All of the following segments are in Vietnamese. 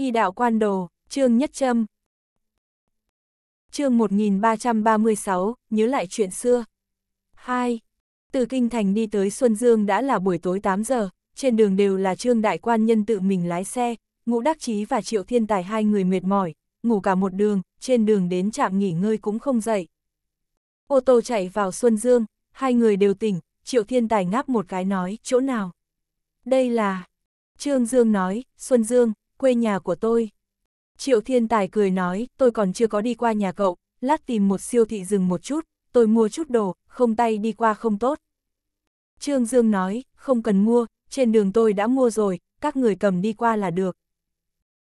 Y đạo quan đồ, chương nhất châm. Chương 1336, nhớ lại chuyện xưa. 2. Từ Kinh Thành đi tới Xuân Dương đã là buổi tối 8 giờ, trên đường đều là trương đại quan nhân tự mình lái xe, ngũ đắc chí và triệu thiên tài hai người mệt mỏi, ngủ cả một đường, trên đường đến trạm nghỉ ngơi cũng không dậy. Ô tô chạy vào Xuân Dương, hai người đều tỉnh, triệu thiên tài ngáp một cái nói, chỗ nào? Đây là... Trương Dương nói, Xuân Dương quê nhà của tôi. Triệu Thiên Tài cười nói, tôi còn chưa có đi qua nhà cậu, lát tìm một siêu thị dừng một chút, tôi mua chút đồ, không tay đi qua không tốt. Trương Dương nói, không cần mua, trên đường tôi đã mua rồi, các người cầm đi qua là được.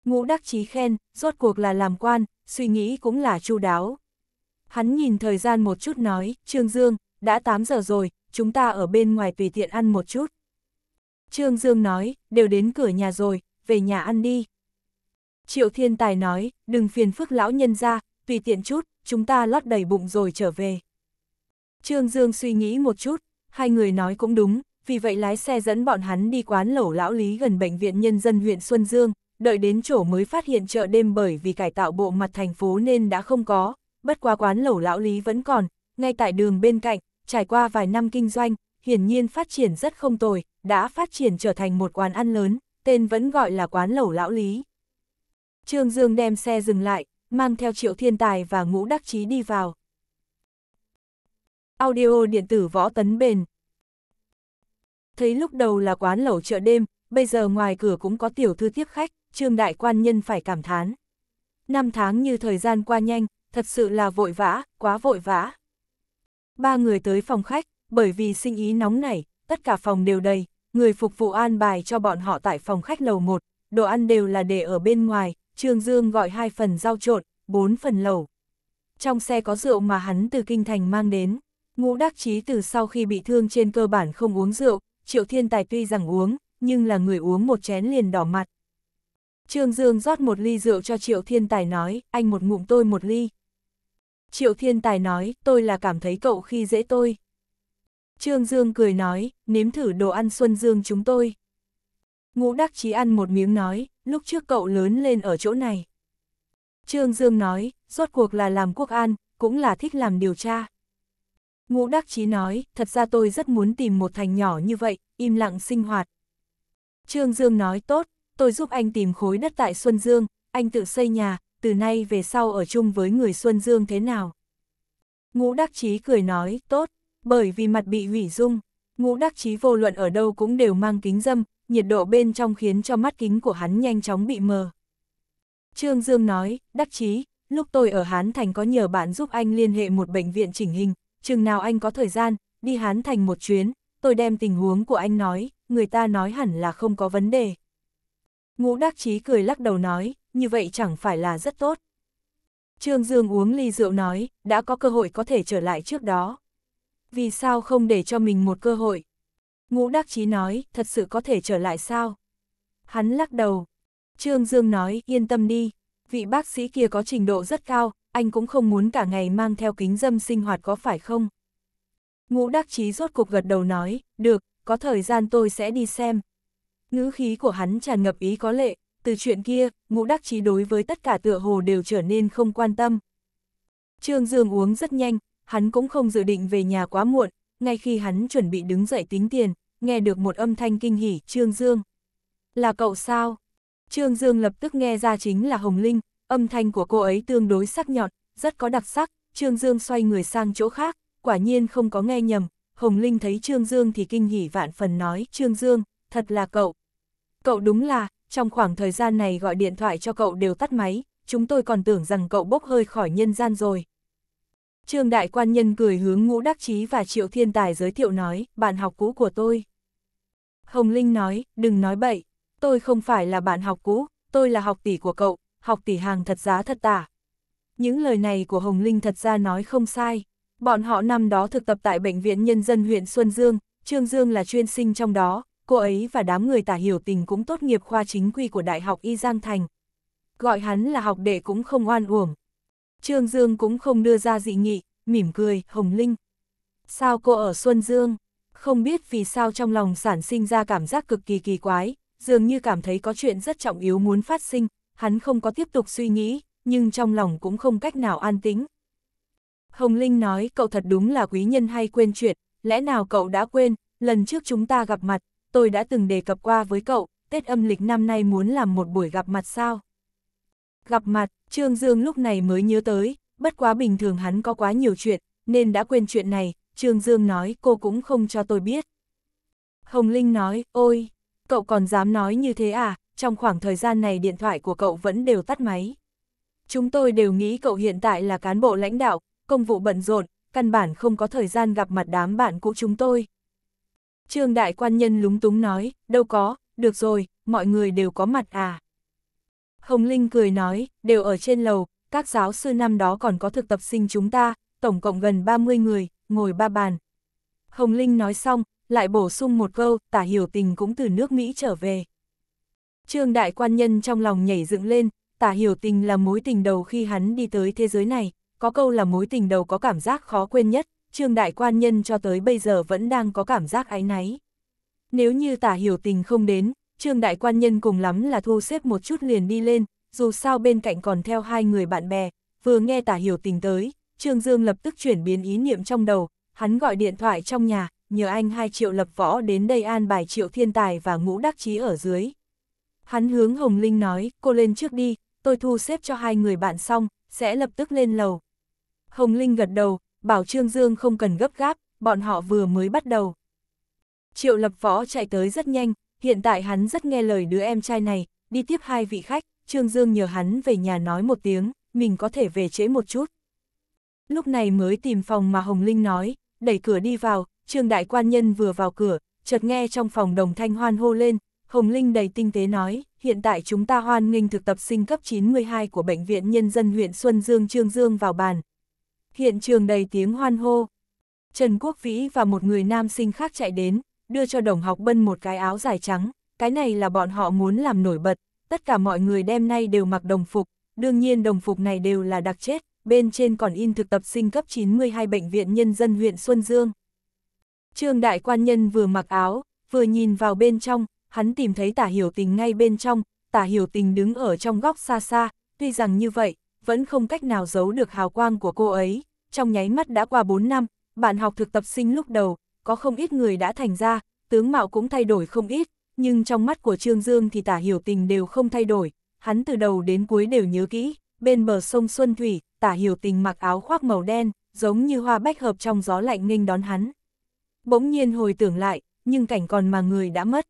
Ngũ Đắc Chí khen, rốt cuộc là làm quan, suy nghĩ cũng là chu đáo. Hắn nhìn thời gian một chút nói, Trương Dương, đã 8 giờ rồi, chúng ta ở bên ngoài tùy tiện ăn một chút. Trương Dương nói, đều đến cửa nhà rồi, về nhà ăn đi. Triệu Thiên Tài nói, đừng phiền phức lão nhân ra, tùy tiện chút, chúng ta lót đầy bụng rồi trở về. Trương Dương suy nghĩ một chút, hai người nói cũng đúng, vì vậy lái xe dẫn bọn hắn đi quán lẩu lão lý gần bệnh viện nhân dân huyện Xuân Dương, đợi đến chỗ mới phát hiện chợ đêm bởi vì cải tạo bộ mặt thành phố nên đã không có, bất quá quán lẩu lão lý vẫn còn, ngay tại đường bên cạnh, trải qua vài năm kinh doanh, hiển nhiên phát triển rất không tồi, đã phát triển trở thành một quán ăn lớn, tên vẫn gọi là quán lẩu lão lý. Trương Dương đem xe dừng lại, mang theo triệu thiên tài và ngũ đắc chí đi vào. Audio điện tử võ tấn bền. Thấy lúc đầu là quán lẩu chợ đêm, bây giờ ngoài cửa cũng có tiểu thư tiếp khách, trương đại quan nhân phải cảm thán. Năm tháng như thời gian qua nhanh, thật sự là vội vã, quá vội vã. Ba người tới phòng khách, bởi vì sinh ý nóng nảy, tất cả phòng đều đầy người phục vụ an bài cho bọn họ tại phòng khách lầu 1, đồ ăn đều là để ở bên ngoài, Trương Dương gọi hai phần rau trộn, bốn phần lẩu. Trong xe có rượu mà hắn từ kinh thành mang đến, ngũ đắc chí từ sau khi bị thương trên cơ bản không uống rượu, Triệu Thiên Tài tuy rằng uống, nhưng là người uống một chén liền đỏ mặt. Trương Dương rót một ly rượu cho Triệu Thiên Tài nói, anh một ngụm tôi một ly. Triệu Thiên Tài nói, tôi là cảm thấy cậu khi dễ tôi. Trương Dương cười nói, nếm thử đồ ăn Xuân Dương chúng tôi. Ngũ Đắc Chí ăn một miếng nói, lúc trước cậu lớn lên ở chỗ này. Trương Dương nói, rốt cuộc là làm quốc an, cũng là thích làm điều tra. Ngũ Đắc Chí nói, thật ra tôi rất muốn tìm một thành nhỏ như vậy, im lặng sinh hoạt. Trương Dương nói tốt, tôi giúp anh tìm khối đất tại Xuân Dương, anh tự xây nhà, từ nay về sau ở chung với người Xuân Dương thế nào. Ngũ Đắc Chí cười nói, tốt, bởi vì mặt bị hủy dung, ngũ đắc chí vô luận ở đâu cũng đều mang kính dâm, nhiệt độ bên trong khiến cho mắt kính của hắn nhanh chóng bị mờ. Trương Dương nói, đắc chí, lúc tôi ở Hán Thành có nhờ bạn giúp anh liên hệ một bệnh viện chỉnh hình, chừng nào anh có thời gian, đi Hán Thành một chuyến, tôi đem tình huống của anh nói, người ta nói hẳn là không có vấn đề. Ngũ đắc chí cười lắc đầu nói, như vậy chẳng phải là rất tốt. Trương Dương uống ly rượu nói, đã có cơ hội có thể trở lại trước đó vì sao không để cho mình một cơ hội? Ngũ Đắc Chí nói, thật sự có thể trở lại sao? Hắn lắc đầu. Trương Dương nói, yên tâm đi, vị bác sĩ kia có trình độ rất cao, anh cũng không muốn cả ngày mang theo kính dâm sinh hoạt có phải không? Ngũ Đắc Chí rốt cục gật đầu nói, được, có thời gian tôi sẽ đi xem. Ngữ khí của hắn tràn ngập ý có lệ, từ chuyện kia, ngũ đắc chí đối với tất cả tựa hồ đều trở nên không quan tâm. Trương Dương uống rất nhanh, hắn cũng không dự định về nhà quá muộn, ngay khi hắn chuẩn bị đứng dậy tính tiền, nghe được một âm thanh kinh hỉ, Trương Dương. Là cậu sao? Trương Dương lập tức nghe ra chính là Hồng Linh, âm thanh của cô ấy tương đối sắc nhọn, rất có đặc sắc, Trương Dương xoay người sang chỗ khác, quả nhiên không có nghe nhầm, Hồng Linh thấy Trương Dương thì kinh hỉ vạn phần nói, Trương Dương, thật là cậu. Cậu đúng là, trong khoảng thời gian này gọi điện thoại cho cậu đều tắt máy, chúng tôi còn tưởng rằng cậu bốc hơi khỏi nhân gian rồi. Trương Đại Quan Nhân cười hướng ngũ đắc chí và Triệu Thiên Tài giới thiệu nói, bạn học cũ của tôi. Hồng Linh nói, đừng nói bậy, tôi không phải là bạn học cũ, tôi là học tỷ của cậu, học tỷ hàng thật giá thật tả. Những lời này của Hồng Linh thật ra nói không sai. Bọn họ năm đó thực tập tại Bệnh viện Nhân dân huyện Xuân Dương, Trương Dương là chuyên sinh trong đó, cô ấy và đám người tả hiểu tình cũng tốt nghiệp khoa chính quy của Đại học Y Giang Thành. Gọi hắn là học đệ cũng không oan uổng. Trương Dương cũng không đưa ra dị nghị, mỉm cười, Hồng Linh. Sao cô ở Xuân Dương? Không biết vì sao trong lòng sản sinh ra cảm giác cực kỳ kỳ quái, dường như cảm thấy có chuyện rất trọng yếu muốn phát sinh, hắn không có tiếp tục suy nghĩ, nhưng trong lòng cũng không cách nào an tĩnh. Hồng Linh nói cậu thật đúng là quý nhân hay quên chuyện, lẽ nào cậu đã quên, lần trước chúng ta gặp mặt, tôi đã từng đề cập qua với cậu, Tết âm lịch năm nay muốn làm một buổi gặp mặt sao? Gặp mặt, Trương Dương lúc này mới nhớ tới, bất quá bình thường hắn có quá nhiều chuyện, nên đã quên chuyện này, Trương Dương nói cô cũng không cho tôi biết. Hồng Linh nói, ôi, cậu còn dám nói như thế à, trong khoảng thời gian này điện thoại của cậu vẫn đều tắt máy. Chúng tôi đều nghĩ cậu hiện tại là cán bộ lãnh đạo, công vụ bận rộn, căn bản không có thời gian gặp mặt đám bạn cũ chúng tôi. Trương Đại Quan Nhân lúng túng nói, đâu có, được rồi, mọi người đều có mặt à. Hồng Linh cười nói, đều ở trên lầu, các giáo sư năm đó còn có thực tập sinh chúng ta, tổng cộng gần 30 người, ngồi ba bàn. Hồng Linh nói xong, lại bổ sung một câu, tả hiểu tình cũng từ nước Mỹ trở về. Trương đại quan nhân trong lòng nhảy dựng lên, tả hiểu tình là mối tình đầu khi hắn đi tới thế giới này, có câu là mối tình đầu có cảm giác khó quên nhất, trương đại quan nhân cho tới bây giờ vẫn đang có cảm giác áy náy. Nếu như tả hiểu tình không đến, Trương Đại Quan Nhân cùng lắm là thu xếp một chút liền đi lên, dù sao bên cạnh còn theo hai người bạn bè, vừa nghe tả hiểu tình tới, Trương Dương lập tức chuyển biến ý niệm trong đầu, hắn gọi điện thoại trong nhà, nhờ anh hai triệu lập võ đến đây an bài triệu thiên tài và ngũ đắc chí ở dưới. Hắn hướng Hồng Linh nói, cô lên trước đi, tôi thu xếp cho hai người bạn xong, sẽ lập tức lên lầu. Hồng Linh gật đầu, bảo Trương Dương không cần gấp gáp, bọn họ vừa mới bắt đầu. Triệu lập võ chạy tới rất nhanh, hiện tại hắn rất nghe lời đứa em trai này, đi tiếp hai vị khách, Trương Dương nhờ hắn về nhà nói một tiếng, mình có thể về trễ một chút. Lúc này mới tìm phòng mà Hồng Linh nói, đẩy cửa đi vào, Trương Đại Quan Nhân vừa vào cửa, chợt nghe trong phòng đồng thanh hoan hô lên, Hồng Linh đầy tinh tế nói, hiện tại chúng ta hoan nghênh thực tập sinh cấp 92 của Bệnh viện Nhân dân huyện Xuân Dương Trương Dương vào bàn. Hiện trường đầy tiếng hoan hô. Trần Quốc Vĩ và một người nam sinh khác chạy đến, đưa cho đồng học bân một cái áo dài trắng, cái này là bọn họ muốn làm nổi bật, tất cả mọi người đêm nay đều mặc đồng phục, đương nhiên đồng phục này đều là đặc chết, bên trên còn in thực tập sinh cấp 92 Bệnh viện Nhân dân huyện Xuân Dương. Trương Đại Quan Nhân vừa mặc áo, vừa nhìn vào bên trong, hắn tìm thấy tả hiểu tình ngay bên trong, tả hiểu tình đứng ở trong góc xa xa, tuy rằng như vậy, vẫn không cách nào giấu được hào quang của cô ấy, trong nháy mắt đã qua 4 năm, bạn học thực tập sinh lúc đầu, có không ít người đã thành ra, tướng mạo cũng thay đổi không ít, nhưng trong mắt của Trương Dương thì tả hiểu tình đều không thay đổi, hắn từ đầu đến cuối đều nhớ kỹ, bên bờ sông Xuân Thủy, tả hiểu tình mặc áo khoác màu đen, giống như hoa bách hợp trong gió lạnh nghênh đón hắn. Bỗng nhiên hồi tưởng lại, nhưng cảnh còn mà người đã mất.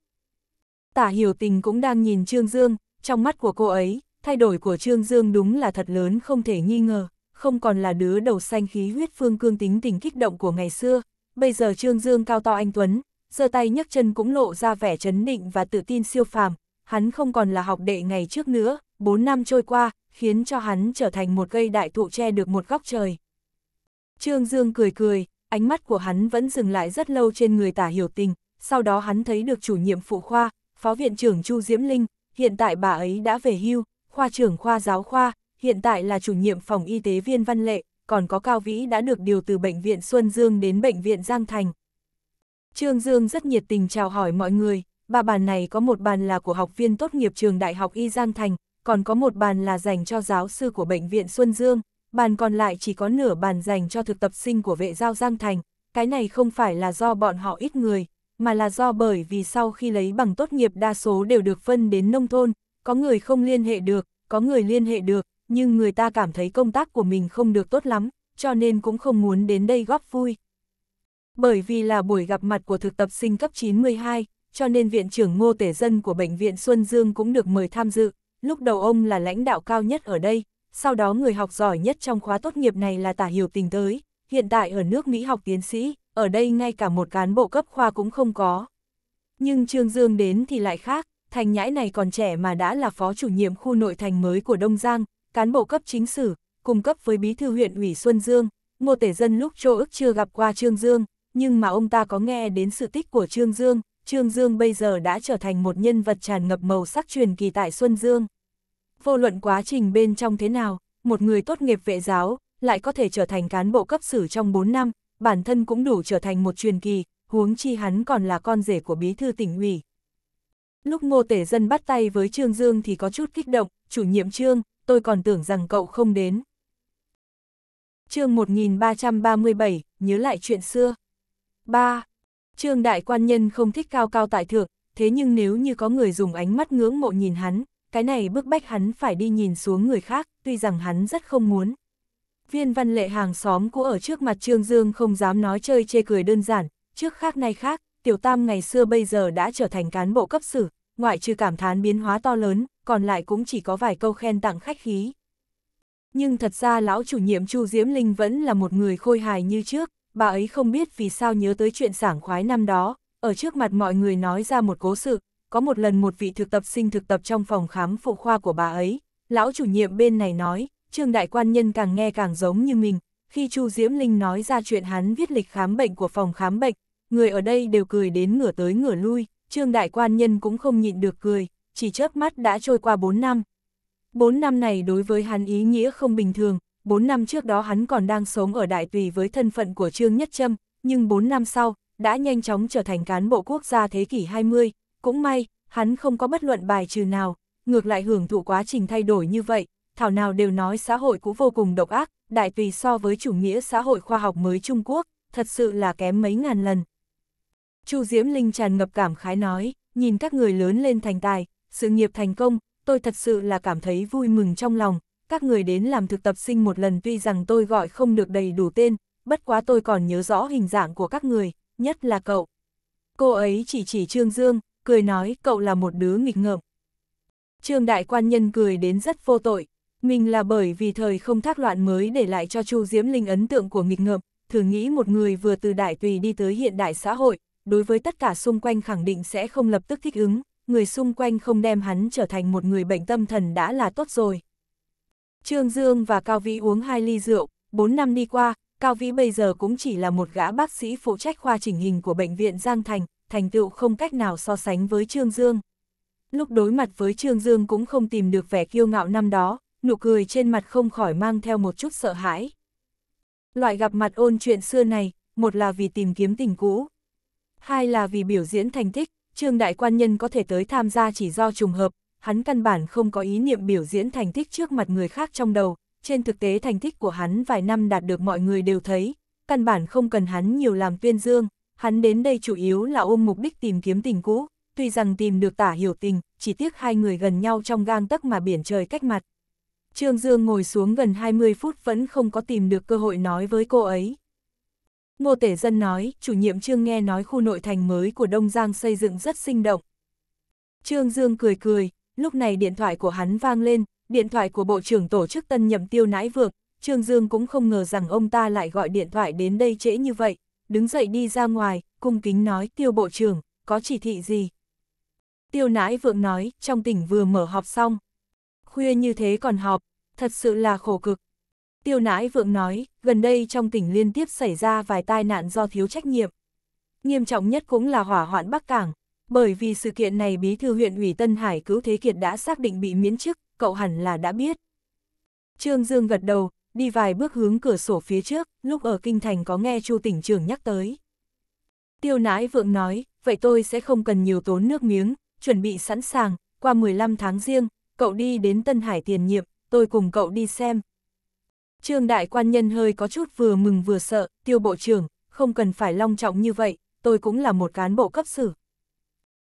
Tả hiểu tình cũng đang nhìn Trương Dương, trong mắt của cô ấy, thay đổi của Trương Dương đúng là thật lớn không thể nghi ngờ, không còn là đứa đầu xanh khí huyết phương cương tính tình kích động của ngày xưa, bây giờ Trương Dương cao to anh Tuấn, giơ tay nhấc chân cũng lộ ra vẻ chấn định và tự tin siêu phàm, hắn không còn là học đệ ngày trước nữa, bốn năm trôi qua, khiến cho hắn trở thành một cây đại thụ che được một góc trời. Trương Dương cười cười, ánh mắt của hắn vẫn dừng lại rất lâu trên người tả hiểu tình, sau đó hắn thấy được chủ nhiệm phụ khoa, phó viện trưởng Chu Diễm Linh, hiện tại bà ấy đã về hưu, khoa trưởng khoa giáo khoa, hiện tại là chủ nhiệm phòng y tế viên văn lệ, còn có Cao Vĩ đã được điều từ Bệnh viện Xuân Dương đến Bệnh viện Giang Thành. Trương Dương rất nhiệt tình chào hỏi mọi người, ba bàn này có một bàn là của học viên tốt nghiệp trường Đại học Y Giang Thành, còn có một bàn là dành cho giáo sư của Bệnh viện Xuân Dương, bàn còn lại chỉ có nửa bàn dành cho thực tập sinh của vệ giao Giang Thành. Cái này không phải là do bọn họ ít người, mà là do bởi vì sau khi lấy bằng tốt nghiệp đa số đều được phân đến nông thôn, có người không liên hệ được, có người liên hệ được, nhưng người ta cảm thấy công tác của mình không được tốt lắm, cho nên cũng không muốn đến đây góp vui. Bởi vì là buổi gặp mặt của thực tập sinh cấp 92, cho nên Viện trưởng Ngô Tể Dân của Bệnh viện Xuân Dương cũng được mời tham dự, lúc đầu ông là lãnh đạo cao nhất ở đây, sau đó người học giỏi nhất trong khóa tốt nghiệp này là Tả Hiểu Tình tới, hiện tại ở nước Mỹ học tiến sĩ, ở đây ngay cả một cán bộ cấp khoa cũng không có. Nhưng Trương Dương đến thì lại khác, thành nhãi này còn trẻ mà đã là phó chủ nhiệm khu nội thành mới của Đông Giang, cán bộ cấp chính sử, cung cấp với bí thư huyện ủy Xuân Dương, Ngô Tể Dân lúc Châu ức chưa gặp qua Trương Dương, nhưng mà ông ta có nghe đến sự tích của Trương Dương, Trương Dương bây giờ đã trở thành một nhân vật tràn ngập màu sắc truyền kỳ tại Xuân Dương. Vô luận quá trình bên trong thế nào, một người tốt nghiệp vệ giáo, lại có thể trở thành cán bộ cấp sử trong 4 năm, bản thân cũng đủ trở thành một truyền kỳ, huống chi hắn còn là con rể của bí thư tỉnh ủy. Lúc ngô tể dân bắt tay với Trương Dương thì có chút kích động, chủ nhiệm Trương, tôi còn tưởng rằng cậu không đến. chương 1337, nhớ lại chuyện xưa. 3. Trương Đại Quan Nhân không thích cao cao tại thượng, thế nhưng nếu như có người dùng ánh mắt ngưỡng mộ nhìn hắn, cái này bức bách hắn phải đi nhìn xuống người khác, tuy rằng hắn rất không muốn. Viên văn lệ hàng xóm cũ ở trước mặt Trương Dương không dám nói chơi chê cười đơn giản, trước khác nay khác, tiểu tam ngày xưa bây giờ đã trở thành cán bộ cấp sử, ngoại trừ cảm thán biến hóa to lớn, còn lại cũng chỉ có vài câu khen tặng khách khí. Nhưng thật ra lão chủ nhiệm Chu Diễm Linh vẫn là một người khôi hài như trước, bà ấy không biết vì sao nhớ tới chuyện sảng khoái năm đó, ở trước mặt mọi người nói ra một cố sự, có một lần một vị thực tập sinh thực tập trong phòng khám phụ khoa của bà ấy, lão chủ nhiệm bên này nói, trương đại quan nhân càng nghe càng giống như mình, khi Chu Diễm Linh nói ra chuyện hắn viết lịch khám bệnh của phòng khám bệnh, người ở đây đều cười đến ngửa tới ngửa lui, trương đại quan nhân cũng không nhịn được cười, chỉ chớp mắt đã trôi qua 4 năm. 4 năm này đối với hắn ý nghĩa không bình thường, 4 năm trước đó hắn còn đang sống ở Đại Tùy với thân phận của Trương Nhất Trâm, nhưng 4 năm sau, đã nhanh chóng trở thành cán bộ quốc gia thế kỷ 20, cũng may, hắn không có bất luận bài trừ nào, ngược lại hưởng thụ quá trình thay đổi như vậy, thảo nào đều nói xã hội cũng vô cùng độc ác, Đại Tùy so với chủ nghĩa xã hội khoa học mới Trung Quốc, thật sự là kém mấy ngàn lần. Chu Diễm Linh tràn ngập cảm khái nói, nhìn các người lớn lên thành tài, sự nghiệp thành công, tôi thật sự là cảm thấy vui mừng trong lòng, các người đến làm thực tập sinh một lần tuy rằng tôi gọi không được đầy đủ tên, bất quá tôi còn nhớ rõ hình dạng của các người, nhất là cậu. Cô ấy chỉ chỉ Trương Dương, cười nói cậu là một đứa nghịch ngợm. Trương Đại Quan Nhân cười đến rất vô tội, mình là bởi vì thời không thác loạn mới để lại cho Chu Diễm Linh ấn tượng của nghịch ngợm, thử nghĩ một người vừa từ đại tùy đi tới hiện đại xã hội, đối với tất cả xung quanh khẳng định sẽ không lập tức thích ứng, người xung quanh không đem hắn trở thành một người bệnh tâm thần đã là tốt rồi. Trương Dương và Cao Vĩ uống hai ly rượu, 4 năm đi qua, Cao Vĩ bây giờ cũng chỉ là một gã bác sĩ phụ trách khoa chỉnh hình của Bệnh viện Giang Thành, thành tựu không cách nào so sánh với Trương Dương. Lúc đối mặt với Trương Dương cũng không tìm được vẻ kiêu ngạo năm đó, nụ cười trên mặt không khỏi mang theo một chút sợ hãi. Loại gặp mặt ôn chuyện xưa này, một là vì tìm kiếm tình cũ, hai là vì biểu diễn thành tích, Trương Đại Quan Nhân có thể tới tham gia chỉ do trùng hợp, hắn căn bản không có ý niệm biểu diễn thành tích trước mặt người khác trong đầu, trên thực tế thành tích của hắn vài năm đạt được mọi người đều thấy, căn bản không cần hắn nhiều làm tuyên dương, hắn đến đây chủ yếu là ôm mục đích tìm kiếm tình cũ, tuy rằng tìm được tả hiểu tình, chỉ tiếc hai người gần nhau trong gang tấc mà biển trời cách mặt. Trương Dương ngồi xuống gần 20 phút vẫn không có tìm được cơ hội nói với cô ấy. Ngô Tể Dân nói, chủ nhiệm Trương nghe nói khu nội thành mới của Đông Giang xây dựng rất sinh động. Trương Dương cười cười, lúc này điện thoại của hắn vang lên, điện thoại của Bộ trưởng Tổ chức Tân Nhậm Tiêu Nãi Vượng, Trương Dương cũng không ngờ rằng ông ta lại gọi điện thoại đến đây trễ như vậy, đứng dậy đi ra ngoài, cung kính nói Tiêu Bộ trưởng, có chỉ thị gì? Tiêu Nãi Vượng nói, trong tỉnh vừa mở họp xong. Khuya như thế còn họp, thật sự là khổ cực, Tiêu nãi vượng nói, gần đây trong tỉnh liên tiếp xảy ra vài tai nạn do thiếu trách nhiệm. Nghiêm trọng nhất cũng là hỏa hoạn Bắc Cảng, bởi vì sự kiện này bí thư huyện ủy Tân Hải cứu Thế Kiệt đã xác định bị miễn chức, cậu hẳn là đã biết. Trương Dương gật đầu, đi vài bước hướng cửa sổ phía trước, lúc ở Kinh Thành có nghe Chu tỉnh trưởng nhắc tới. Tiêu nãi vượng nói, vậy tôi sẽ không cần nhiều tốn nước miếng, chuẩn bị sẵn sàng, qua 15 tháng riêng, cậu đi đến Tân Hải tiền nhiệm, tôi cùng cậu đi xem, Trương đại quan nhân hơi có chút vừa mừng vừa sợ, tiêu bộ trưởng, không cần phải long trọng như vậy, tôi cũng là một cán bộ cấp xử.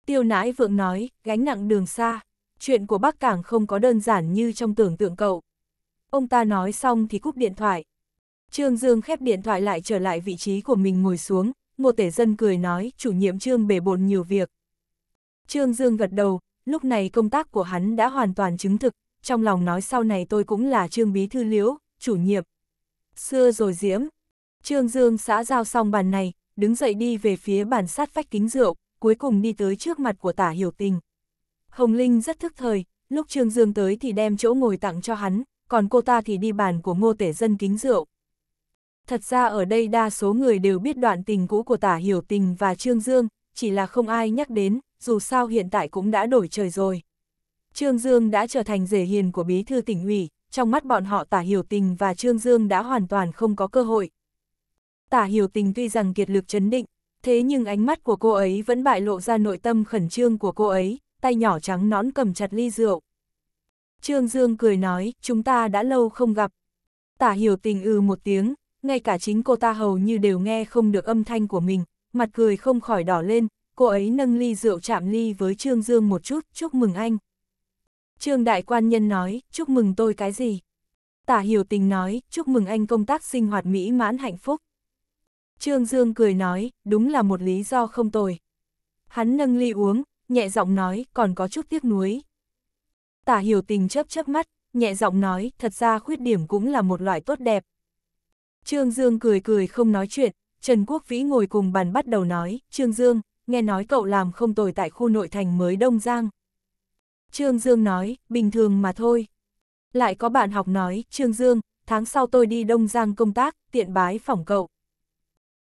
Tiêu nãi vượng nói, gánh nặng đường xa, chuyện của Bắc Cảng không có đơn giản như trong tưởng tượng cậu. Ông ta nói xong thì cúp điện thoại. Trương Dương khép điện thoại lại trở lại vị trí của mình ngồi xuống, Ngô Tể Dân cười nói, chủ nhiệm Trương bể bộn nhiều việc. Trương Dương gật đầu, lúc này công tác của hắn đã hoàn toàn chứng thực, trong lòng nói sau này tôi cũng là Trương Bí Thư Liễu, chủ nhiệm. Xưa rồi diễm. Trương Dương xã giao xong bàn này, đứng dậy đi về phía bàn sát vách kính rượu, cuối cùng đi tới trước mặt của tả hiểu tình. Hồng Linh rất thức thời, lúc Trương Dương tới thì đem chỗ ngồi tặng cho hắn, còn cô ta thì đi bàn của ngô tể dân kính rượu. Thật ra ở đây đa số người đều biết đoạn tình cũ của tả hiểu tình và Trương Dương, chỉ là không ai nhắc đến, dù sao hiện tại cũng đã đổi trời rồi. Trương Dương đã trở thành rể hiền của bí thư tỉnh ủy, trong mắt bọn họ tả hiểu tình và Trương Dương đã hoàn toàn không có cơ hội. Tả hiểu tình tuy rằng kiệt lực chấn định, thế nhưng ánh mắt của cô ấy vẫn bại lộ ra nội tâm khẩn trương của cô ấy, tay nhỏ trắng nón cầm chặt ly rượu. Trương Dương cười nói, chúng ta đã lâu không gặp. Tả hiểu tình ừ một tiếng, ngay cả chính cô ta hầu như đều nghe không được âm thanh của mình, mặt cười không khỏi đỏ lên, cô ấy nâng ly rượu chạm ly với Trương Dương một chút, chúc mừng anh. Trương Đại Quan Nhân nói, chúc mừng tôi cái gì? Tả Hiểu Tình nói, chúc mừng anh công tác sinh hoạt mỹ mãn hạnh phúc. Trương Dương cười nói, đúng là một lý do không tồi. Hắn nâng ly uống, nhẹ giọng nói, còn có chút tiếc nuối. Tả Hiểu Tình chớp chớp mắt, nhẹ giọng nói, thật ra khuyết điểm cũng là một loại tốt đẹp. Trương Dương cười cười không nói chuyện, Trần Quốc Vĩ ngồi cùng bàn bắt đầu nói, Trương Dương, nghe nói cậu làm không tồi tại khu nội thành mới Đông Giang. Trương Dương nói, bình thường mà thôi. Lại có bạn học nói, Trương Dương, tháng sau tôi đi Đông Giang công tác, tiện bái phỏng cậu.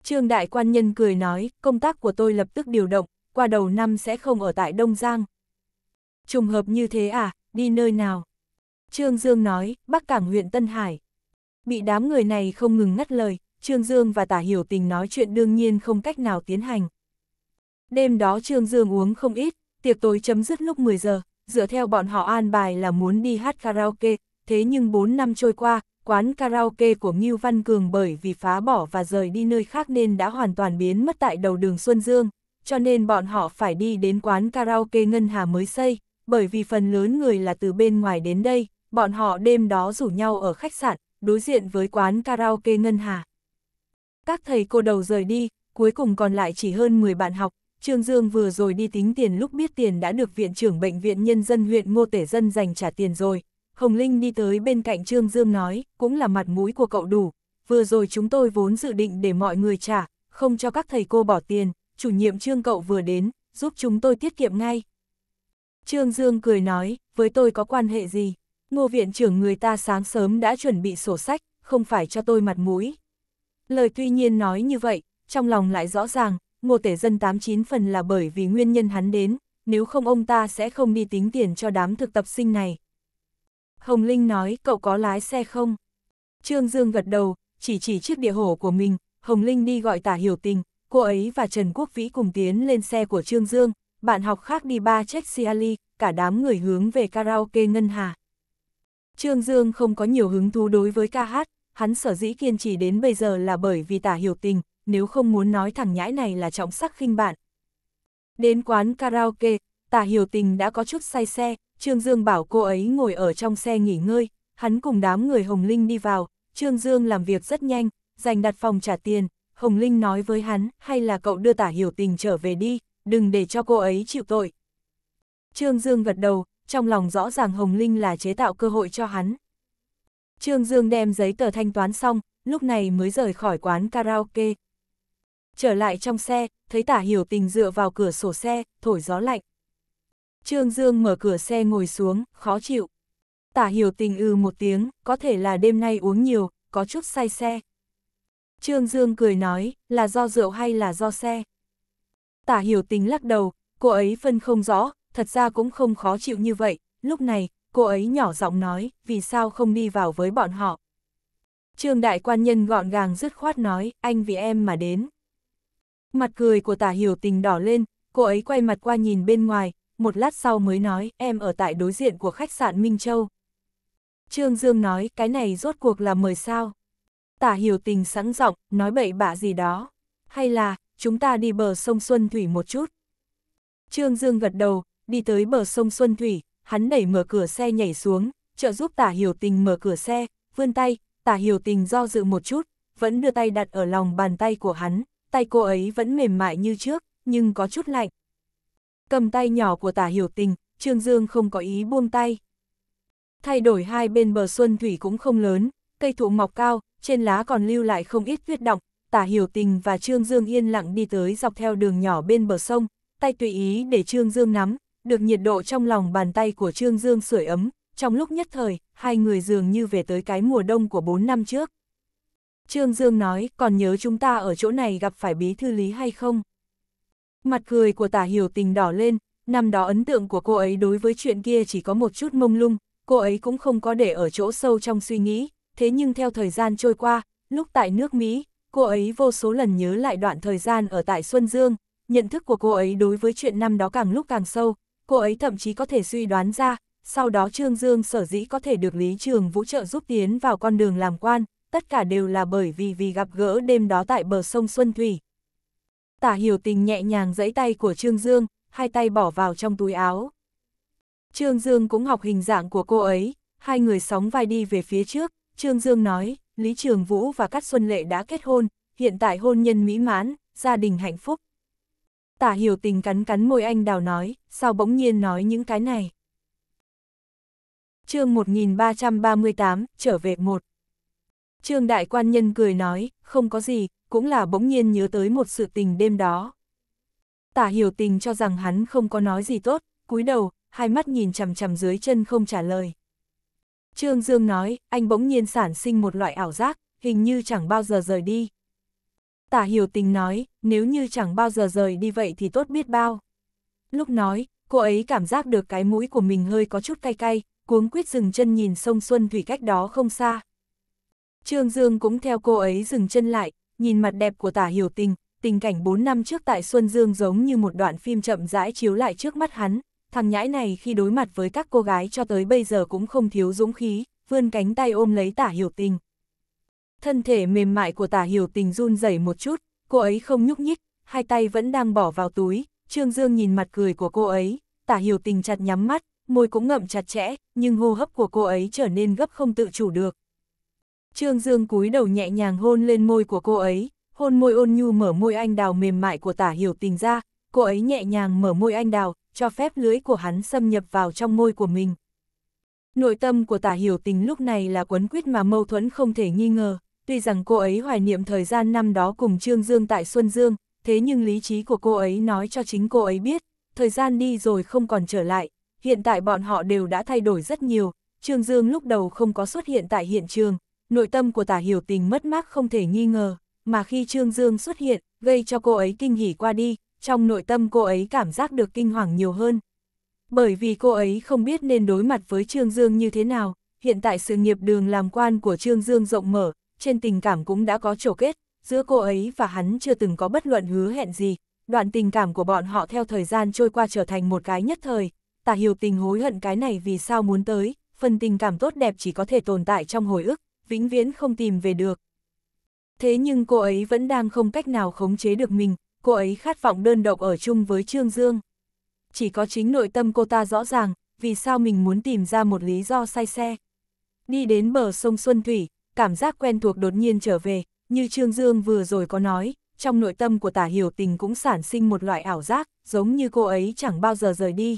Trương Đại Quan Nhân cười nói, công tác của tôi lập tức điều động, qua đầu năm sẽ không ở tại Đông Giang. Trùng hợp như thế à, đi nơi nào? Trương Dương nói, Bắc Cảng huyện Tân Hải. Bị đám người này không ngừng ngắt lời, Trương Dương và Tả Hiểu Tình nói chuyện đương nhiên không cách nào tiến hành. Đêm đó Trương Dương uống không ít, tiệc tối chấm dứt lúc 10 giờ, dựa theo bọn họ an bài là muốn đi hát karaoke, thế nhưng 4 năm trôi qua, quán karaoke của Ngưu Văn Cường bởi vì phá bỏ và rời đi nơi khác nên đã hoàn toàn biến mất tại đầu đường Xuân Dương, cho nên bọn họ phải đi đến quán karaoke Ngân Hà mới xây, bởi vì phần lớn người là từ bên ngoài đến đây, bọn họ đêm đó rủ nhau ở khách sạn, đối diện với quán karaoke Ngân Hà. Các thầy cô đầu rời đi, cuối cùng còn lại chỉ hơn 10 bạn học, Trương Dương vừa rồi đi tính tiền lúc biết tiền đã được Viện trưởng Bệnh viện Nhân dân huyện Ngô Tể Dân dành trả tiền rồi. Hồng Linh đi tới bên cạnh Trương Dương nói, cũng là mặt mũi của cậu đủ. Vừa rồi chúng tôi vốn dự định để mọi người trả, không cho các thầy cô bỏ tiền. Chủ nhiệm Trương cậu vừa đến, giúp chúng tôi tiết kiệm ngay. Trương Dương cười nói, với tôi có quan hệ gì? Ngô Viện trưởng người ta sáng sớm đã chuẩn bị sổ sách, không phải cho tôi mặt mũi. Lời tuy nhiên nói như vậy, trong lòng lại rõ ràng, ngô tể dân 89 phần là bởi vì nguyên nhân hắn đến, nếu không ông ta sẽ không đi tính tiền cho đám thực tập sinh này. Hồng Linh nói, cậu có lái xe không? Trương Dương gật đầu, chỉ chỉ chiếc địa hổ của mình, Hồng Linh đi gọi tả hiểu tình, cô ấy và Trần Quốc Vĩ cùng tiến lên xe của Trương Dương, bạn học khác đi ba Chexiali, cả đám người hướng về karaoke Ngân Hà. Trương Dương không có nhiều hứng thú đối với ca hát, hắn sở dĩ kiên trì đến bây giờ là bởi vì tả hiểu tình, nếu không muốn nói thằng nhãi này là trọng sắc khinh bạn. Đến quán karaoke, tả hiểu tình đã có chút say xe, Trương Dương bảo cô ấy ngồi ở trong xe nghỉ ngơi, hắn cùng đám người Hồng Linh đi vào, Trương Dương làm việc rất nhanh, dành đặt phòng trả tiền, Hồng Linh nói với hắn, hay là cậu đưa tả hiểu tình trở về đi, đừng để cho cô ấy chịu tội. Trương Dương gật đầu, trong lòng rõ ràng Hồng Linh là chế tạo cơ hội cho hắn. Trương Dương đem giấy tờ thanh toán xong, lúc này mới rời khỏi quán karaoke, trở lại trong xe, thấy tả hiểu tình dựa vào cửa sổ xe, thổi gió lạnh. Trương Dương mở cửa xe ngồi xuống, khó chịu. Tả hiểu tình ư ừ một tiếng, có thể là đêm nay uống nhiều, có chút say xe. Trương Dương cười nói, là do rượu hay là do xe? Tả hiểu tình lắc đầu, cô ấy phân không rõ, thật ra cũng không khó chịu như vậy, lúc này, cô ấy nhỏ giọng nói, vì sao không đi vào với bọn họ. Trương đại quan nhân gọn gàng dứt khoát nói, anh vì em mà đến. Mặt cười của tả hiểu tình đỏ lên, cô ấy quay mặt qua nhìn bên ngoài, một lát sau mới nói em ở tại đối diện của khách sạn Minh Châu. Trương Dương nói cái này rốt cuộc là mời sao. Tả hiểu tình sẵn giọng nói bậy bạ gì đó. Hay là, chúng ta đi bờ sông Xuân Thủy một chút. Trương Dương gật đầu, đi tới bờ sông Xuân Thủy, hắn đẩy mở cửa xe nhảy xuống, trợ giúp tả hiểu tình mở cửa xe, vươn tay, tả hiểu tình do dự một chút, vẫn đưa tay đặt ở lòng bàn tay của hắn, tay cô ấy vẫn mềm mại như trước, nhưng có chút lạnh. Cầm tay nhỏ của tả hiểu tình, Trương Dương không có ý buông tay. Thay đổi hai bên bờ xuân thủy cũng không lớn, cây thụ mọc cao, trên lá còn lưu lại không ít tuyết động, tả hiểu tình và Trương Dương yên lặng đi tới dọc theo đường nhỏ bên bờ sông, tay tùy ý để Trương Dương nắm, được nhiệt độ trong lòng bàn tay của Trương Dương sưởi ấm, trong lúc nhất thời, hai người dường như về tới cái mùa đông của bốn năm trước. Trương Dương nói, còn nhớ chúng ta ở chỗ này gặp phải bí thư lý hay không? Mặt cười của tả hiểu tình đỏ lên, năm đó ấn tượng của cô ấy đối với chuyện kia chỉ có một chút mông lung, cô ấy cũng không có để ở chỗ sâu trong suy nghĩ, thế nhưng theo thời gian trôi qua, lúc tại nước Mỹ, cô ấy vô số lần nhớ lại đoạn thời gian ở tại Xuân Dương, nhận thức của cô ấy đối với chuyện năm đó càng lúc càng sâu, cô ấy thậm chí có thể suy đoán ra, sau đó Trương Dương sở dĩ có thể được Lý Trường Vũ trợ giúp tiến vào con đường làm quan, tất cả đều là bởi vì vì gặp gỡ đêm đó tại bờ sông Xuân Thủy. Tả hiểu tình nhẹ nhàng giãy tay của Trương Dương, hai tay bỏ vào trong túi áo. Trương Dương cũng học hình dạng của cô ấy, hai người sóng vai đi về phía trước, Trương Dương nói, Lý Trường Vũ và Cát Xuân Lệ đã kết hôn, hiện tại hôn nhân mỹ mãn, gia đình hạnh phúc. Tả hiểu tình cắn cắn môi anh đào nói, sao bỗng nhiên nói những cái này. chương 1338, trở về một. Trương đại quan nhân cười nói, không có gì, cũng là bỗng nhiên nhớ tới một sự tình đêm đó. Tả hiểu tình cho rằng hắn không có nói gì tốt, cúi đầu, hai mắt nhìn chằm chằm dưới chân không trả lời. Trương Dương nói, anh bỗng nhiên sản sinh một loại ảo giác, hình như chẳng bao giờ rời đi. Tả hiểu tình nói, nếu như chẳng bao giờ rời đi vậy thì tốt biết bao. Lúc nói, cô ấy cảm giác được cái mũi của mình hơi có chút cay cay, cuống quyết dừng chân nhìn sông Xuân Thủy cách đó không xa, Trương Dương cũng theo cô ấy dừng chân lại, nhìn mặt đẹp của tả hiểu tình, tình cảnh 4 năm trước tại Xuân Dương giống như một đoạn phim chậm rãi chiếu lại trước mắt hắn, thằng nhãi này khi đối mặt với các cô gái cho tới bây giờ cũng không thiếu dũng khí, vươn cánh tay ôm lấy tả hiểu tình. Thân thể mềm mại của tả hiểu tình run rẩy một chút, cô ấy không nhúc nhích, hai tay vẫn đang bỏ vào túi, Trương Dương nhìn mặt cười của cô ấy, tả hiểu tình chặt nhắm mắt, môi cũng ngậm chặt chẽ, nhưng hô hấp của cô ấy trở nên gấp không tự chủ được. Trương Dương cúi đầu nhẹ nhàng hôn lên môi của cô ấy, hôn môi ôn nhu mở môi anh đào mềm mại của tả hiểu tình ra, cô ấy nhẹ nhàng mở môi anh đào, cho phép lưỡi của hắn xâm nhập vào trong môi của mình. Nội tâm của tả hiểu tình lúc này là quấn quýt mà mâu thuẫn không thể nghi ngờ, tuy rằng cô ấy hoài niệm thời gian năm đó cùng Trương Dương tại Xuân Dương, thế nhưng lý trí của cô ấy nói cho chính cô ấy biết, thời gian đi rồi không còn trở lại, hiện tại bọn họ đều đã thay đổi rất nhiều, Trương Dương lúc đầu không có xuất hiện tại hiện trường, nội tâm của tả hiểu tình mất mát không thể nghi ngờ, mà khi Trương Dương xuất hiện, gây cho cô ấy kinh hỉ qua đi, trong nội tâm cô ấy cảm giác được kinh hoàng nhiều hơn. Bởi vì cô ấy không biết nên đối mặt với Trương Dương như thế nào, hiện tại sự nghiệp đường làm quan của Trương Dương rộng mở, trên tình cảm cũng đã có chỗ kết, giữa cô ấy và hắn chưa từng có bất luận hứa hẹn gì, đoạn tình cảm của bọn họ theo thời gian trôi qua trở thành một cái nhất thời, tả hiểu tình hối hận cái này vì sao muốn tới, phần tình cảm tốt đẹp chỉ có thể tồn tại trong hồi ức, vĩnh viễn không tìm về được. Thế nhưng cô ấy vẫn đang không cách nào khống chế được mình, cô ấy khát vọng đơn độc ở chung với Trương Dương. Chỉ có chính nội tâm cô ta rõ ràng, vì sao mình muốn tìm ra một lý do say xe. Đi đến bờ sông Xuân Thủy, cảm giác quen thuộc đột nhiên trở về, như Trương Dương vừa rồi có nói, trong nội tâm của tả hiểu tình cũng sản sinh một loại ảo giác, giống như cô ấy chẳng bao giờ rời đi.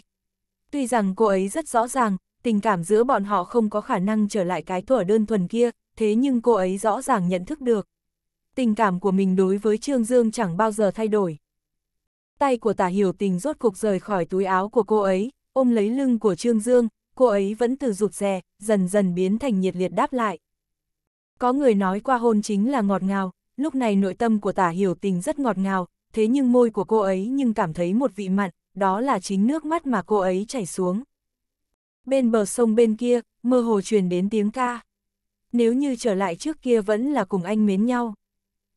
Tuy rằng cô ấy rất rõ ràng, tình cảm giữa bọn họ không có khả năng trở lại cái thuở đơn thuần kia, thế nhưng cô ấy rõ ràng nhận thức được. Tình cảm của mình đối với Trương Dương chẳng bao giờ thay đổi. Tay của tả hiểu tình rốt cục rời khỏi túi áo của cô ấy, ôm lấy lưng của Trương Dương, cô ấy vẫn từ rụt rè, dần dần biến thành nhiệt liệt đáp lại. Có người nói qua hôn chính là ngọt ngào, lúc này nội tâm của tả hiểu tình rất ngọt ngào, thế nhưng môi của cô ấy nhưng cảm thấy một vị mặn, đó là chính nước mắt mà cô ấy chảy xuống bên bờ sông bên kia, mơ hồ truyền đến tiếng ca. Nếu như trở lại trước kia vẫn là cùng anh mến nhau.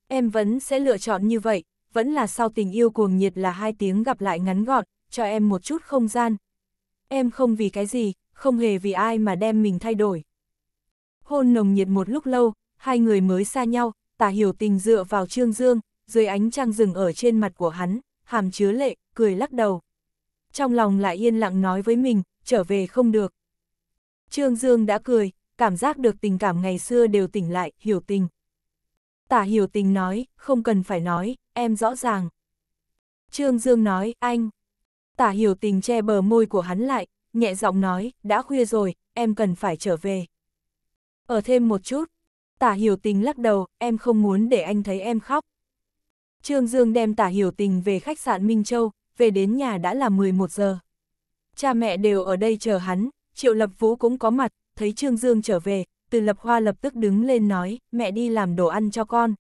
Em vẫn sẽ lựa chọn như vậy, vẫn là sau tình yêu cuồng nhiệt là hai tiếng gặp lại ngắn gọn, cho em một chút không gian. Em không vì cái gì, không hề vì ai mà đem mình thay đổi. Hôn nồng nhiệt một lúc lâu, hai người mới xa nhau, tả hiểu tình dựa vào trương dương, dưới ánh trăng rừng ở trên mặt của hắn, hàm chứa lệ, cười lắc đầu. Trong lòng lại yên lặng nói với mình, trở về không được. Trương Dương đã cười, cảm giác được tình cảm ngày xưa đều tỉnh lại, hiểu tình. Tả hiểu tình nói, không cần phải nói, em rõ ràng. Trương Dương nói, anh. Tả hiểu tình che bờ môi của hắn lại, nhẹ giọng nói, đã khuya rồi, em cần phải trở về. Ở thêm một chút, tả hiểu tình lắc đầu, em không muốn để anh thấy em khóc. Trương Dương đem tả hiểu tình về khách sạn Minh Châu, về đến nhà đã là 11 giờ cha mẹ đều ở đây chờ hắn, Triệu Lập Vũ cũng có mặt, thấy Trương Dương trở về, từ Lập Hoa lập tức đứng lên nói, mẹ đi làm đồ ăn cho con.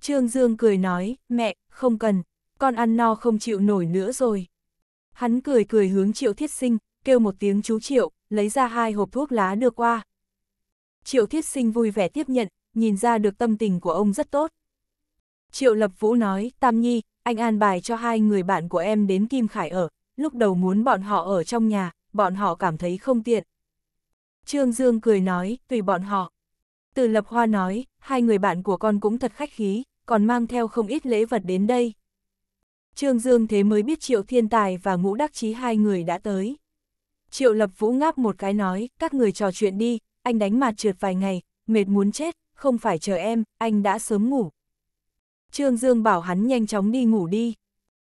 Trương Dương cười nói, mẹ, không cần, con ăn no không chịu nổi nữa rồi. Hắn cười cười hướng Triệu Thiết Sinh, kêu một tiếng chú Triệu, lấy ra hai hộp thuốc lá đưa qua. Triệu Thiết Sinh vui vẻ tiếp nhận, nhìn ra được tâm tình của ông rất tốt. Triệu Lập Vũ nói, Tam Nhi, anh an bài cho hai người bạn của em đến Kim Khải ở, lúc đầu muốn bọn họ ở trong nhà, bọn họ cảm thấy không tiện. Trương Dương cười nói, tùy bọn họ. Từ Lập Hoa nói, hai người bạn của con cũng thật khách khí, còn mang theo không ít lễ vật đến đây. Trương Dương thế mới biết Triệu Thiên Tài và Ngũ Đắc Chí hai người đã tới. Triệu Lập Vũ ngáp một cái nói, các người trò chuyện đi, anh đánh mặt trượt vài ngày, mệt muốn chết, không phải chờ em, anh đã sớm ngủ. Trương Dương bảo hắn nhanh chóng đi ngủ đi.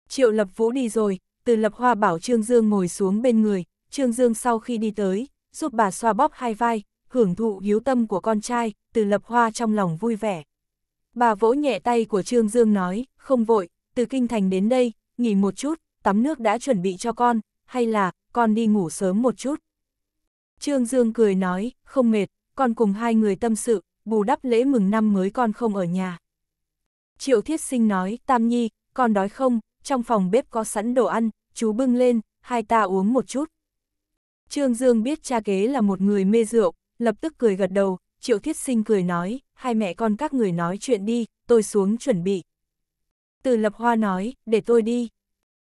Triệu Lập Vũ đi rồi, từ lập hoa bảo Trương Dương ngồi xuống bên người, Trương Dương sau khi đi tới, giúp bà xoa bóp hai vai, hưởng thụ hiếu tâm của con trai, từ lập hoa trong lòng vui vẻ. Bà vỗ nhẹ tay của Trương Dương nói, không vội, từ kinh thành đến đây, nghỉ một chút, tắm nước đã chuẩn bị cho con, hay là, con đi ngủ sớm một chút. Trương Dương cười nói, không mệt, con cùng hai người tâm sự, bù đắp lễ mừng năm mới con không ở nhà. Triệu Thiết Sinh nói, Tam Nhi, con đói không, trong phòng bếp có sẵn đồ ăn, chú bưng lên, hai ta uống một chút. Trương Dương biết cha kế là một người mê rượu, lập tức cười gật đầu, Triệu Thiết Sinh cười nói, hai mẹ con các người nói chuyện đi, tôi xuống chuẩn bị. Từ Lập Hoa nói, để tôi đi.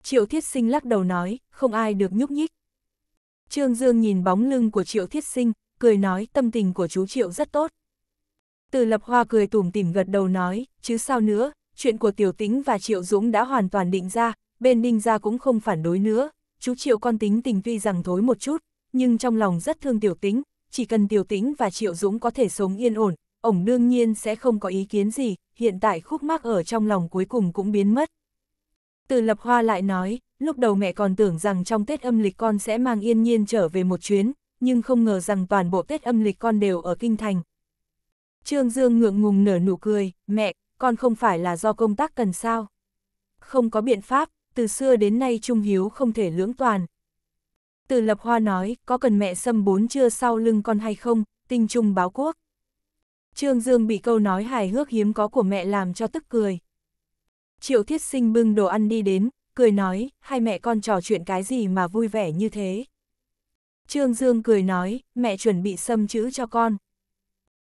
Triệu Thiết Sinh lắc đầu nói, không ai được nhúc nhích. Trương Dương nhìn bóng lưng của Triệu Thiết Sinh, cười nói tâm tình của chú Triệu rất tốt. Từ Lập Hoa cười tủm tỉm gật đầu nói, chứ sao nữa, chuyện của Tiểu Tính và Triệu Dũng đã hoàn toàn định ra, bên Ninh Gia cũng không phản đối nữa. Chú Triệu con tính tình tuy rằng thối một chút, nhưng trong lòng rất thương Tiểu Tính, chỉ cần Tiểu Tính và Triệu Dũng có thể sống yên ổn, ổng đương nhiên sẽ không có ý kiến gì, hiện tại khúc mắc ở trong lòng cuối cùng cũng biến mất. Từ Lập Hoa lại nói, lúc đầu mẹ còn tưởng rằng trong Tết âm lịch con sẽ mang yên nhiên trở về một chuyến, nhưng không ngờ rằng toàn bộ Tết âm lịch con đều ở Kinh Thành. Trương Dương ngượng ngùng nở nụ cười, mẹ, con không phải là do công tác cần sao. Không có biện pháp, từ xưa đến nay Trung Hiếu không thể lưỡng toàn. Từ Lập Hoa nói, có cần mẹ xâm bốn chưa sau lưng con hay không, tinh trung báo quốc. Trương Dương bị câu nói hài hước hiếm có của mẹ làm cho tức cười. Triệu Thiết Sinh bưng đồ ăn đi đến, cười nói, hai mẹ con trò chuyện cái gì mà vui vẻ như thế. Trương Dương cười nói, mẹ chuẩn bị xâm chữ cho con.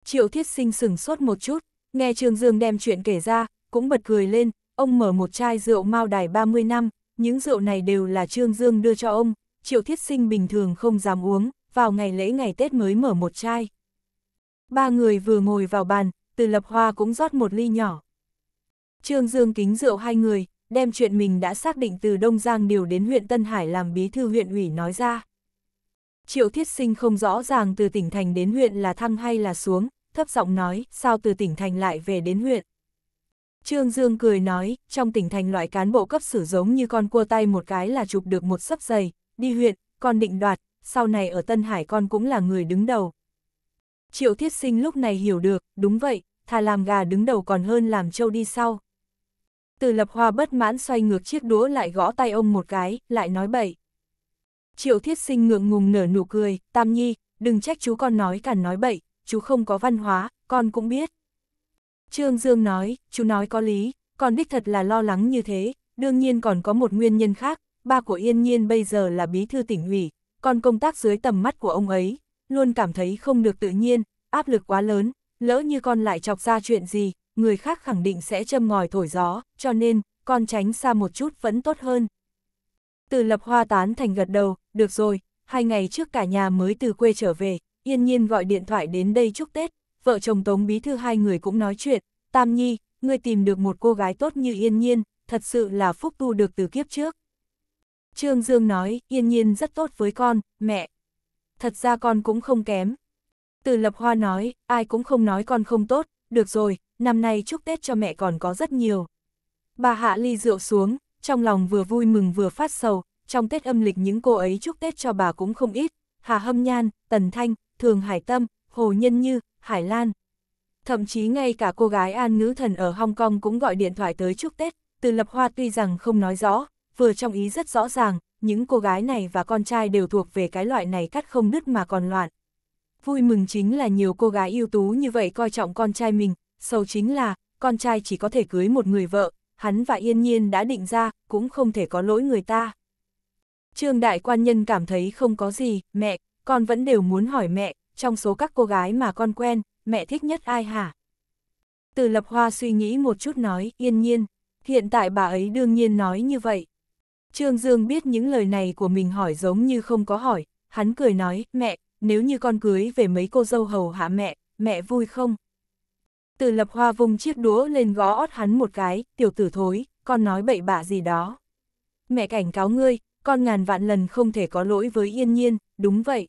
Triệu Thiết Sinh sửng sốt một chút, Nghe Trương Dương đem chuyện kể ra, cũng bật cười lên, ông mở một chai rượu mao đài 30 năm, những rượu này đều là Trương Dương đưa cho ông, Triệu Thiết Sinh bình thường không dám uống, vào ngày lễ ngày Tết mới mở một chai. Ba người vừa ngồi vào bàn, từ lập hoa cũng rót một ly nhỏ. Trương Dương kính rượu hai người, đem chuyện mình đã xác định từ Đông Giang điều đến huyện Tân Hải làm bí thư huyện ủy nói ra. Triệu Thiết Sinh không rõ ràng từ tỉnh thành đến huyện là thăng hay là xuống, thấp giọng nói, sao từ tỉnh thành lại về đến huyện. Trương Dương cười nói, trong tỉnh thành loại cán bộ cấp sử giống như con cua tay một cái là chụp được một sấp giày, đi huyện, con định đoạt, sau này ở Tân Hải con cũng là người đứng đầu. Triệu Thiết Sinh lúc này hiểu được, đúng vậy, thà làm gà đứng đầu còn hơn làm trâu đi sau. Từ lập hoa bất mãn xoay ngược chiếc đũa lại gõ tay ông một cái, lại nói bậy. Triệu Thiết Sinh ngượng ngùng nở nụ cười, Tam Nhi, đừng trách chú con nói càn nói bậy, chú không có văn hóa, con cũng biết. Trương Dương nói, chú nói có lý, con đích thật là lo lắng như thế, đương nhiên còn có một nguyên nhân khác, ba của Yên Nhiên bây giờ là bí thư tỉnh ủy, con công tác dưới tầm mắt của ông ấy, luôn cảm thấy không được tự nhiên, áp lực quá lớn, lỡ như con lại chọc ra chuyện gì, người khác khẳng định sẽ châm ngòi thổi gió, cho nên, con tránh xa một chút vẫn tốt hơn. Từ lập hoa tán thành gật đầu, được rồi, hai ngày trước cả nhà mới từ quê trở về, Yên nhiên gọi điện thoại đến đây chúc Tết, vợ chồng Tống Bí Thư hai người cũng nói chuyện, Tam Nhi, ngươi tìm được một cô gái tốt như Yên nhiên, thật sự là phúc tu được từ kiếp trước. Trương Dương nói, Yên nhiên rất tốt với con, mẹ. Thật ra con cũng không kém. Từ Lập Hoa nói, ai cũng không nói con không tốt, được rồi, năm nay chúc Tết cho mẹ còn có rất nhiều. Bà hạ ly rượu xuống, trong lòng vừa vui mừng vừa phát sầu, trong Tết âm lịch những cô ấy chúc Tết cho bà cũng không ít, Hà Hâm Nhan, Tần Thanh, Thường Hải Tâm, Hồ Nhân Như, Hải Lan. Thậm chí ngay cả cô gái An Ngữ Thần ở Hong Kong cũng gọi điện thoại tới chúc Tết, từ Lập Hoa tuy rằng không nói rõ, vừa trong ý rất rõ ràng, những cô gái này và con trai đều thuộc về cái loại này cắt không đứt mà còn loạn. Vui mừng chính là nhiều cô gái ưu tú như vậy coi trọng con trai mình, sâu chính là, con trai chỉ có thể cưới một người vợ, hắn và yên nhiên đã định ra, cũng không thể có lỗi người ta. Trương Đại Quan Nhân cảm thấy không có gì, mẹ, con vẫn đều muốn hỏi mẹ, trong số các cô gái mà con quen, mẹ thích nhất ai hả? Từ lập hoa suy nghĩ một chút nói, yên nhiên, hiện tại bà ấy đương nhiên nói như vậy. Trương Dương biết những lời này của mình hỏi giống như không có hỏi, hắn cười nói, mẹ, nếu như con cưới về mấy cô dâu hầu hả mẹ, mẹ vui không? Từ lập hoa vung chiếc đũa lên gõ ót hắn một cái, tiểu tử thối, con nói bậy bạ gì đó. Mẹ cảnh cáo ngươi, con ngàn vạn lần không thể có lỗi với yên nhiên, đúng vậy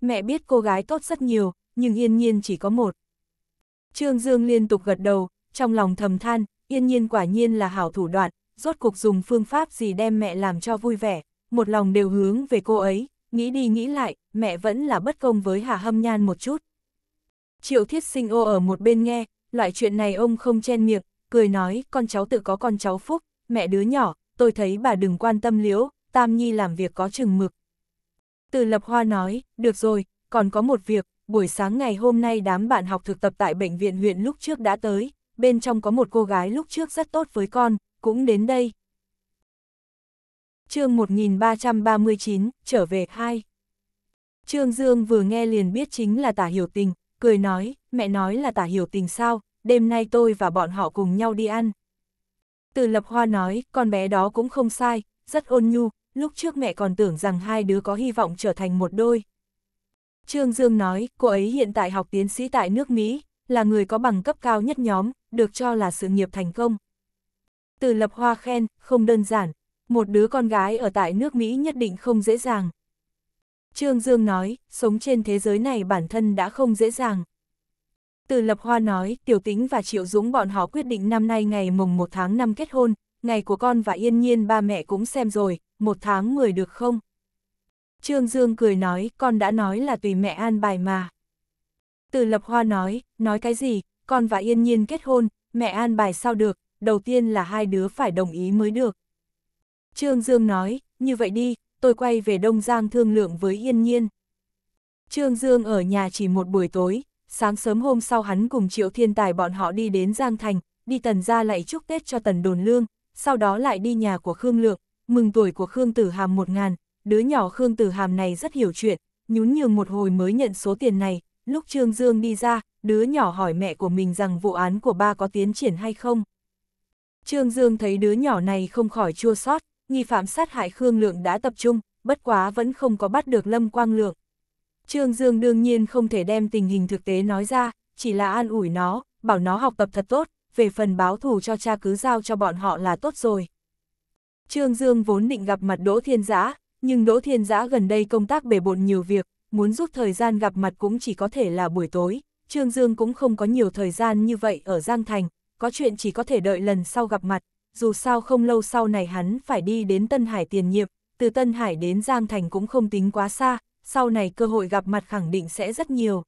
mẹ biết cô gái tốt rất nhiều, nhưng yên nhiên chỉ có một. Trương Dương liên tục gật đầu, trong lòng thầm than, yên nhiên quả nhiên là hảo thủ đoạn, rốt cuộc dùng phương pháp gì đem mẹ làm cho vui vẻ, một lòng đều hướng về cô ấy, nghĩ đi nghĩ lại, mẹ vẫn là bất công với Hà Hâm Nhan một chút. Triệu thiết sinh ô ở một bên nghe, loại chuyện này ông không chen miệng, cười nói con cháu tự có con cháu phúc, mẹ đứa nhỏ, tôi thấy bà đừng quan tâm liễu, Tam Nhi làm việc có chừng mực, từ Lập Hoa nói, được rồi, còn có một việc, buổi sáng ngày hôm nay đám bạn học thực tập tại bệnh viện huyện lúc trước đã tới, bên trong có một cô gái lúc trước rất tốt với con, cũng đến đây. chương 1339, trở về 2 Trương Dương vừa nghe liền biết chính là tả hiểu tình, cười nói, mẹ nói là tả hiểu tình sao, đêm nay tôi và bọn họ cùng nhau đi ăn. Từ Lập Hoa nói, con bé đó cũng không sai, rất ôn nhu, lúc trước mẹ còn tưởng rằng hai đứa có hy vọng trở thành một đôi. Trương Dương nói, cô ấy hiện tại học tiến sĩ tại nước Mỹ, là người có bằng cấp cao nhất nhóm, được cho là sự nghiệp thành công. Từ lập hoa khen, không đơn giản, một đứa con gái ở tại nước Mỹ nhất định không dễ dàng. Trương Dương nói, sống trên thế giới này bản thân đã không dễ dàng. Từ Lập Hoa nói, Tiểu Tĩnh và Triệu Dũng bọn họ quyết định năm nay ngày mùng 1 tháng 5 kết hôn, ngày của con và Yên Nhiên ba mẹ cũng xem rồi, một tháng mười được không? Trương Dương cười nói, con đã nói là tùy mẹ an bài mà. Từ Lập Hoa nói, nói cái gì, con và Yên Nhiên kết hôn, mẹ an bài sao được, đầu tiên là hai đứa phải đồng ý mới được. Trương Dương nói, như vậy đi, tôi quay về Đông Giang thương lượng với Yên Nhiên. Trương Dương ở nhà chỉ một buổi tối, sáng sớm hôm sau hắn cùng Triệu Thiên Tài bọn họ đi đến Giang Thành, đi tần ra lại chúc Tết cho tần đồn lương, sau đó lại đi nhà của Khương Lượng, mừng tuổi của Khương Tử Hàm một ngàn, đứa nhỏ Khương Tử Hàm này rất hiểu chuyện, nhún nhường một hồi mới nhận số tiền này, lúc Trương Dương đi ra, đứa nhỏ hỏi mẹ của mình rằng vụ án của ba có tiến triển hay không. Trương Dương thấy đứa nhỏ này không khỏi chua sót, nghi phạm sát hại Khương Lượng đã tập trung, bất quá vẫn không có bắt được Lâm Quang Lượng. Trương Dương đương nhiên không thể đem tình hình thực tế nói ra, chỉ là an ủi nó, bảo nó học tập thật tốt, về phần báo thù cho cha cứ giao cho bọn họ là tốt rồi. Trương Dương vốn định gặp mặt Đỗ Thiên Giã, nhưng Đỗ Thiên Giã gần đây công tác bể bộn nhiều việc, muốn rút thời gian gặp mặt cũng chỉ có thể là buổi tối. Trương Dương cũng không có nhiều thời gian như vậy ở Giang Thành, có chuyện chỉ có thể đợi lần sau gặp mặt, dù sao không lâu sau này hắn phải đi đến Tân Hải tiền nhiệm, từ Tân Hải đến Giang Thành cũng không tính quá xa, sau này cơ hội gặp mặt khẳng định sẽ rất nhiều.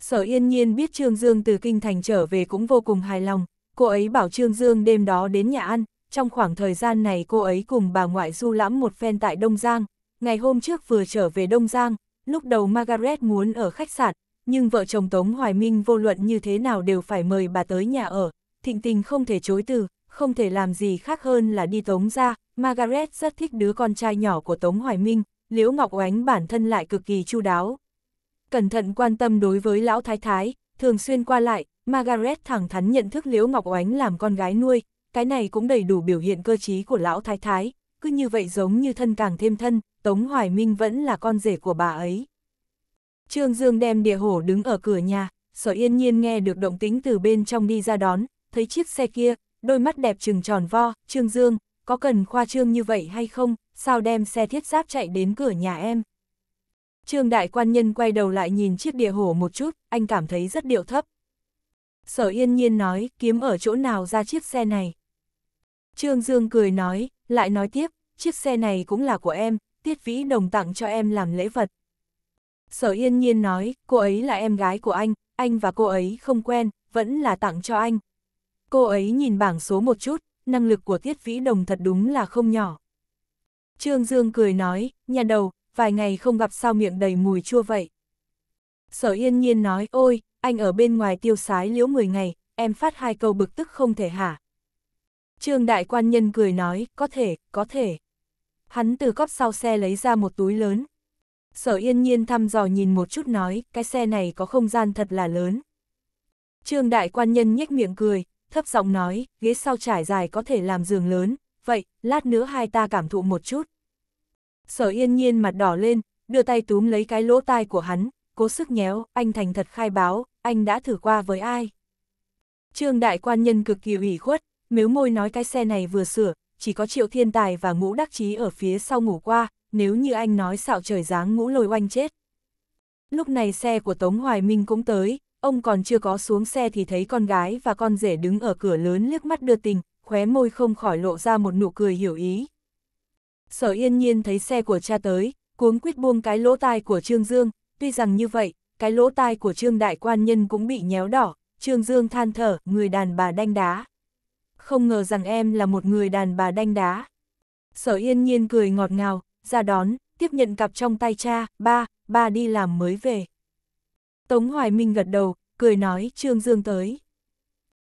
Sở Yên Nhiên biết Trương Dương từ Kinh Thành trở về cũng vô cùng hài lòng, cô ấy bảo Trương Dương đêm đó đến nhà ăn, trong khoảng thời gian này cô ấy cùng bà ngoại du lãm một phen tại Đông Giang, ngày hôm trước vừa trở về Đông Giang, lúc đầu Margaret muốn ở khách sạn, nhưng vợ chồng Tống Hoài Minh vô luận như thế nào đều phải mời bà tới nhà ở, thịnh tình không thể chối từ, không thể làm gì khác hơn là đi Tống ra, Margaret rất thích đứa con trai nhỏ của Tống Hoài Minh, Liễu Ngọc Oánh bản thân lại cực kỳ chu đáo. Cẩn thận quan tâm đối với lão thái thái, thường xuyên qua lại, Margaret thẳng thắn nhận thức Liễu Ngọc Oánh làm con gái nuôi, cái này cũng đầy đủ biểu hiện cơ trí của lão thái thái, cứ như vậy giống như thân càng thêm thân, Tống Hoài Minh vẫn là con rể của bà ấy. Trương Dương đem địa hổ đứng ở cửa nhà, sở yên nhiên nghe được động tính từ bên trong đi ra đón, thấy chiếc xe kia, đôi mắt đẹp trừng tròn vo, Trương Dương, có cần khoa trương như vậy hay không, sao đem xe thiết giáp chạy đến cửa nhà em. Trương đại quan nhân quay đầu lại nhìn chiếc địa hổ một chút, anh cảm thấy rất điệu thấp. Sở yên nhiên nói, kiếm ở chỗ nào ra chiếc xe này. Trương Dương cười nói, lại nói tiếp, chiếc xe này cũng là của em, Tiết Vĩ Đồng tặng cho em làm lễ vật. Sở Yên Nhiên nói, cô ấy là em gái của anh, anh và cô ấy không quen, vẫn là tặng cho anh. Cô ấy nhìn bảng số một chút, năng lực của Tiết Vĩ Đồng thật đúng là không nhỏ. Trương Dương cười nói, nhà đầu, vài ngày không gặp sao miệng đầy mùi chua vậy. Sở Yên Nhiên nói, ôi, anh ở bên ngoài tiêu sái liễu 10 ngày, em phát hai câu bực tức không thể hả. Trương đại quan nhân cười nói, có thể, có thể. Hắn từ cóp sau xe lấy ra một túi lớn. Sở yên nhiên thăm dò nhìn một chút nói, cái xe này có không gian thật là lớn. Trương đại quan nhân nhếch miệng cười, thấp giọng nói, ghế sau trải dài có thể làm giường lớn, vậy, lát nữa hai ta cảm thụ một chút. Sở yên nhiên mặt đỏ lên, đưa tay túm lấy cái lỗ tai của hắn, cố sức nhéo, anh thành thật khai báo, anh đã thử qua với ai. Trương đại quan nhân cực kỳ ủy khuất, miếu môi nói cái xe này vừa sửa, chỉ có triệu thiên tài và ngũ đắc chí ở phía sau ngủ qua, nếu như anh nói xạo trời dáng ngũ lôi oanh chết. Lúc này xe của Tống Hoài Minh cũng tới, ông còn chưa có xuống xe thì thấy con gái và con rể đứng ở cửa lớn liếc mắt đưa tình, khóe môi không khỏi lộ ra một nụ cười hiểu ý. Sở yên nhiên thấy xe của cha tới, cuống quýt buông cái lỗ tai của Trương Dương, tuy rằng như vậy, cái lỗ tai của Trương Đại Quan Nhân cũng bị nhéo đỏ, Trương Dương than thở, người đàn bà đanh đá không ngờ rằng em là một người đàn bà đanh đá. Sở yên nhiên cười ngọt ngào, ra đón, tiếp nhận cặp trong tay cha, ba, ba đi làm mới về. Tống Hoài Minh gật đầu, cười nói Trương Dương tới.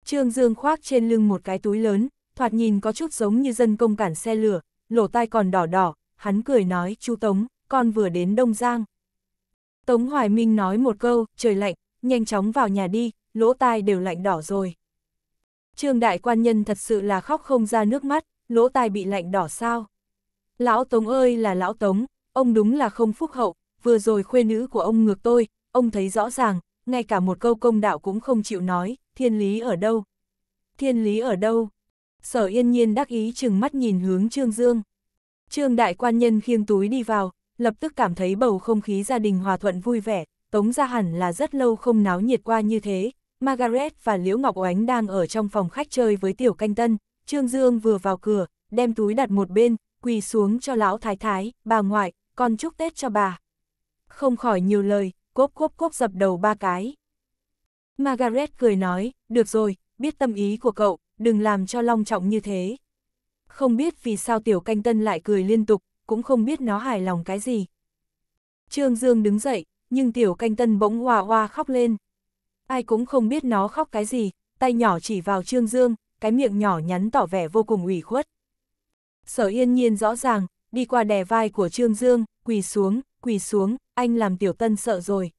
Trương Dương khoác trên lưng một cái túi lớn, thoạt nhìn có chút giống như dân công cản xe lửa, lỗ tai còn đỏ đỏ, hắn cười nói chú Tống, con vừa đến Đông Giang. Tống Hoài Minh nói một câu, trời lạnh, nhanh chóng vào nhà đi, lỗ tai đều lạnh đỏ rồi. Trương đại quan nhân thật sự là khóc không ra nước mắt, lỗ tai bị lạnh đỏ sao. Lão Tống ơi là lão Tống, ông đúng là không phúc hậu, vừa rồi khuê nữ của ông ngược tôi, ông thấy rõ ràng, ngay cả một câu công đạo cũng không chịu nói, thiên lý ở đâu? Thiên lý ở đâu? Sở yên nhiên đắc ý chừng mắt nhìn hướng Trương Dương. Trương đại quan nhân khiêng túi đi vào, lập tức cảm thấy bầu không khí gia đình hòa thuận vui vẻ, tống ra hẳn là rất lâu không náo nhiệt qua như thế, Margaret và Liễu Ngọc Oánh đang ở trong phòng khách chơi với Tiểu Canh Tân, Trương Dương vừa vào cửa, đem túi đặt một bên, quỳ xuống cho lão thái thái, bà ngoại, con chúc Tết cho bà. Không khỏi nhiều lời, cốp cốp cốp dập đầu ba cái. Margaret cười nói, được rồi, biết tâm ý của cậu, đừng làm cho long trọng như thế. Không biết vì sao Tiểu Canh Tân lại cười liên tục, cũng không biết nó hài lòng cái gì. Trương Dương đứng dậy, nhưng Tiểu Canh Tân bỗng hoa hoa khóc lên ai cũng không biết nó khóc cái gì, tay nhỏ chỉ vào Trương Dương, cái miệng nhỏ nhắn tỏ vẻ vô cùng ủy khuất. Sở yên nhiên rõ ràng, đi qua đè vai của Trương Dương, quỳ xuống, quỳ xuống, anh làm tiểu tân sợ rồi.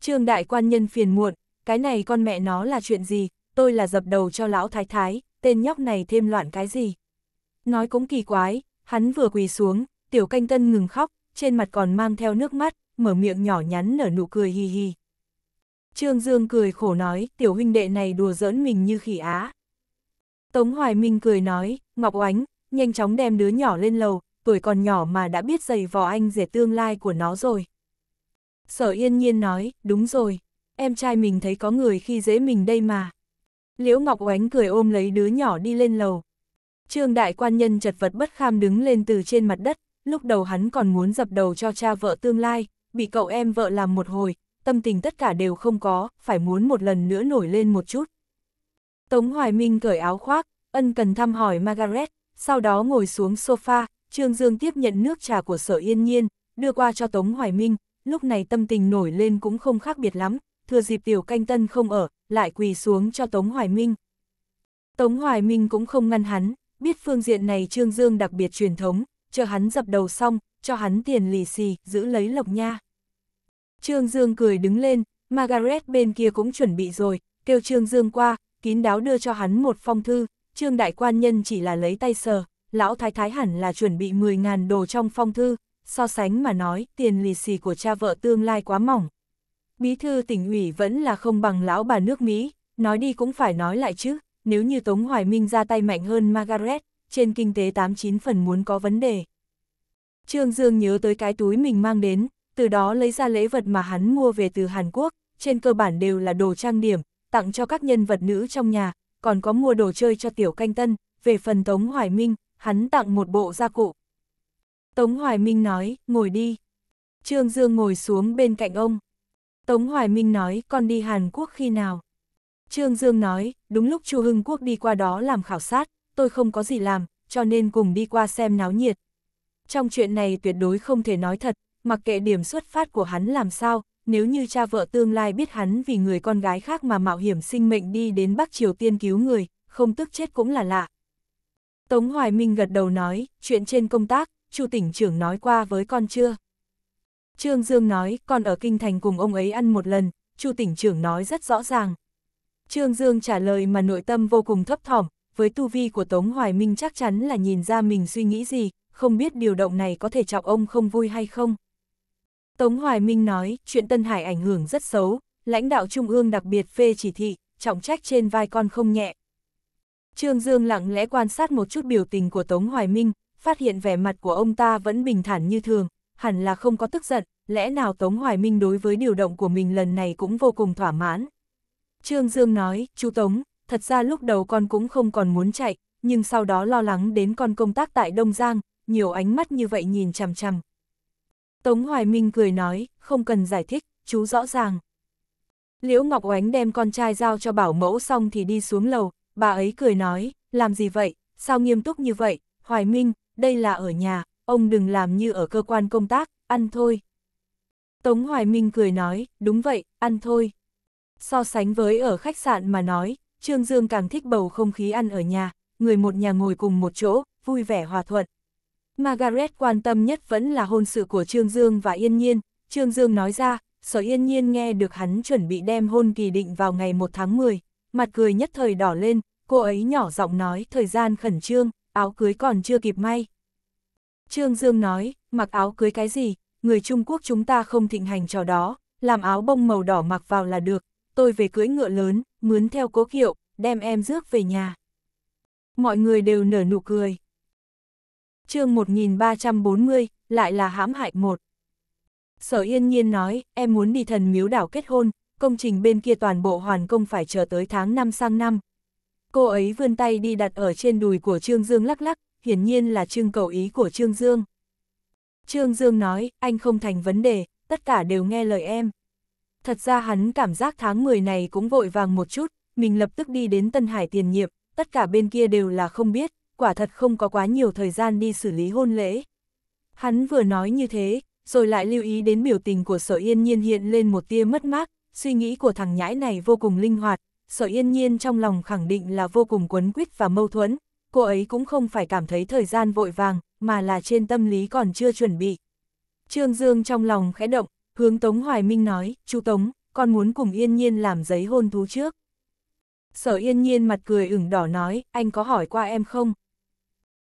Trương đại quan nhân phiền muộn, cái này con mẹ nó là chuyện gì, tôi là dập đầu cho lão thái thái, tên nhóc này thêm loạn cái gì. Nói cũng kỳ quái, hắn vừa quỳ xuống, tiểu canh tân ngừng khóc, trên mặt còn mang theo nước mắt, mở miệng nhỏ nhắn nở nụ cười hi hi. Trương Dương cười khổ nói, tiểu huynh đệ này đùa giỡn mình như khỉ á. Tống Hoài Minh cười nói, Ngọc Oánh, nhanh chóng đem đứa nhỏ lên lầu, tuổi còn nhỏ mà đã biết giày vò anh rể tương lai của nó rồi. Sở yên nhiên nói, đúng rồi, em trai mình thấy có người khi dễ mình đây mà. Liễu Ngọc Oánh cười ôm lấy đứa nhỏ đi lên lầu. Trương đại quan nhân chật vật bất kham đứng lên từ trên mặt đất, lúc đầu hắn còn muốn dập đầu cho cha vợ tương lai, bị cậu em vợ làm một hồi, tâm tình tất cả đều không có, phải muốn một lần nữa nổi lên một chút. Tống Hoài Minh cởi áo khoác, ân cần thăm hỏi Margaret, sau đó ngồi xuống sofa, Trương Dương tiếp nhận nước trà của sở yên nhiên, đưa qua cho Tống Hoài Minh, lúc này tâm tình nổi lên cũng không khác biệt lắm, thừa dịp tiểu canh tân không ở, lại quỳ xuống cho Tống Hoài Minh. Tống Hoài Minh cũng không ngăn hắn, biết phương diện này Trương Dương đặc biệt truyền thống, chờ hắn dập đầu xong, cho hắn tiền lì xì, giữ lấy lộc nha. Trương Dương cười đứng lên, Margaret bên kia cũng chuẩn bị rồi, kêu Trương Dương qua, kín đáo đưa cho hắn một phong thư, Trương đại quan nhân chỉ là lấy tay sờ, lão thái thái hẳn là chuẩn bị 10.000 đồ trong phong thư, so sánh mà nói, tiền lì xì của cha vợ tương lai quá mỏng. Bí thư tỉnh ủy vẫn là không bằng lão bà nước Mỹ, nói đi cũng phải nói lại chứ, nếu như Tống Hoài Minh ra tay mạnh hơn Margaret, trên kinh tế 89 phần muốn có vấn đề. Trương Dương nhớ tới cái túi mình mang đến, từ đó lấy ra lễ vật mà hắn mua về từ Hàn Quốc, trên cơ bản đều là đồ trang điểm, tặng cho các nhân vật nữ trong nhà, còn có mua đồ chơi cho Tiểu Canh Tân, về phần Tống Hoài Minh, hắn tặng một bộ gia cụ. Tống Hoài Minh nói, ngồi đi. Trương Dương ngồi xuống bên cạnh ông. Tống Hoài Minh nói, con đi Hàn Quốc khi nào? Trương Dương nói, đúng lúc Chu Hưng Quốc đi qua đó làm khảo sát, tôi không có gì làm, cho nên cùng đi qua xem náo nhiệt. Trong chuyện này tuyệt đối không thể nói thật, mặc kệ điểm xuất phát của hắn làm sao, nếu như cha vợ tương lai biết hắn vì người con gái khác mà mạo hiểm sinh mệnh đi đến Bắc Triều Tiên cứu người, không tức chết cũng là lạ. Tống Hoài Minh gật đầu nói, chuyện trên công tác, Chu tỉnh trưởng nói qua với con chưa? Trương Dương nói, con ở Kinh Thành cùng ông ấy ăn một lần, Chu tỉnh trưởng nói rất rõ ràng. Trương Dương trả lời mà nội tâm vô cùng thấp thỏm, với tu vi của Tống Hoài Minh chắc chắn là nhìn ra mình suy nghĩ gì, không biết điều động này có thể chọc ông không vui hay không. Tống Hoài Minh nói, chuyện Tân Hải ảnh hưởng rất xấu, lãnh đạo Trung ương đặc biệt phê chỉ thị, trọng trách trên vai con không nhẹ. Trương Dương lặng lẽ quan sát một chút biểu tình của Tống Hoài Minh, phát hiện vẻ mặt của ông ta vẫn bình thản như thường, hẳn là không có tức giận, lẽ nào Tống Hoài Minh đối với điều động của mình lần này cũng vô cùng thỏa mãn. Trương Dương nói, chú Tống, thật ra lúc đầu con cũng không còn muốn chạy, nhưng sau đó lo lắng đến con công tác tại Đông Giang, nhiều ánh mắt như vậy nhìn chằm chằm, Tống Hoài Minh cười nói, không cần giải thích, chú rõ ràng. Liễu Ngọc Oánh đem con trai giao cho bảo mẫu xong thì đi xuống lầu, bà ấy cười nói, làm gì vậy, sao nghiêm túc như vậy, Hoài Minh, đây là ở nhà, ông đừng làm như ở cơ quan công tác, ăn thôi. Tống Hoài Minh cười nói, đúng vậy, ăn thôi. So sánh với ở khách sạn mà nói, Trương Dương càng thích bầu không khí ăn ở nhà, người một nhà ngồi cùng một chỗ, vui vẻ hòa thuận, Margaret quan tâm nhất vẫn là hôn sự của Trương Dương và Yên Nhiên. Trương Dương nói ra, sở Yên Nhiên nghe được hắn chuẩn bị đem hôn kỳ định vào ngày 1 tháng 10. Mặt cười nhất thời đỏ lên, cô ấy nhỏ giọng nói thời gian khẩn trương, áo cưới còn chưa kịp may. Trương Dương nói, mặc áo cưới cái gì, người Trung Quốc chúng ta không thịnh hành trò đó, làm áo bông màu đỏ mặc vào là được, tôi về cưới ngựa lớn, mướn theo cố kiệu, đem em rước về nhà. Mọi người đều nở nụ cười chương 1340, lại là hãm hại một. Sở yên nhiên nói, em muốn đi thần miếu đảo kết hôn, công trình bên kia toàn bộ hoàn công phải chờ tới tháng 5 sang năm. Cô ấy vươn tay đi đặt ở trên đùi của Trương Dương lắc lắc, hiển nhiên là trưng cầu ý của Trương Dương. Trương Dương nói, anh không thành vấn đề, tất cả đều nghe lời em. Thật ra hắn cảm giác tháng 10 này cũng vội vàng một chút, mình lập tức đi đến Tân Hải tiền nhiệm, tất cả bên kia đều là không biết, quả thật không có quá nhiều thời gian đi xử lý hôn lễ. Hắn vừa nói như thế, rồi lại lưu ý đến biểu tình của sở yên nhiên hiện lên một tia mất mát, suy nghĩ của thằng nhãi này vô cùng linh hoạt, sở yên nhiên trong lòng khẳng định là vô cùng quấn quýt và mâu thuẫn, cô ấy cũng không phải cảm thấy thời gian vội vàng, mà là trên tâm lý còn chưa chuẩn bị. Trương Dương trong lòng khẽ động, hướng Tống Hoài Minh nói, chú Tống, con muốn cùng yên nhiên làm giấy hôn thú trước. Sở yên nhiên mặt cười ửng đỏ nói, anh có hỏi qua em không?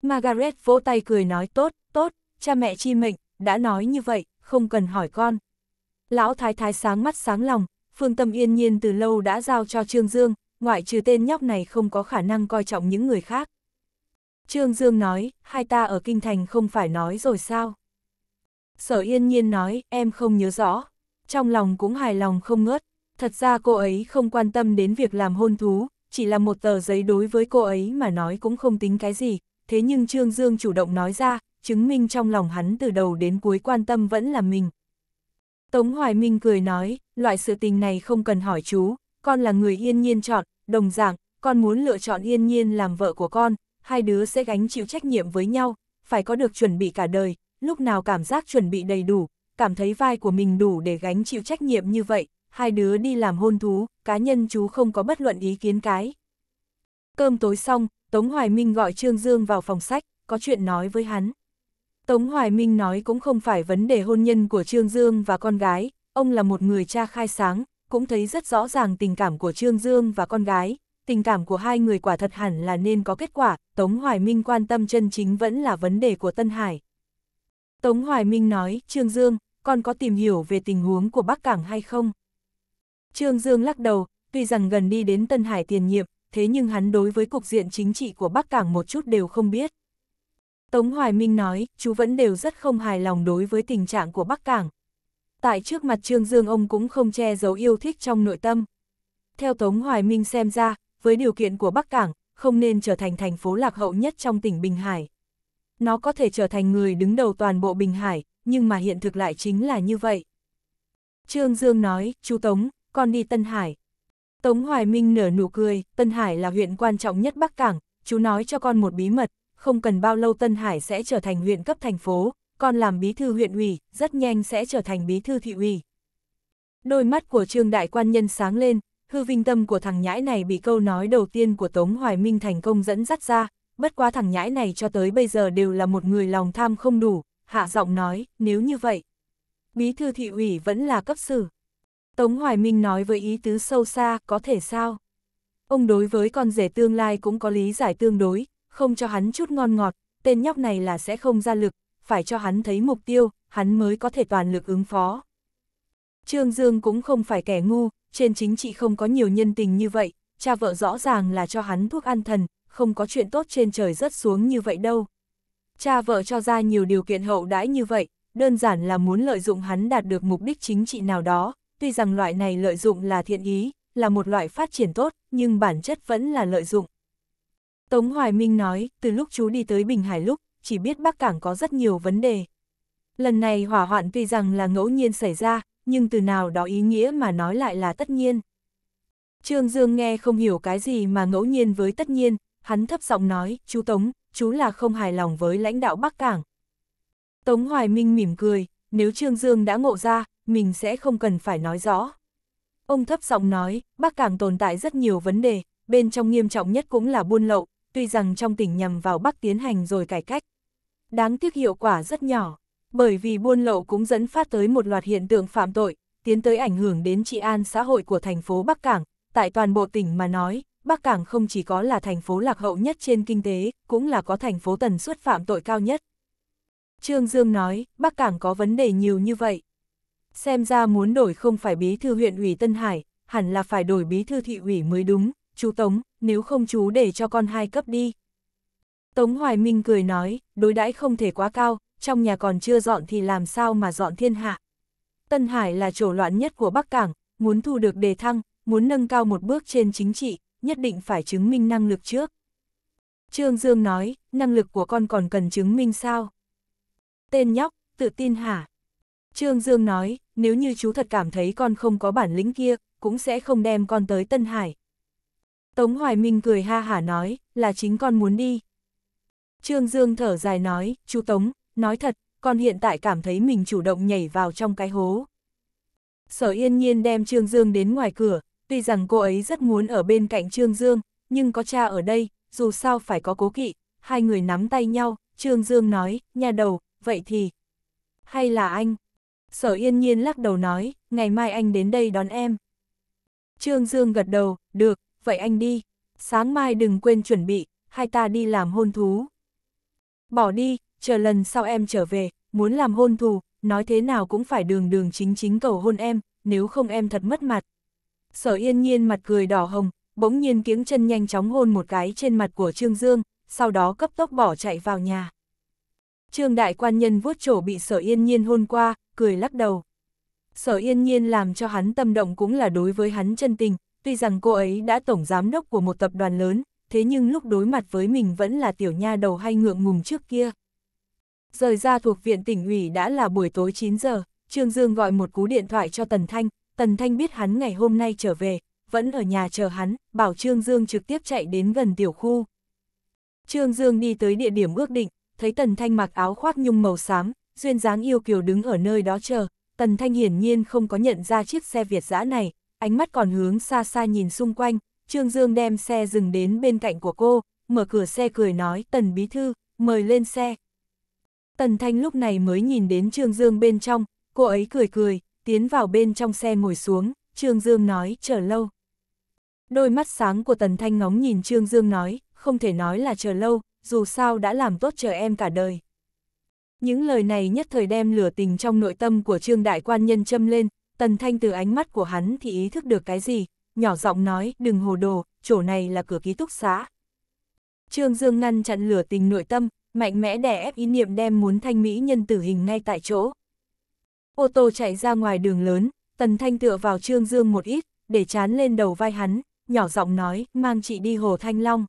Margaret vỗ tay cười nói tốt, tốt, cha mẹ chi mệnh, đã nói như vậy, không cần hỏi con. Lão thái thái sáng mắt sáng lòng, phương tâm yên nhiên từ lâu đã giao cho Trương Dương, ngoại trừ tên nhóc này không có khả năng coi trọng những người khác. Trương Dương nói, hai ta ở kinh thành không phải nói rồi sao? Sở yên nhiên nói, em không nhớ rõ. Trong lòng cũng hài lòng không ngớt, thật ra cô ấy không quan tâm đến việc làm hôn thú, chỉ là một tờ giấy đối với cô ấy mà nói cũng không tính cái gì, thế nhưng Trương Dương chủ động nói ra, chứng minh trong lòng hắn từ đầu đến cuối quan tâm vẫn là mình. Tống Hoài Minh cười nói, loại sự tình này không cần hỏi chú, con là người yên nhiên chọn, đồng dạng, con muốn lựa chọn yên nhiên làm vợ của con, hai đứa sẽ gánh chịu trách nhiệm với nhau, phải có được chuẩn bị cả đời, lúc nào cảm giác chuẩn bị đầy đủ, cảm thấy vai của mình đủ để gánh chịu trách nhiệm như vậy, hai đứa đi làm hôn thú, cá nhân chú không có bất luận ý kiến cái. Cơm tối xong, Tống Hoài Minh gọi Trương Dương vào phòng sách, có chuyện nói với hắn. Tống Hoài Minh nói cũng không phải vấn đề hôn nhân của Trương Dương và con gái, ông là một người cha khai sáng, cũng thấy rất rõ ràng tình cảm của Trương Dương và con gái, tình cảm của hai người quả thật hẳn là nên có kết quả, Tống Hoài Minh quan tâm chân chính vẫn là vấn đề của Tân Hải. Tống Hoài Minh nói, Trương Dương, con có tìm hiểu về tình huống của Bắc Cảng hay không? Trương Dương lắc đầu, tuy rằng gần đi đến Tân Hải tiền nhiệm, thế nhưng hắn đối với cục diện chính trị của Bắc Cảng một chút đều không biết. Tống Hoài Minh nói, chú vẫn đều rất không hài lòng đối với tình trạng của Bắc Cảng. Tại trước mặt Trương Dương ông cũng không che giấu yêu thích trong nội tâm. Theo Tống Hoài Minh xem ra, với điều kiện của Bắc Cảng, không nên trở thành thành phố lạc hậu nhất trong tỉnh Bình Hải. Nó có thể trở thành người đứng đầu toàn bộ Bình Hải, nhưng mà hiện thực lại chính là như vậy. Trương Dương nói, chú Tống, con đi Tân Hải, Tống Hoài Minh nở nụ cười, Tân Hải là huyện quan trọng nhất Bắc Cảng, chú nói cho con một bí mật, không cần bao lâu Tân Hải sẽ trở thành huyện cấp thành phố, con làm bí thư huyện ủy, rất nhanh sẽ trở thành bí thư thị ủy. Đôi mắt của Trương Đại Quan Nhân sáng lên, hư vinh tâm của thằng nhãi này bị câu nói đầu tiên của Tống Hoài Minh thành công dẫn dắt ra, bất quá thằng nhãi này cho tới bây giờ đều là một người lòng tham không đủ, hạ giọng nói, nếu như vậy. Bí thư thị ủy vẫn là cấp sử. Tống Hoài Minh nói với ý tứ sâu xa, có thể sao? Ông đối với con rể tương lai cũng có lý giải tương đối, không cho hắn chút ngon ngọt, tên nhóc này là sẽ không ra lực, phải cho hắn thấy mục tiêu, hắn mới có thể toàn lực ứng phó. Trương Dương cũng không phải kẻ ngu, trên chính trị không có nhiều nhân tình như vậy, cha vợ rõ ràng là cho hắn thuốc an thần, không có chuyện tốt trên trời rớt xuống như vậy đâu. Cha vợ cho ra nhiều điều kiện hậu đãi như vậy, đơn giản là muốn lợi dụng hắn đạt được mục đích chính trị nào đó, tuy rằng loại này lợi dụng là thiện ý, là một loại phát triển tốt, nhưng bản chất vẫn là lợi dụng. Tống Hoài Minh nói, từ lúc chú đi tới Bình Hải lúc, chỉ biết Bắc Cảng có rất nhiều vấn đề. Lần này hỏa hoạn tuy rằng là ngẫu nhiên xảy ra, nhưng từ nào đó ý nghĩa mà nói lại là tất nhiên. Trương Dương nghe không hiểu cái gì mà ngẫu nhiên với tất nhiên, hắn thấp giọng nói, chú Tống, chú là không hài lòng với lãnh đạo Bắc Cảng. Tống Hoài Minh mỉm cười, nếu Trương Dương đã ngộ ra, mình sẽ không cần phải nói rõ. Ông thấp giọng nói, Bắc Càng tồn tại rất nhiều vấn đề, bên trong nghiêm trọng nhất cũng là buôn lậu, tuy rằng trong tỉnh nhằm vào Bắc tiến hành rồi cải cách. Đáng tiếc hiệu quả rất nhỏ, bởi vì buôn lậu cũng dẫn phát tới một loạt hiện tượng phạm tội, tiến tới ảnh hưởng đến trị an xã hội của thành phố Bắc Cảng. Tại toàn bộ tỉnh mà nói, Bắc Cảng không chỉ có là thành phố lạc hậu nhất trên kinh tế, cũng là có thành phố tần suất phạm tội cao nhất. Trương Dương nói, Bắc Cảng có vấn đề nhiều như vậy, xem ra muốn đổi không phải bí thư huyện ủy Tân Hải, hẳn là phải đổi bí thư thị ủy mới đúng, chú Tống, nếu không chú để cho con hai cấp đi. Tống Hoài Minh cười nói, đối đãi không thể quá cao, trong nhà còn chưa dọn thì làm sao mà dọn thiên hạ. Tân Hải là chỗ loạn nhất của Bắc Cảng, muốn thu được đề thăng, muốn nâng cao một bước trên chính trị, nhất định phải chứng minh năng lực trước. Trương Dương nói, năng lực của con còn cần chứng minh sao? Tên nhóc, tự tin hả? Trương Dương nói, nếu như chú thật cảm thấy con không có bản lĩnh kia, cũng sẽ không đem con tới Tân Hải. Tống Hoài Minh cười ha hả nói, là chính con muốn đi. Trương Dương thở dài nói, chú Tống, nói thật, con hiện tại cảm thấy mình chủ động nhảy vào trong cái hố. Sở yên nhiên đem Trương Dương đến ngoài cửa, tuy rằng cô ấy rất muốn ở bên cạnh Trương Dương, nhưng có cha ở đây, dù sao phải có cố kỵ, hai người nắm tay nhau, Trương Dương nói, nhà đầu, vậy thì, hay là anh, Sở yên nhiên lắc đầu nói, ngày mai anh đến đây đón em. Trương Dương gật đầu, được, vậy anh đi. Sáng mai đừng quên chuẩn bị, hai ta đi làm hôn thú. Bỏ đi, chờ lần sau em trở về, muốn làm hôn thù, nói thế nào cũng phải đường đường chính chính cầu hôn em, nếu không em thật mất mặt. Sở yên nhiên mặt cười đỏ hồng, bỗng nhiên kiếng chân nhanh chóng hôn một cái trên mặt của Trương Dương, sau đó cấp tốc bỏ chạy vào nhà. Trương đại quan nhân vuốt trổ bị sở yên nhiên hôn qua, cười lắc đầu. Sở yên nhiên làm cho hắn tâm động cũng là đối với hắn chân tình, tuy rằng cô ấy đã tổng giám đốc của một tập đoàn lớn, thế nhưng lúc đối mặt với mình vẫn là tiểu nha đầu hay ngượng ngùng trước kia. Rời ra thuộc viện tỉnh ủy đã là buổi tối 9 giờ, Trương Dương gọi một cú điện thoại cho Tần Thanh, Tần Thanh biết hắn ngày hôm nay trở về, vẫn ở nhà chờ hắn, bảo Trương Dương trực tiếp chạy đến gần tiểu khu. Trương Dương đi tới địa điểm ước định, thấy Tần Thanh mặc áo khoác nhung màu xám, duyên dáng yêu kiều đứng ở nơi đó chờ, Tần Thanh hiển nhiên không có nhận ra chiếc xe Việt dã này, ánh mắt còn hướng xa xa nhìn xung quanh, Trương Dương đem xe dừng đến bên cạnh của cô, mở cửa xe cười nói Tần Bí Thư, mời lên xe. Tần Thanh lúc này mới nhìn đến Trương Dương bên trong, cô ấy cười cười, tiến vào bên trong xe ngồi xuống, Trương Dương nói chờ lâu. Đôi mắt sáng của Tần Thanh ngóng nhìn Trương Dương nói, không thể nói là chờ lâu, dù sao đã làm tốt chờ em cả đời. Những lời này nhất thời đem lửa tình trong nội tâm của trương đại quan nhân châm lên, tần thanh từ ánh mắt của hắn thì ý thức được cái gì, nhỏ giọng nói đừng hồ đồ, chỗ này là cửa ký túc xá. Trương Dương ngăn chặn lửa tình nội tâm, mạnh mẽ đè ép ý niệm đem muốn thanh mỹ nhân tử hình ngay tại chỗ. Ô tô chạy ra ngoài đường lớn, tần thanh tựa vào Trương Dương một ít, để chán lên đầu vai hắn, nhỏ giọng nói mang chị đi Hồ Thanh Long.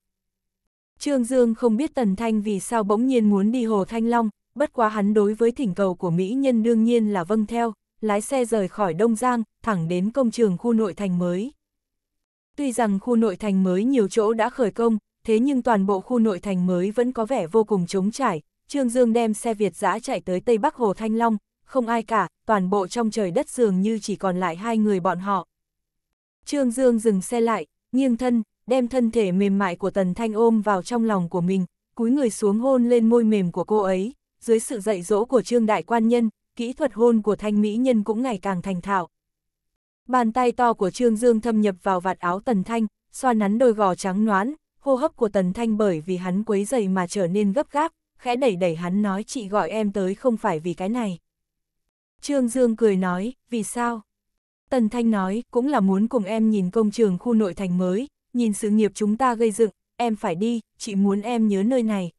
Trương Dương không biết Tần Thanh vì sao bỗng nhiên muốn đi Hồ Thanh Long, bất quá hắn đối với thỉnh cầu của Mỹ nhân đương nhiên là vâng theo, lái xe rời khỏi Đông Giang, thẳng đến công trường khu nội thành mới. Tuy rằng khu nội thành mới nhiều chỗ đã khởi công, thế nhưng toàn bộ khu nội thành mới vẫn có vẻ vô cùng trống trải, Trương Dương đem xe Việt giã chạy tới Tây Bắc Hồ Thanh Long, không ai cả, toàn bộ trong trời đất dường như chỉ còn lại hai người bọn họ. Trương Dương dừng xe lại, nghiêng thân, đem thân thể mềm mại của Tần Thanh ôm vào trong lòng của mình, cúi người xuống hôn lên môi mềm của cô ấy, dưới sự dạy dỗ của trương đại quan nhân, kỹ thuật hôn của thanh mỹ nhân cũng ngày càng thành thạo. Bàn tay to của trương dương thâm nhập vào vạt áo tần thanh, xoa nắn đôi gò trắng noán, hô hấp của tần thanh bởi vì hắn quấy dày mà trở nên gấp gáp, khẽ đẩy đẩy hắn nói chị gọi em tới không phải vì cái này. Trương Dương cười nói, vì sao? Tần Thanh nói, cũng là muốn cùng em nhìn công trường khu nội thành mới, nhìn sự nghiệp chúng ta gây dựng, em phải đi, chị muốn em nhớ nơi này.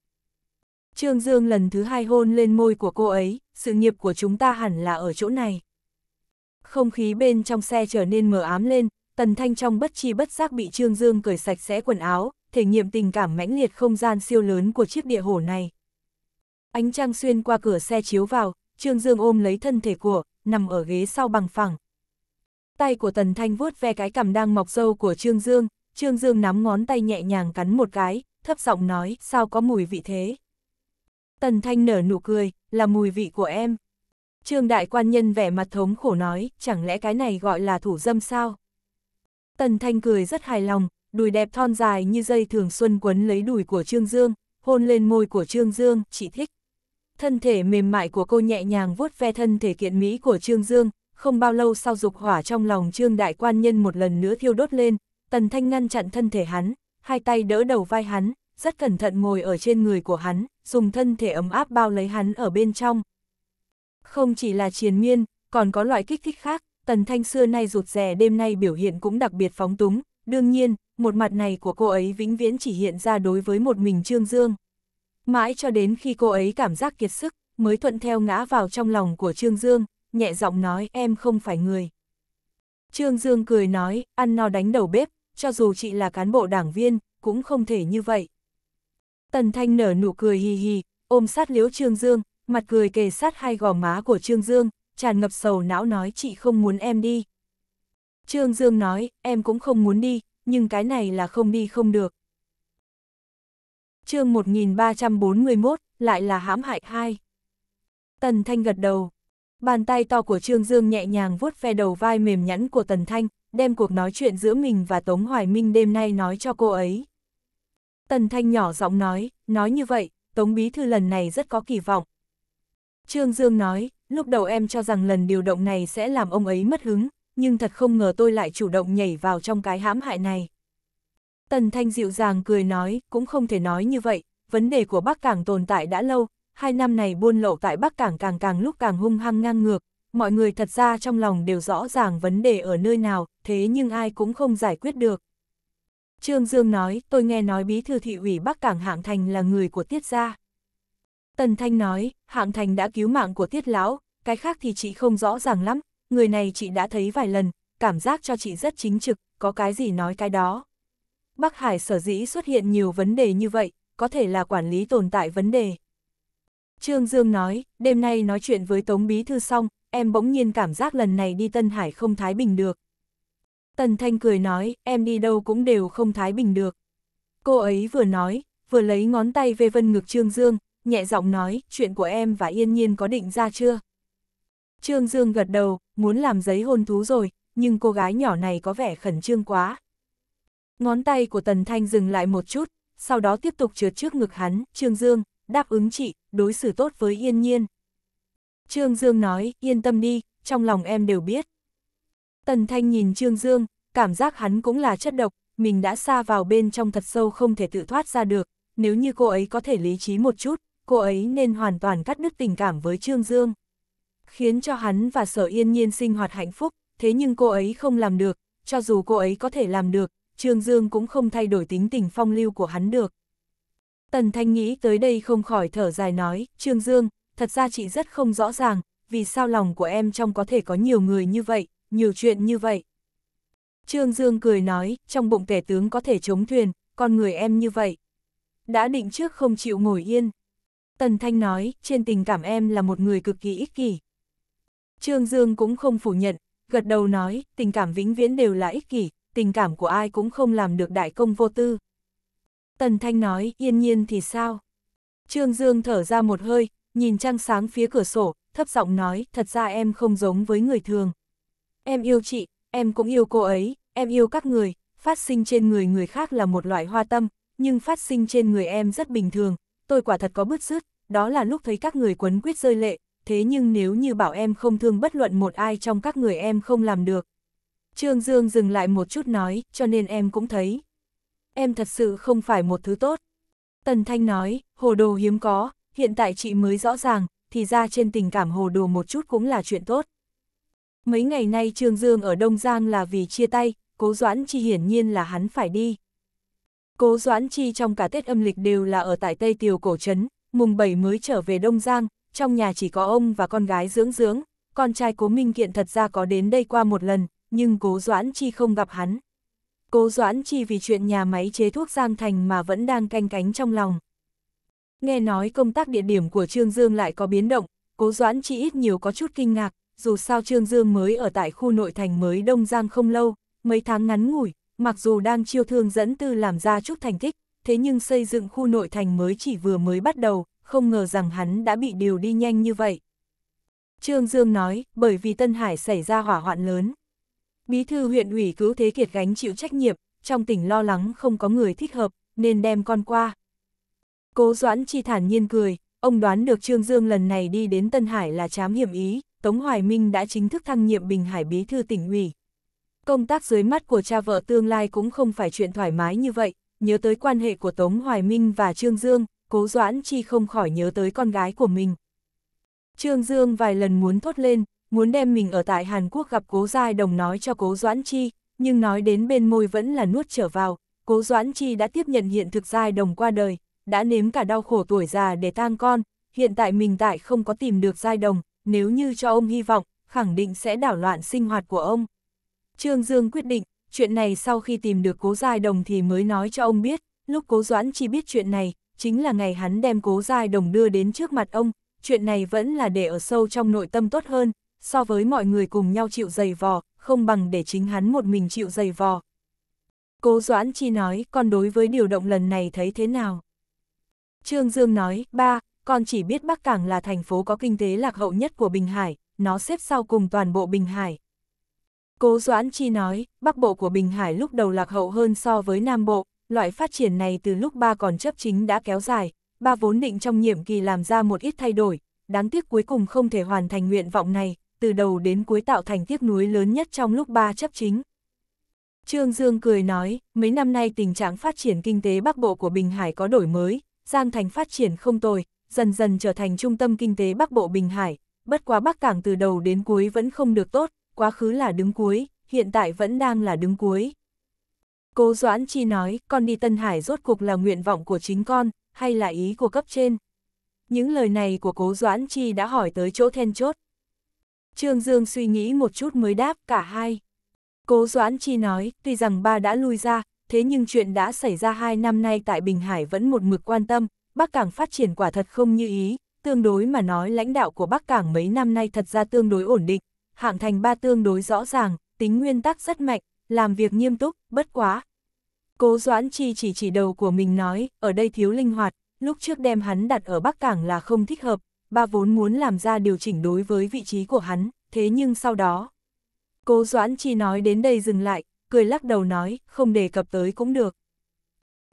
Trương Dương lần thứ hai hôn lên môi của cô ấy, sự nghiệp của chúng ta hẳn là ở chỗ này. Không khí bên trong xe trở nên mờ ám lên, Tần Thanh trong bất chi bất giác bị Trương Dương cởi sạch sẽ quần áo, thể nghiệm tình cảm mãnh liệt không gian siêu lớn của chiếc địa hồ này. Ánh trăng xuyên qua cửa xe chiếu vào, Trương Dương ôm lấy thân thể của, nằm ở ghế sau bằng phẳng. Tay của Tần Thanh vuốt ve cái cằm đang mọc râu của Trương Dương, Trương Dương nắm ngón tay nhẹ nhàng cắn một cái, thấp giọng nói, sao có mùi vị thế. Tần Thanh nở nụ cười, là mùi vị của em. Trương đại quan nhân vẻ mặt thống khổ nói, chẳng lẽ cái này gọi là thủ dâm sao? Tần Thanh cười rất hài lòng, đùi đẹp thon dài như dây thường xuân quấn lấy đùi của Trương Dương, hôn lên môi của Trương Dương, chỉ thích. Thân thể mềm mại của cô nhẹ nhàng vuốt ve thân thể kiện mỹ của Trương Dương, không bao lâu sau dục hỏa trong lòng Trương đại quan nhân một lần nữa thiêu đốt lên, Tần Thanh ngăn chặn thân thể hắn, hai tay đỡ đầu vai hắn, rất cẩn thận ngồi ở trên người của hắn, dùng thân thể ấm áp bao lấy hắn ở bên trong. Không chỉ là triền miên, còn có loại kích thích khác, Tần Thanh xưa nay rụt rè đêm nay biểu hiện cũng đặc biệt phóng túng, đương nhiên, một mặt này của cô ấy vĩnh viễn chỉ hiện ra đối với một mình Trương Dương. Mãi cho đến khi cô ấy cảm giác kiệt sức, mới thuận theo ngã vào trong lòng của Trương Dương, nhẹ giọng nói em không phải người. Trương Dương cười nói, ăn no đánh đầu bếp, cho dù chị là cán bộ đảng viên, cũng không thể như vậy. Tần Thanh nở nụ cười hì hì, ôm sát liễu Trương Dương, mặt cười kề sát hai gò má của Trương Dương, tràn ngập sầu não nói chị không muốn em đi. Trương Dương nói, em cũng không muốn đi, nhưng cái này là không đi không được. chương 1341, lại là hãm hại hai. Tần Thanh gật đầu. Bàn tay to của Trương Dương nhẹ nhàng vuốt ve đầu vai mềm nhẵn của Tần Thanh, đem cuộc nói chuyện giữa mình và Tống Hoài Minh đêm nay nói cho cô ấy. Tần Thanh nhỏ giọng nói, nói như vậy, Tống Bí Thư lần này rất có kỳ vọng. Trương Dương nói, lúc đầu em cho rằng lần điều động này sẽ làm ông ấy mất hứng, nhưng thật không ngờ tôi lại chủ động nhảy vào trong cái hãm hại này. Tần Thanh dịu dàng cười nói, cũng không thể nói như vậy, vấn đề của Bắc Cảng tồn tại đã lâu, hai năm này buôn lậu tại Bắc Cảng càng càng lúc càng hung hăng ngang ngược, mọi người thật ra trong lòng đều rõ ràng vấn đề ở nơi nào, thế nhưng ai cũng không giải quyết được. Trương Dương nói, tôi nghe nói bí thư thị ủy Bắc Cảng Hạng Thành là người của Tiết Gia. Tần Thanh nói, Hạng Thành đã cứu mạng của Tiết Lão, cái khác thì chị không rõ ràng lắm, người này chị đã thấy vài lần, cảm giác cho chị rất chính trực, có cái gì nói cái đó. Bắc Hải sở dĩ xuất hiện nhiều vấn đề như vậy, có thể là quản lý tồn tại vấn đề. Trương Dương nói, đêm nay nói chuyện với Tống Bí Thư xong, em bỗng nhiên cảm giác lần này đi Tân Hải không thái bình được. Tần Thanh cười nói, em đi đâu cũng đều không thái bình được. Cô ấy vừa nói, vừa lấy ngón tay về vân ngực Trương Dương, nhẹ giọng nói, chuyện của em và Yên Nhiên có định ra chưa? Trương Dương gật đầu, muốn làm giấy hôn thú rồi, nhưng cô gái nhỏ này có vẻ khẩn trương quá. Ngón tay của Tần Thanh dừng lại một chút, sau đó tiếp tục trượt trước ngực hắn, Trương Dương, đáp ứng chị, đối xử tốt với Yên Nhiên. Trương Dương nói, yên tâm đi, trong lòng em đều biết. Tần Thanh nhìn Trương Dương, cảm giác hắn cũng là chất độc, mình đã xa vào bên trong thật sâu không thể tự thoát ra được, nếu như cô ấy có thể lý trí một chút, cô ấy nên hoàn toàn cắt đứt tình cảm với Trương Dương. Khiến cho hắn và sở yên nhiên sinh hoạt hạnh phúc, thế nhưng cô ấy không làm được, cho dù cô ấy có thể làm được, Trương Dương cũng không thay đổi tính tình phong lưu của hắn được. Tần Thanh nghĩ tới đây không khỏi thở dài nói, Trương Dương, thật ra chị rất không rõ ràng, vì sao lòng của em trong có thể có nhiều người như vậy, nhiều chuyện như vậy. Trương Dương cười nói, trong bụng tể tướng có thể chống thuyền, con người em như vậy. Đã định trước không chịu ngồi yên. Tần Thanh nói, trên tình cảm em là một người cực kỳ ích kỷ. Trương Dương cũng không phủ nhận, gật đầu nói, tình cảm vĩnh viễn đều là ích kỷ, tình cảm của ai cũng không làm được đại công vô tư. Tần Thanh nói, yên nhiên thì sao? Trương Dương thở ra một hơi, nhìn trăng sáng phía cửa sổ, thấp giọng nói, thật ra em không giống với người thường em yêu chị, em cũng yêu cô ấy, em yêu các người, phát sinh trên người người khác là một loại hoa tâm, nhưng phát sinh trên người em rất bình thường, tôi quả thật có bứt rứt, đó là lúc thấy các người quấn quýt rơi lệ, thế nhưng nếu như bảo em không thương bất luận một ai trong các người em không làm được. Trương Dương dừng lại một chút nói, cho nên em cũng thấy. Em thật sự không phải một thứ tốt. Tần Thanh nói, hồ đồ hiếm có, hiện tại chị mới rõ ràng, thì ra trên tình cảm hồ đồ một chút cũng là chuyện tốt. Mấy ngày nay Trương Dương ở Đông Giang là vì chia tay, Cố Doãn Chi hiển nhiên là hắn phải đi. Cố Doãn Chi trong cả Tết âm lịch đều là ở tại Tây Tiều Cổ Trấn, mùng 7 mới trở về Đông Giang, trong nhà chỉ có ông và con gái dưỡng dưỡng, con trai Cố Minh Kiện thật ra có đến đây qua một lần, nhưng Cố Doãn Chi không gặp hắn. Cố Doãn Chi vì chuyện nhà máy chế thuốc Giang Thành mà vẫn đang canh cánh trong lòng. Nghe nói công tác địa điểm của Trương Dương lại có biến động, Cố Doãn Chi ít nhiều có chút kinh ngạc, dù sao Trương Dương mới ở tại khu nội thành mới Đông Giang không lâu, mấy tháng ngắn ngủi, mặc dù đang chiêu thương dẫn tư làm ra chút thành tích, thế nhưng xây dựng khu nội thành mới chỉ vừa mới bắt đầu, không ngờ rằng hắn đã bị điều đi nhanh như vậy. Trương Dương nói, bởi vì Tân Hải xảy ra hỏa hoạn lớn. Bí thư huyện ủy cứu thế kiệt gánh chịu trách nhiệm, trong tỉnh lo lắng không có người thích hợp, nên đem con qua. Cố Doãn Chi thản nhiên cười, ông đoán được Trương Dương lần này đi đến Tân Hải là chám hiểm ý, Tống Hoài Minh đã chính thức thăng nhiệm Bình Hải Bí Thư tỉnh ủy. Công tác dưới mắt của cha vợ tương lai cũng không phải chuyện thoải mái như vậy, nhớ tới quan hệ của Tống Hoài Minh và Trương Dương, Cố Doãn Chi không khỏi nhớ tới con gái của mình. Trương Dương vài lần muốn thốt lên, muốn đem mình ở tại Hàn Quốc gặp Cố Giai Đồng nói cho Cố Doãn Chi, nhưng nói đến bên môi vẫn là nuốt trở vào, Cố Doãn Chi đã tiếp nhận hiện thực Giai Đồng qua đời, đã nếm cả đau khổ tuổi già để tang con, hiện tại mình tại không có tìm được Giai Đồng, nếu như cho ông hy vọng, khẳng định sẽ đảo loạn sinh hoạt của ông. Trương Dương quyết định, chuyện này sau khi tìm được cố giai đồng thì mới nói cho ông biết, lúc cố doãn chỉ biết chuyện này, chính là ngày hắn đem cố giai đồng đưa đến trước mặt ông, chuyện này vẫn là để ở sâu trong nội tâm tốt hơn, so với mọi người cùng nhau chịu dày vò, không bằng để chính hắn một mình chịu dày vò. Cố Doãn Chi nói, con đối với điều động lần này thấy thế nào? Trương Dương nói, ba, con chỉ biết Bắc Cảng là thành phố có kinh tế lạc hậu nhất của Bình Hải, nó xếp sau cùng toàn bộ Bình Hải. Cố Doãn Chi nói, Bắc Bộ của Bình Hải lúc đầu lạc hậu hơn so với Nam Bộ, loại phát triển này từ lúc ba còn chấp chính đã kéo dài, ba vốn định trong nhiệm kỳ làm ra một ít thay đổi, đáng tiếc cuối cùng không thể hoàn thành nguyện vọng này, từ đầu đến cuối tạo thành tiếc núi lớn nhất trong lúc ba chấp chính. Trương Dương cười nói, mấy năm nay tình trạng phát triển kinh tế Bắc Bộ của Bình Hải có đổi mới, Giang Thành phát triển không tồi, dần dần trở thành trung tâm kinh tế Bắc Bộ Bình Hải, bất quá Bắc Cảng từ đầu đến cuối vẫn không được tốt, quá khứ là đứng cuối, hiện tại vẫn đang là đứng cuối. Cố Doãn Chi nói, con đi Tân Hải rốt cuộc là nguyện vọng của chính con, hay là ý của cấp trên. Những lời này của Cố Doãn Chi đã hỏi tới chỗ then chốt. Trương Dương suy nghĩ một chút mới đáp cả hai. Cố Doãn Chi nói, tuy rằng ba đã lui ra, thế nhưng chuyện đã xảy ra hai năm nay tại Bình Hải vẫn một mực quan tâm, Bắc Cảng phát triển quả thật không như ý, tương đối mà nói lãnh đạo của Bắc Cảng mấy năm nay thật ra tương đối ổn định, hạng thành ba tương đối rõ ràng, tính nguyên tắc rất mạnh, làm việc nghiêm túc, bất quá. Cố Doãn Chi chỉ chỉ đầu của mình nói, ở đây thiếu linh hoạt, lúc trước đem hắn đặt ở Bắc Cảng là không thích hợp, ba vốn muốn làm ra điều chỉnh đối với vị trí của hắn, thế nhưng sau đó. Cố Doãn Chi nói đến đây dừng lại, cười lắc đầu nói, không đề cập tới cũng được.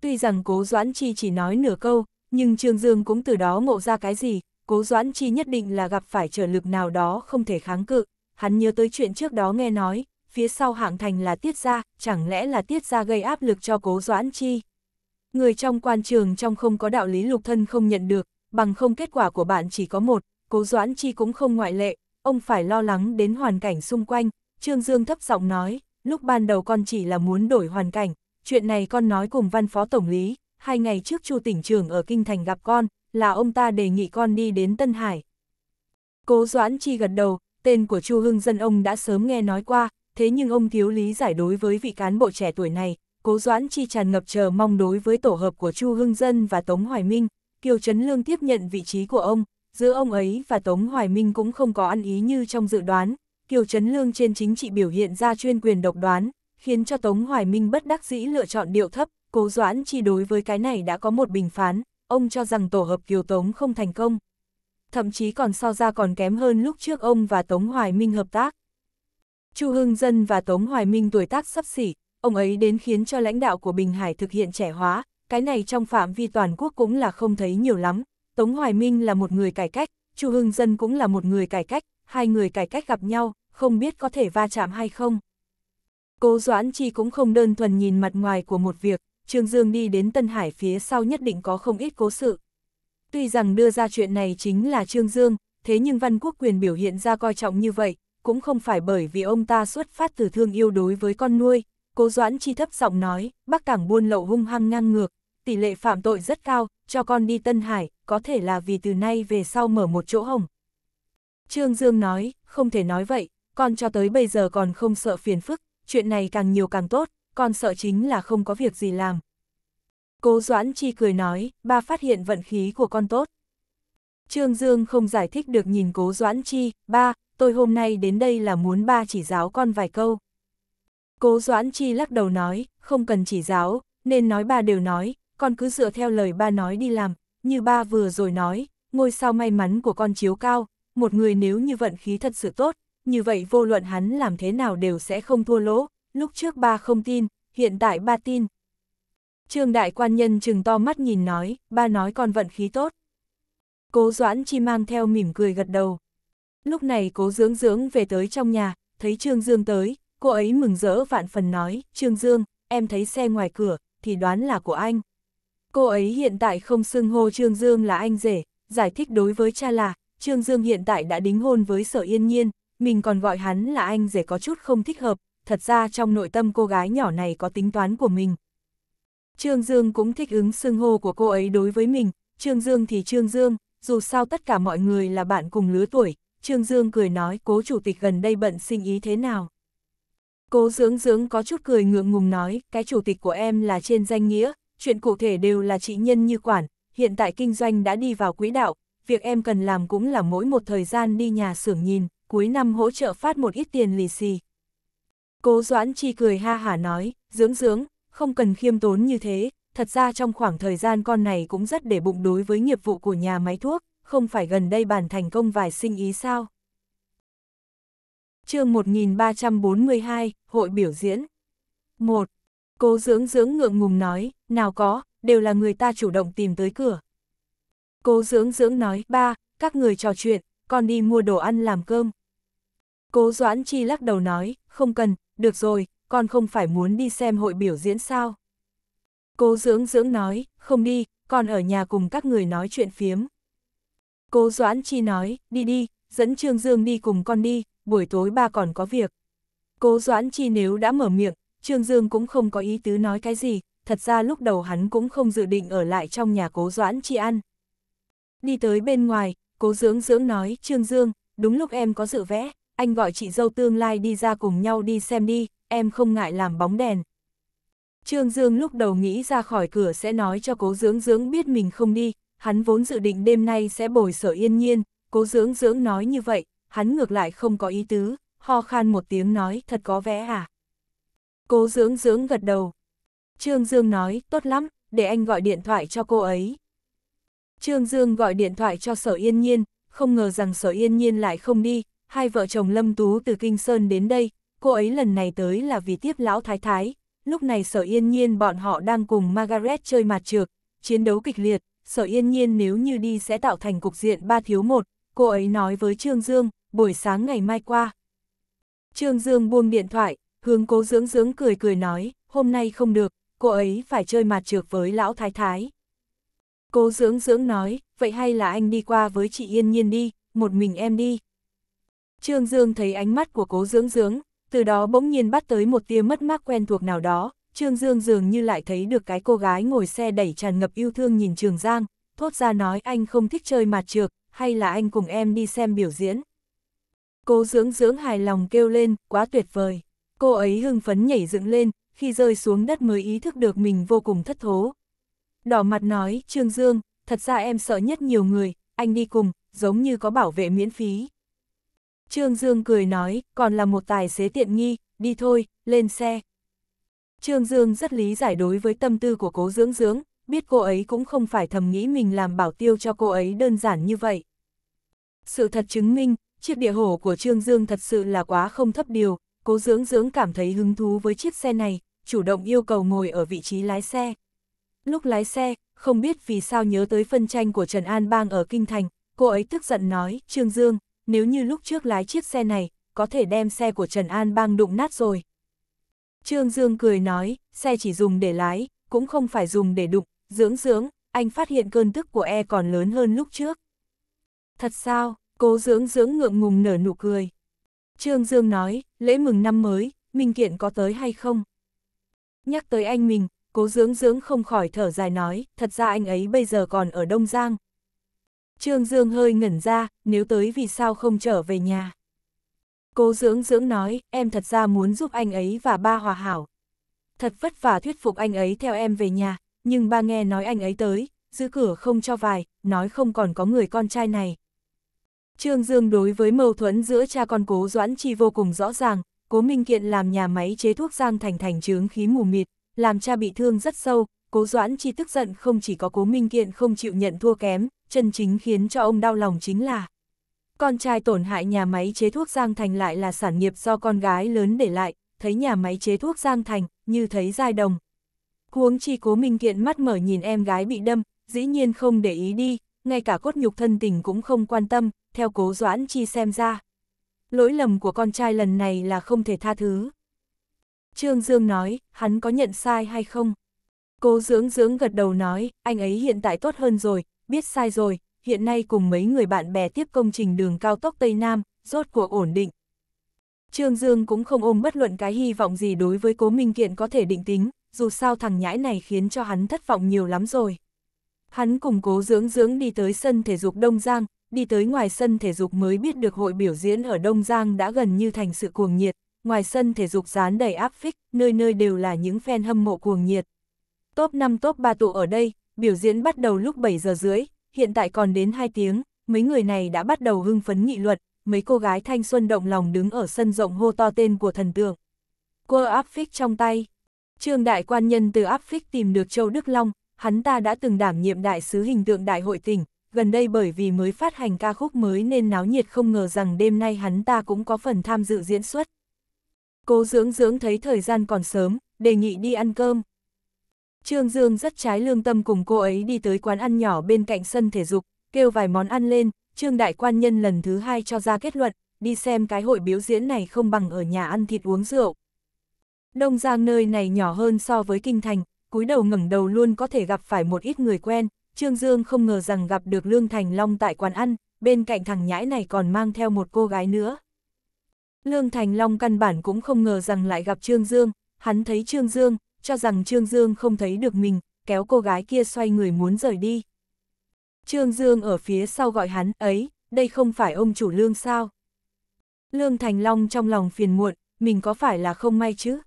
Tuy rằng Cố Doãn Chi chỉ nói nửa câu, nhưng Trương Dương cũng từ đó ngộ ra cái gì, cố doãn chi nhất định là gặp phải trở lực nào đó không thể kháng cự, hắn nhớ tới chuyện trước đó nghe nói, phía sau hạng thành là tiết ra, chẳng lẽ là tiết ra gây áp lực cho cố doãn chi. Người trong quan trường trong không có đạo lý lục thân không nhận được, bằng không kết quả của bạn chỉ có một, cố doãn chi cũng không ngoại lệ, ông phải lo lắng đến hoàn cảnh xung quanh, Trương Dương thấp giọng nói, lúc ban đầu con chỉ là muốn đổi hoàn cảnh, chuyện này con nói cùng văn phó tổng lý, hai ngày trước Chu tỉnh trưởng ở Kinh Thành gặp con, là ông ta đề nghị con đi đến Tân Hải. Cố Doãn Chi gật đầu, tên của Chu Hưng Dân ông đã sớm nghe nói qua, thế nhưng ông thiếu lý giải đối với vị cán bộ trẻ tuổi này, Cố Doãn Chi tràn ngập chờ mong đối với tổ hợp của Chu Hưng Dân và Tống Hoài Minh, Kiều Trấn Lương tiếp nhận vị trí của ông, giữa ông ấy và Tống Hoài Minh cũng không có ăn ý như trong dự đoán, Kiều Trấn Lương trên chính trị biểu hiện ra chuyên quyền độc đoán, khiến cho Tống Hoài Minh bất đắc dĩ lựa chọn điệu thấp, Cố Doãn Chi đối với cái này đã có một bình phán, ông cho rằng tổ hợp Kiều Tống không thành công. Thậm chí còn so ra còn kém hơn lúc trước ông và Tống Hoài Minh hợp tác. Chu Hưng Dân và Tống Hoài Minh tuổi tác sắp xỉ, ông ấy đến khiến cho lãnh đạo của Bình Hải thực hiện trẻ hóa, cái này trong phạm vi toàn quốc cũng là không thấy nhiều lắm. Tống Hoài Minh là một người cải cách, Chu Hưng Dân cũng là một người cải cách, hai người cải cách gặp nhau, không biết có thể va chạm hay không. Cố Doãn Chi cũng không đơn thuần nhìn mặt ngoài của một việc, Trương Dương đi đến Tân Hải phía sau nhất định có không ít cố sự. Tuy rằng đưa ra chuyện này chính là Trương Dương, thế nhưng Văn Quốc Quyền biểu hiện ra coi trọng như vậy, cũng không phải bởi vì ông ta xuất phát từ thương yêu đối với con nuôi. Cố Doãn Chi thấp giọng nói, bác cảng buôn lậu hung hăng ngang ngược, tỷ lệ phạm tội rất cao, cho con đi Tân Hải, có thể là vì từ nay về sau mở một chỗ hồng. Trương Dương nói, không thể nói vậy, con cho tới bây giờ còn không sợ phiền phức, chuyện này càng nhiều càng tốt, con sợ chính là không có việc gì làm. Cố Doãn Chi cười nói, ba phát hiện vận khí của con tốt. Trương Dương không giải thích được nhìn Cố Doãn Chi, ba, tôi hôm nay đến đây là muốn ba chỉ giáo con vài câu. Cố Doãn Chi lắc đầu nói, không cần chỉ giáo, nên nói ba đều nói, con cứ dựa theo lời ba nói đi làm, như ba vừa rồi nói, ngôi sao may mắn của con chiếu cao, một người nếu như vận khí thật sự tốt, như vậy vô luận hắn làm thế nào đều sẽ không thua lỗ, lúc trước ba không tin, hiện tại ba tin. Trương đại quan nhân chừng to mắt nhìn nói, ba nói còn vận khí tốt. Cố Doãn Chi mang theo mỉm cười gật đầu. Lúc này cố dưỡng dưỡng về tới trong nhà, thấy Trương Dương tới, cô ấy mừng rỡ vạn phần nói, Trương Dương, em thấy xe ngoài cửa, thì đoán là của anh. Cô ấy hiện tại không xưng hô Trương Dương là anh rể, giải thích đối với cha là, Trương Dương hiện tại đã đính hôn với Sở Yên Nhiên, mình còn gọi hắn là anh rể có chút không thích hợp, thật ra trong nội tâm cô gái nhỏ này có tính toán của mình. Trương Dương cũng thích ứng xưng hô của cô ấy đối với mình, Trương Dương thì Trương Dương, dù sao tất cả mọi người là bạn cùng lứa tuổi, Trương Dương cười nói cố chủ tịch gần đây bận sinh ý thế nào. Cố dưỡng dưỡng có chút cười ngượng ngùng nói, cái chủ tịch của em là trên danh nghĩa, chuyện cụ thể đều là chị nhân như quản, hiện tại kinh doanh đã đi vào quỹ đạo, việc em cần làm cũng là mỗi một thời gian đi nhà xưởng nhìn, cuối năm hỗ trợ phát một ít tiền lì xì. Cố Doãn Chi cười ha hả nói, dưỡng dưỡng, không cần khiêm tốn như thế, thật ra trong khoảng thời gian con này cũng rất để bụng đối với nghiệp vụ của nhà máy thuốc, không phải gần đây bàn thành công vài sinh ý sao. chương 1342, Hội biểu diễn 1. Cố dưỡng dưỡng ngượng ngùng nói, nào có, đều là người ta chủ động tìm tới cửa. Cố dưỡng dưỡng nói, ba, các người trò chuyện, con đi mua đồ ăn làm cơm. Cố Doãn Chi lắc đầu nói, không cần, được rồi, con không phải muốn đi xem hội biểu diễn sao? Cố dưỡng dưỡng nói, không đi, con ở nhà cùng các người nói chuyện phiếm. Cố Doãn Chi nói, đi đi, dẫn Trương Dương đi cùng con đi, buổi tối ba còn có việc. Cố Doãn Chi nếu đã mở miệng, Trương Dương cũng không có ý tứ nói cái gì, thật ra lúc đầu hắn cũng không dự định ở lại trong nhà Cố Doãn Chi ăn. Đi tới bên ngoài, Cố Dưỡng Dưỡng nói, Trương Dương, đúng lúc em có dự vẽ, anh gọi chị dâu tương lai đi ra cùng nhau đi xem đi, em không ngại làm bóng đèn. Trương Dương lúc đầu nghĩ ra khỏi cửa sẽ nói cho cố dưỡng dưỡng biết mình không đi, hắn vốn dự định đêm nay sẽ bồi sở yên nhiên, cố dưỡng dưỡng nói như vậy, hắn ngược lại không có ý tứ, ho khan một tiếng nói thật có vẻ à. Cố dưỡng dưỡng gật đầu. Trương Dương nói, tốt lắm, để anh gọi điện thoại cho cô ấy. Trương Dương gọi điện thoại cho sở yên nhiên, không ngờ rằng sở yên nhiên lại không đi, hai vợ chồng Lâm Tú từ Kinh Sơn đến đây, cô ấy lần này tới là vì tiếp lão thái thái, lúc này sở yên nhiên bọn họ đang cùng Margaret chơi mặt trược, chiến đấu kịch liệt, sở yên nhiên nếu như đi sẽ tạo thành cục diện ba thiếu một, cô ấy nói với Trương Dương, buổi sáng ngày mai qua. Trương Dương buông điện thoại, hướng cố dưỡng dưỡng cười cười nói, hôm nay không được, cô ấy phải chơi mặt trược với lão thái thái. Cố dưỡng dưỡng nói, vậy hay là anh đi qua với chị yên nhiên đi, một mình em đi. Trương Dương thấy ánh mắt của cố dưỡng dưỡng, từ đó bỗng nhiên bắt tới một tia mất mát quen thuộc nào đó, Trương Dương dường như lại thấy được cái cô gái ngồi xe đẩy tràn ngập yêu thương nhìn Trường Giang, thốt ra nói anh không thích chơi mặt trược, hay là anh cùng em đi xem biểu diễn. Cố dưỡng dưỡng hài lòng kêu lên, quá tuyệt vời. Cô ấy hưng phấn nhảy dựng lên, khi rơi xuống đất mới ý thức được mình vô cùng thất thố. Đỏ mặt nói, Trương Dương, thật ra em sợ nhất nhiều người, anh đi cùng, giống như có bảo vệ miễn phí. Trương Dương cười nói, còn là một tài xế tiện nghi, đi thôi, lên xe. Trương Dương rất lý giải đối với tâm tư của cố dưỡng dưỡng, biết cô ấy cũng không phải thầm nghĩ mình làm bảo tiêu cho cô ấy đơn giản như vậy. Sự thật chứng minh, chiếc địa hổ của Trương Dương thật sự là quá không thấp điều, cố dưỡng dưỡng cảm thấy hứng thú với chiếc xe này, chủ động yêu cầu ngồi ở vị trí lái xe. Lúc lái xe, không biết vì sao nhớ tới phân tranh của Trần An Bang ở Kinh Thành, cô ấy tức giận nói, Trương Dương, nếu như lúc trước lái chiếc xe này, có thể đem xe của Trần An Bang đụng nát rồi. Trương Dương cười nói, xe chỉ dùng để lái, cũng không phải dùng để đụng, dưỡng dưỡng, anh phát hiện cơn tức của e còn lớn hơn lúc trước. Thật sao, cố dưỡng dưỡng ngượng ngùng nở nụ cười. Trương Dương nói, lễ mừng năm mới, Minh Kiện có tới hay không? Nhắc tới anh mình, cố dưỡng dưỡng không khỏi thở dài nói, thật ra anh ấy bây giờ còn ở Đông Giang, Trương Dương hơi ngẩn ra, nếu tới vì sao không trở về nhà. Cố dưỡng dưỡng nói, em thật ra muốn giúp anh ấy và ba hòa hảo. Thật vất vả thuyết phục anh ấy theo em về nhà, nhưng ba nghe nói anh ấy tới, giữ cửa không cho vài, nói không còn có người con trai này. Trương Dương đối với mâu thuẫn giữa cha con cố Doãn Chi vô cùng rõ ràng, cố Minh Kiện làm nhà máy chế thuốc giang thành thành chướng khí mù mịt, làm cha bị thương rất sâu, cố Doãn Chi tức giận không chỉ có cố Minh Kiện không chịu nhận thua kém, chân chính khiến cho ông đau lòng chính là con trai tổn hại nhà máy chế thuốc Giang Thành lại là sản nghiệp do con gái lớn để lại, thấy nhà máy chế thuốc Giang Thành, như thấy giai đồng. Huống chi cố minh kiện mắt mở nhìn em gái bị đâm, dĩ nhiên không để ý đi, ngay cả cốt nhục thân tình cũng không quan tâm, theo cố doãn chi xem ra. Lỗi lầm của con trai lần này là không thể tha thứ. Trương Dương nói, hắn có nhận sai hay không? Cố dưỡng dưỡng gật đầu nói, anh ấy hiện tại tốt hơn rồi, biết sai rồi, hiện nay cùng mấy người bạn bè tiếp công trình đường cao tốc Tây Nam, rốt cuộc ổn định. Trương Dương cũng không ôm bất luận cái hy vọng gì đối với cố minh kiện có thể định tính, dù sao thằng nhãi này khiến cho hắn thất vọng nhiều lắm rồi. Hắn cùng cố dưỡng dưỡng đi tới sân thể dục Đông Giang, đi tới ngoài sân thể dục mới biết được hội biểu diễn ở Đông Giang đã gần như thành sự cuồng nhiệt, ngoài sân thể dục dán đầy áp phích, nơi nơi đều là những fan hâm mộ cuồng nhiệt. Top 5 top 3 tụ ở đây, biểu diễn bắt đầu lúc 7 giờ rưỡi, hiện tại còn đến 2 tiếng, mấy người này đã bắt đầu hưng phấn nghị luận, mấy cô gái thanh xuân động lòng đứng ở sân rộng hô to tên của thần tượng. Cô áp phích trong tay. Trương đại quan nhân từ áp phích tìm được Châu Đức Long, hắn ta đã từng đảm nhiệm đại sứ hình tượng đại hội tỉnh, gần đây bởi vì mới phát hành ca khúc mới nên náo nhiệt không ngờ rằng đêm nay hắn ta cũng có phần tham dự diễn xuất. Cố dưỡng dưỡng thấy thời gian còn sớm, đề nghị đi ăn cơm. Trương Dương rất trái lương tâm cùng cô ấy đi tới quán ăn nhỏ bên cạnh sân thể dục, kêu vài món ăn lên, Trương Đại Quan Nhân lần thứ hai cho ra kết luận, đi xem cái hội biểu diễn này không bằng ở nhà ăn thịt uống rượu. Đông Giang nơi này nhỏ hơn so với Kinh Thành, cúi đầu ngẩng đầu luôn có thể gặp phải một ít người quen, Trương Dương không ngờ rằng gặp được Lương Thành Long tại quán ăn, bên cạnh thằng nhãi này còn mang theo một cô gái nữa. Lương Thành Long căn bản cũng không ngờ rằng lại gặp Trương Dương, hắn thấy Trương Dương, cho rằng Trương Dương không thấy được mình, kéo cô gái kia xoay người muốn rời đi. Trương Dương ở phía sau gọi hắn, ấy, đây không phải ông chủ lương sao? Lương Thành Long trong lòng phiền muộn, mình có phải là không may chứ?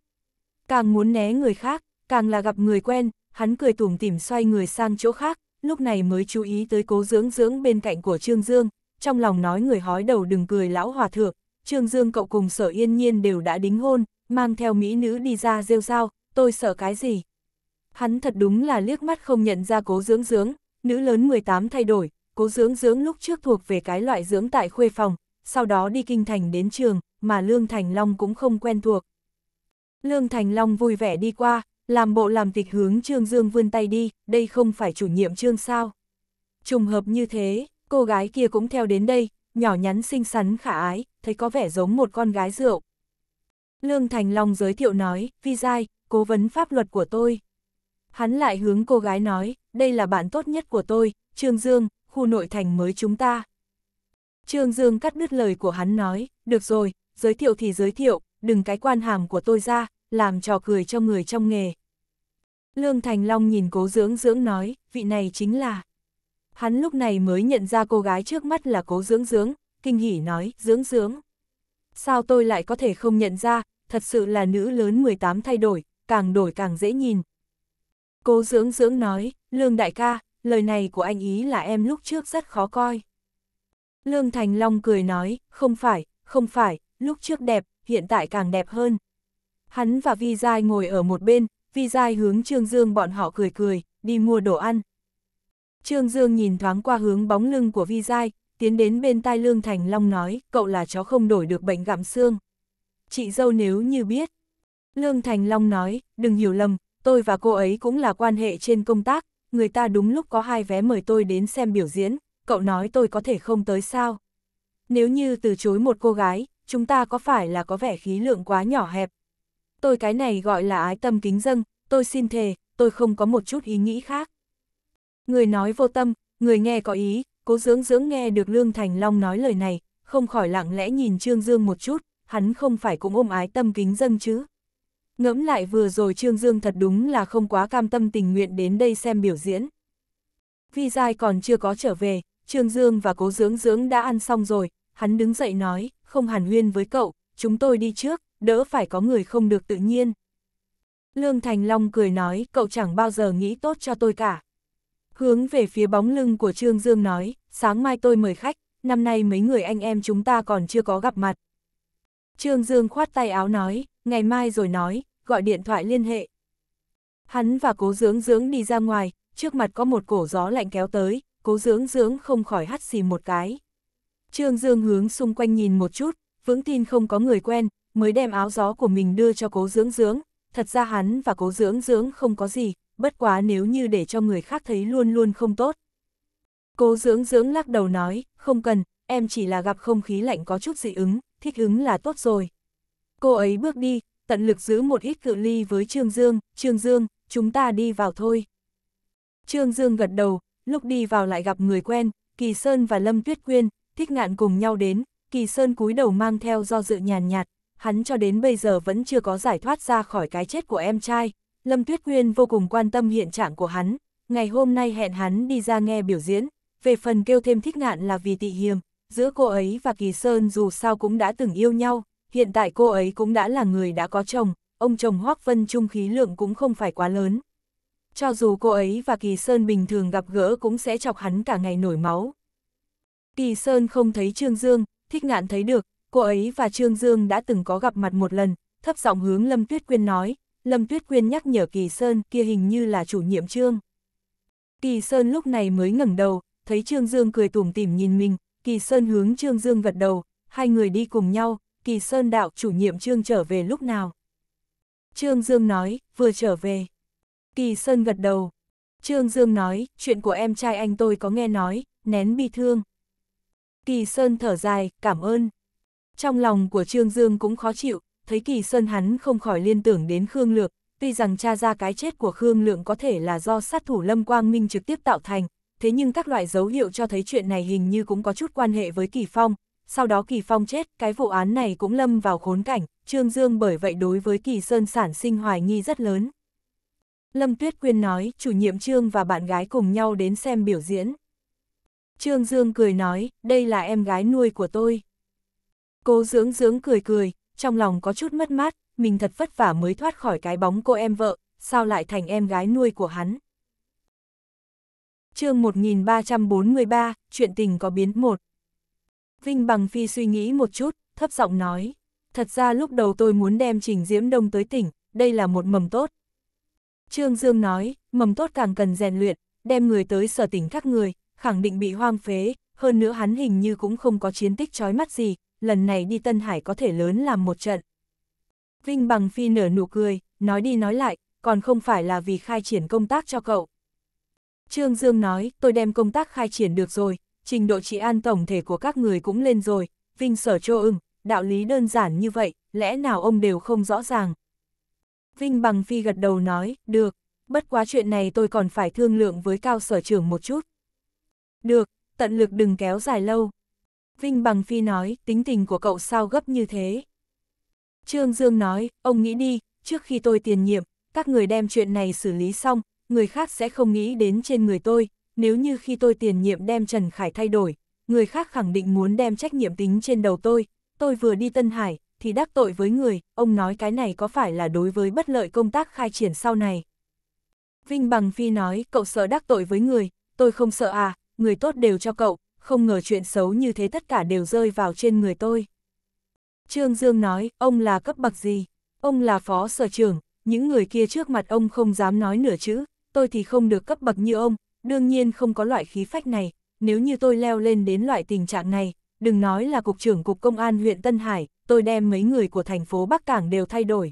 Càng muốn né người khác, càng là gặp người quen, hắn cười tủm tỉm xoay người sang chỗ khác, lúc này mới chú ý tới cố dưỡng dưỡng bên cạnh của Trương Dương, trong lòng nói người hói đầu đừng cười lão hòa thượng, Trương Dương cậu cùng sở yên nhiên đều đã đính hôn, mang theo mỹ nữ đi ra rêu sao, tôi sợ cái gì? Hắn thật đúng là liếc mắt không nhận ra cố dưỡng dưỡng, nữ lớn 18 thay đổi, cố dưỡng dưỡng lúc trước thuộc về cái loại dưỡng tại khuê phòng, sau đó đi kinh thành đến trường, mà Lương Thành Long cũng không quen thuộc. Lương Thành Long vui vẻ đi qua, làm bộ làm tịch hướng Trương Dương vươn tay đi, đây không phải chủ nhiệm Trương sao. Trùng hợp như thế, cô gái kia cũng theo đến đây, nhỏ nhắn xinh xắn khả ái, thấy có vẻ giống một con gái rượu. Lương Thành Long giới thiệu nói, Vi Giai, cố vấn pháp luật của tôi. Hắn lại hướng cô gái nói, đây là bạn tốt nhất của tôi, Trương Dương, khu nội thành mới chúng ta. Trương Dương cắt đứt lời của hắn nói, được rồi, giới thiệu thì giới thiệu, đừng cái quan hàm của tôi ra, làm trò cười cho người trong nghề. Lương Thành Long nhìn cố dưỡng dưỡng nói, vị này chính là. Hắn lúc này mới nhận ra cô gái trước mắt là cố dưỡng dưỡng, kinh hỉ nói, dưỡng dưỡng. Sao tôi lại có thể không nhận ra, thật sự là nữ lớn 18 thay đổi, càng đổi càng dễ nhìn. Cố dưỡng dưỡng nói, Lương đại ca, lời này của anh ý là em lúc trước rất khó coi. Lương Thành Long cười nói, không phải, không phải, lúc trước đẹp, hiện tại càng đẹp hơn. Hắn và Vi Giai ngồi ở một bên, Vi Giai hướng Trương Dương bọn họ cười cười, đi mua đồ ăn. Trương Dương nhìn thoáng qua hướng bóng lưng của Vi Giai, tiến đến bên tai Lương Thành Long nói, cậu là chó không đổi được bệnh gặm xương. Chị dâu nếu như biết, Lương Thành Long nói, đừng hiểu lầm, tôi và cô ấy cũng là quan hệ trên công tác, người ta đúng lúc có hai vé mời tôi đến xem biểu diễn, cậu nói tôi có thể không tới sao. Nếu như từ chối một cô gái, chúng ta có phải là có vẻ khí lượng quá nhỏ hẹp. Tôi cái này gọi là ái tâm kính dâng, tôi xin thề, tôi không có một chút ý nghĩ khác. Người nói vô tâm, người nghe có ý, cố dưỡng dưỡng nghe được Lương Thành Long nói lời này, không khỏi lặng lẽ nhìn Trương Dương một chút, hắn không phải cũng ôm ái tâm kính dâng chứ ngẫm lại vừa rồi Trương Dương thật đúng là không quá cam tâm tình nguyện đến đây xem biểu diễn. Vi Giai còn chưa có trở về, Trương Dương và Cố Dưỡng Dưỡng đã ăn xong rồi, hắn đứng dậy nói, không hàn huyên với cậu, chúng tôi đi trước, đỡ phải có người không được tự nhiên. Lương Thành Long cười nói, cậu chẳng bao giờ nghĩ tốt cho tôi cả. Hướng về phía bóng lưng của Trương Dương nói, sáng mai tôi mời khách, năm nay mấy người anh em chúng ta còn chưa có gặp mặt. Trương Dương khoát tay áo nói, ngày mai rồi nói, gọi điện thoại liên hệ. Hắn và cố dưỡng dưỡng đi ra ngoài, trước mặt có một cổ gió lạnh kéo tới, cố dưỡng dưỡng không khỏi hắt xì một cái. Trương Dương hướng xung quanh nhìn một chút, vững tin không có người quen, mới đem áo gió của mình đưa cho cố dưỡng dưỡng, thật ra hắn và cố dưỡng dưỡng không có gì, bất quá nếu như để cho người khác thấy luôn luôn không tốt. Cố dưỡng dưỡng lắc đầu nói, không cần, em chỉ là gặp không khí lạnh có chút dị ứng, thích ứng là tốt rồi. Cô ấy bước đi, tận lực giữ một ít cự ly với Trương Dương, Trương Dương, chúng ta đi vào thôi. Trương Dương gật đầu, lúc đi vào lại gặp người quen, Kỳ Sơn và Lâm Tuyết Quyên, thích ngạn cùng nhau đến, Kỳ Sơn cúi đầu mang theo do dự nhàn nhạt, hắn cho đến bây giờ vẫn chưa có giải thoát ra khỏi cái chết của em trai. Lâm Tuyết Quyên vô cùng quan tâm hiện trạng của hắn, ngày hôm nay hẹn hắn đi ra nghe biểu diễn, về phần kêu thêm thích ngạn là vì tị hiềm, giữa cô ấy và Kỳ Sơn dù sao cũng đã từng yêu nhau, hiện tại cô ấy cũng đã là người đã có chồng, ông chồng Hoác Vân Trung khí lượng cũng không phải quá lớn. Cho dù cô ấy và Kỳ Sơn bình thường gặp gỡ cũng sẽ chọc hắn cả ngày nổi máu. Kỳ Sơn không thấy Trương Dương, thích ngạn thấy được, cô ấy và Trương Dương đã từng có gặp mặt một lần, thấp giọng hướng Lâm Tuyết Quyên nói, Lâm Tuyết Quyên nhắc nhở Kỳ Sơn kia hình như là chủ nhiệm Trương. Kỳ Sơn lúc này mới ngẩng đầu, thấy Trương Dương cười tủm tỉm nhìn mình, Kỳ Sơn hướng Trương Dương gật đầu, hai người đi cùng nhau, kỳ sơn đạo chủ nhiệm trương trở về lúc nào? Trương Dương nói, vừa trở về. Kỳ sơn gật đầu. Trương Dương nói, chuyện của em trai anh tôi có nghe nói, nén bi thương. Kỳ sơn thở dài, cảm ơn. Trong lòng của Trương Dương cũng khó chịu, thấy Kỳ Sơn hắn không khỏi liên tưởng đến Khương Lược, tuy rằng cha ra cái chết của Khương Lượng có thể là do sát thủ Lâm Quang Minh trực tiếp tạo thành, thế nhưng các loại dấu hiệu cho thấy chuyện này hình như cũng có chút quan hệ với Kỳ Phong, sau đó Kỳ Phong chết, cái vụ án này cũng lâm vào khốn cảnh, Trương Dương bởi vậy đối với Kỳ Sơn sản sinh hoài nghi rất lớn. Lâm Tuyết Quyên nói, chủ nhiệm Trương và bạn gái cùng nhau đến xem biểu diễn. Trương Dương cười nói, đây là em gái nuôi của tôi. Cô dưỡng dưỡng cười cười, trong lòng có chút mất mát, mình thật vất vả mới thoát khỏi cái bóng cô em vợ, sao lại thành em gái nuôi của hắn. chương 1343, chuyện tình có biến một. Vinh Bằng Phi suy nghĩ một chút, thấp giọng nói. Thật ra lúc đầu tôi muốn đem Trình Diễm Đông tới tỉnh, đây là một mầm tốt. Trương Dương nói, mầm tốt càng cần rèn luyện, đem người tới sở tỉnh các người, khẳng định bị hoang phế, hơn nữa hắn hình như cũng không có chiến tích trói mắt gì, lần này đi Tân Hải có thể lớn làm một trận. Vinh Bằng Phi nở nụ cười, nói đi nói lại, còn không phải là vì khai triển công tác cho cậu. Trương Dương nói, tôi đem công tác khai triển được rồi, trình độ trị an tổng thể của các người cũng lên rồi, Vinh Sở Chô ưng, đạo lý đơn giản như vậy, lẽ nào ông đều không rõ ràng. Vinh Bằng Phi gật đầu nói, được, bất quá chuyện này tôi còn phải thương lượng với cao sở trưởng một chút. Được, tận lực đừng kéo dài lâu. Vinh Bằng Phi nói, tính tình của cậu sao gấp như thế. Trương Dương nói, ông nghĩ đi, trước khi tôi tiền nhiệm, các người đem chuyện này xử lý xong, người khác sẽ không nghĩ đến trên người tôi, nếu như khi tôi tiền nhiệm đem Trần Khải thay đổi, người khác khẳng định muốn đem trách nhiệm tính trên đầu tôi, tôi vừa đi Tân Hải, thì đắc tội với người, ông nói cái này có phải là đối với bất lợi công tác khai triển sau này. Vinh Bằng Phi nói, cậu sợ đắc tội với người, tôi không sợ à, người tốt đều cho cậu, không ngờ chuyện xấu như thế tất cả đều rơi vào trên người tôi. Trương Dương nói, ông là cấp bậc gì? Ông là phó sở trưởng, những người kia trước mặt ông không dám nói nửa chữ, tôi thì không được cấp bậc như ông, đương nhiên không có loại khí phách này, nếu như tôi leo lên đến loại tình trạng này, đừng nói là Cục trưởng Cục Công an huyện Tân Hải, tôi đem mấy người của thành phố Bắc Cảng đều thay đổi.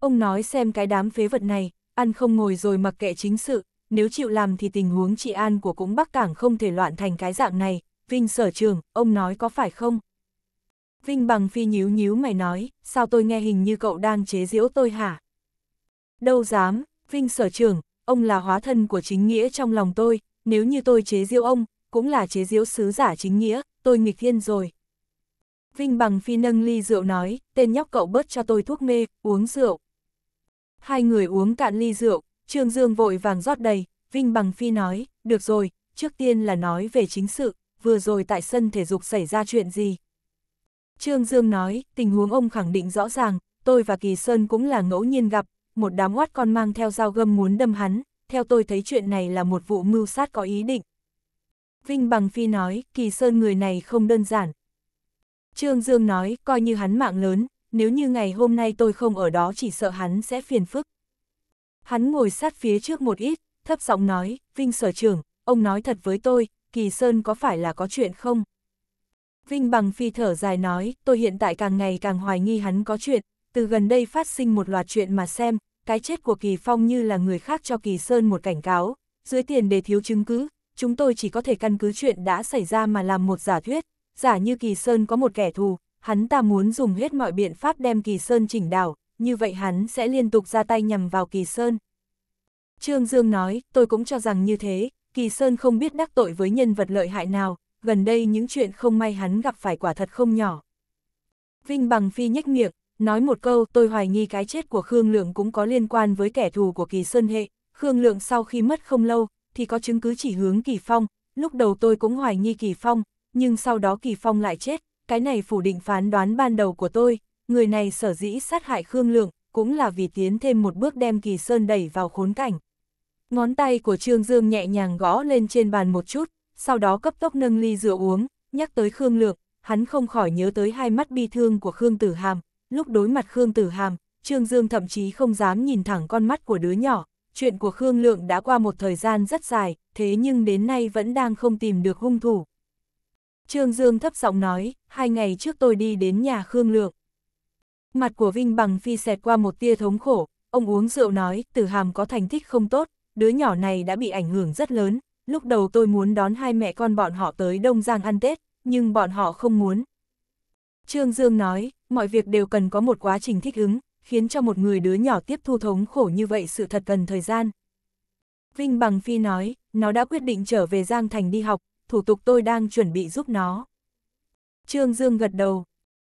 Ông nói xem cái đám phế vật này, ăn không ngồi rồi mặc kệ chính sự, nếu chịu làm thì tình huống trị an của cũng Bắc Cảng không thể loạn thành cái dạng này, Vinh sở trường, ông nói có phải không? Vinh bằng phi nhíu nhíu mày nói, sao tôi nghe hình như cậu đang chế giễu tôi hả? Đâu dám, Vinh sở trường, ông là hóa thân của chính nghĩa trong lòng tôi, nếu như tôi chế diễu ông, cũng là chế diễu sứ giả chính nghĩa, tôi nghịch thiên rồi. Vinh bằng phi nâng ly rượu nói, tên nhóc cậu bớt cho tôi thuốc mê, uống rượu. Hai người uống cạn ly rượu, Trương Dương vội vàng rót đầy, Vinh bằng phi nói, được rồi, trước tiên là nói về chính sự, vừa rồi tại sân thể dục xảy ra chuyện gì. Trương Dương nói, tình huống ông khẳng định rõ ràng, tôi và Kỳ Sơn cũng là ngẫu nhiên gặp, một đám oát con mang theo dao gâm muốn đâm hắn, theo tôi thấy chuyện này là một vụ mưu sát có ý định. Vinh Bằng Phi nói, Kỳ Sơn người này không đơn giản. Trương Dương nói, coi như hắn mạng lớn, nếu như ngày hôm nay tôi không ở đó chỉ sợ hắn sẽ phiền phức. Hắn ngồi sát phía trước một ít, thấp giọng nói, Vinh sở trưởng, ông nói thật với tôi, Kỳ Sơn có phải là có chuyện không? Vinh Bằng Phi thở dài nói, tôi hiện tại càng ngày càng hoài nghi hắn có chuyện, từ gần đây phát sinh một loạt chuyện mà xem, cái chết của Kỳ Phong như là người khác cho Kỳ Sơn một cảnh cáo, dưới tiền để thiếu chứng cứ, chúng tôi chỉ có thể căn cứ chuyện đã xảy ra mà làm một giả thuyết, giả như Kỳ Sơn có một kẻ thù, hắn ta muốn dùng hết mọi biện pháp đem Kỳ Sơn chỉnh đảo, như vậy hắn sẽ liên tục ra tay nhằm vào Kỳ Sơn. Trương Dương nói, tôi cũng cho rằng như thế, Kỳ Sơn không biết đắc tội với nhân vật lợi hại nào, gần đây những chuyện không may hắn gặp phải quả thật không nhỏ. Vinh Bằng Phi nhếch miệng, Nói một câu, tôi hoài nghi cái chết của Khương Lượng cũng có liên quan với kẻ thù của Kỳ Sơn Hệ. Khương Lượng sau khi mất không lâu, thì có chứng cứ chỉ hướng Kỳ Phong. Lúc đầu tôi cũng hoài nghi Kỳ Phong, nhưng sau đó Kỳ Phong lại chết. Cái này phủ định phán đoán ban đầu của tôi. Người này sở dĩ sát hại Khương Lượng, cũng là vì tiến thêm một bước đem Kỳ Sơn đẩy vào khốn cảnh. Ngón tay của Trương Dương nhẹ nhàng gõ lên trên bàn một chút, sau đó cấp tốc nâng ly rượu uống, nhắc tới Khương Lượng, hắn không khỏi nhớ tới hai mắt bi thương của Khương Tử Hàm, lúc đối mặt Khương Tử Hàm, Trương Dương thậm chí không dám nhìn thẳng con mắt của đứa nhỏ. Chuyện của Khương Lượng đã qua một thời gian rất dài, thế nhưng đến nay vẫn đang không tìm được hung thủ. Trương Dương thấp giọng nói, hai ngày trước tôi đi đến nhà Khương Lượng. Mặt của Vinh Bằng Phi xẹt qua một tia thống khổ, ông uống rượu nói, Tử Hàm có thành tích không tốt, đứa nhỏ này đã bị ảnh hưởng rất lớn. Lúc đầu tôi muốn đón hai mẹ con bọn họ tới Đông Giang ăn Tết, nhưng bọn họ không muốn. Trương Dương nói, mọi việc đều cần có một quá trình thích ứng, khiến cho một người đứa nhỏ tiếp thu thống khổ như vậy sự thật cần thời gian. Vinh Bằng Phi nói, nó đã quyết định trở về Giang Thành đi học, thủ tục tôi đang chuẩn bị giúp nó. Trương Dương gật đầu.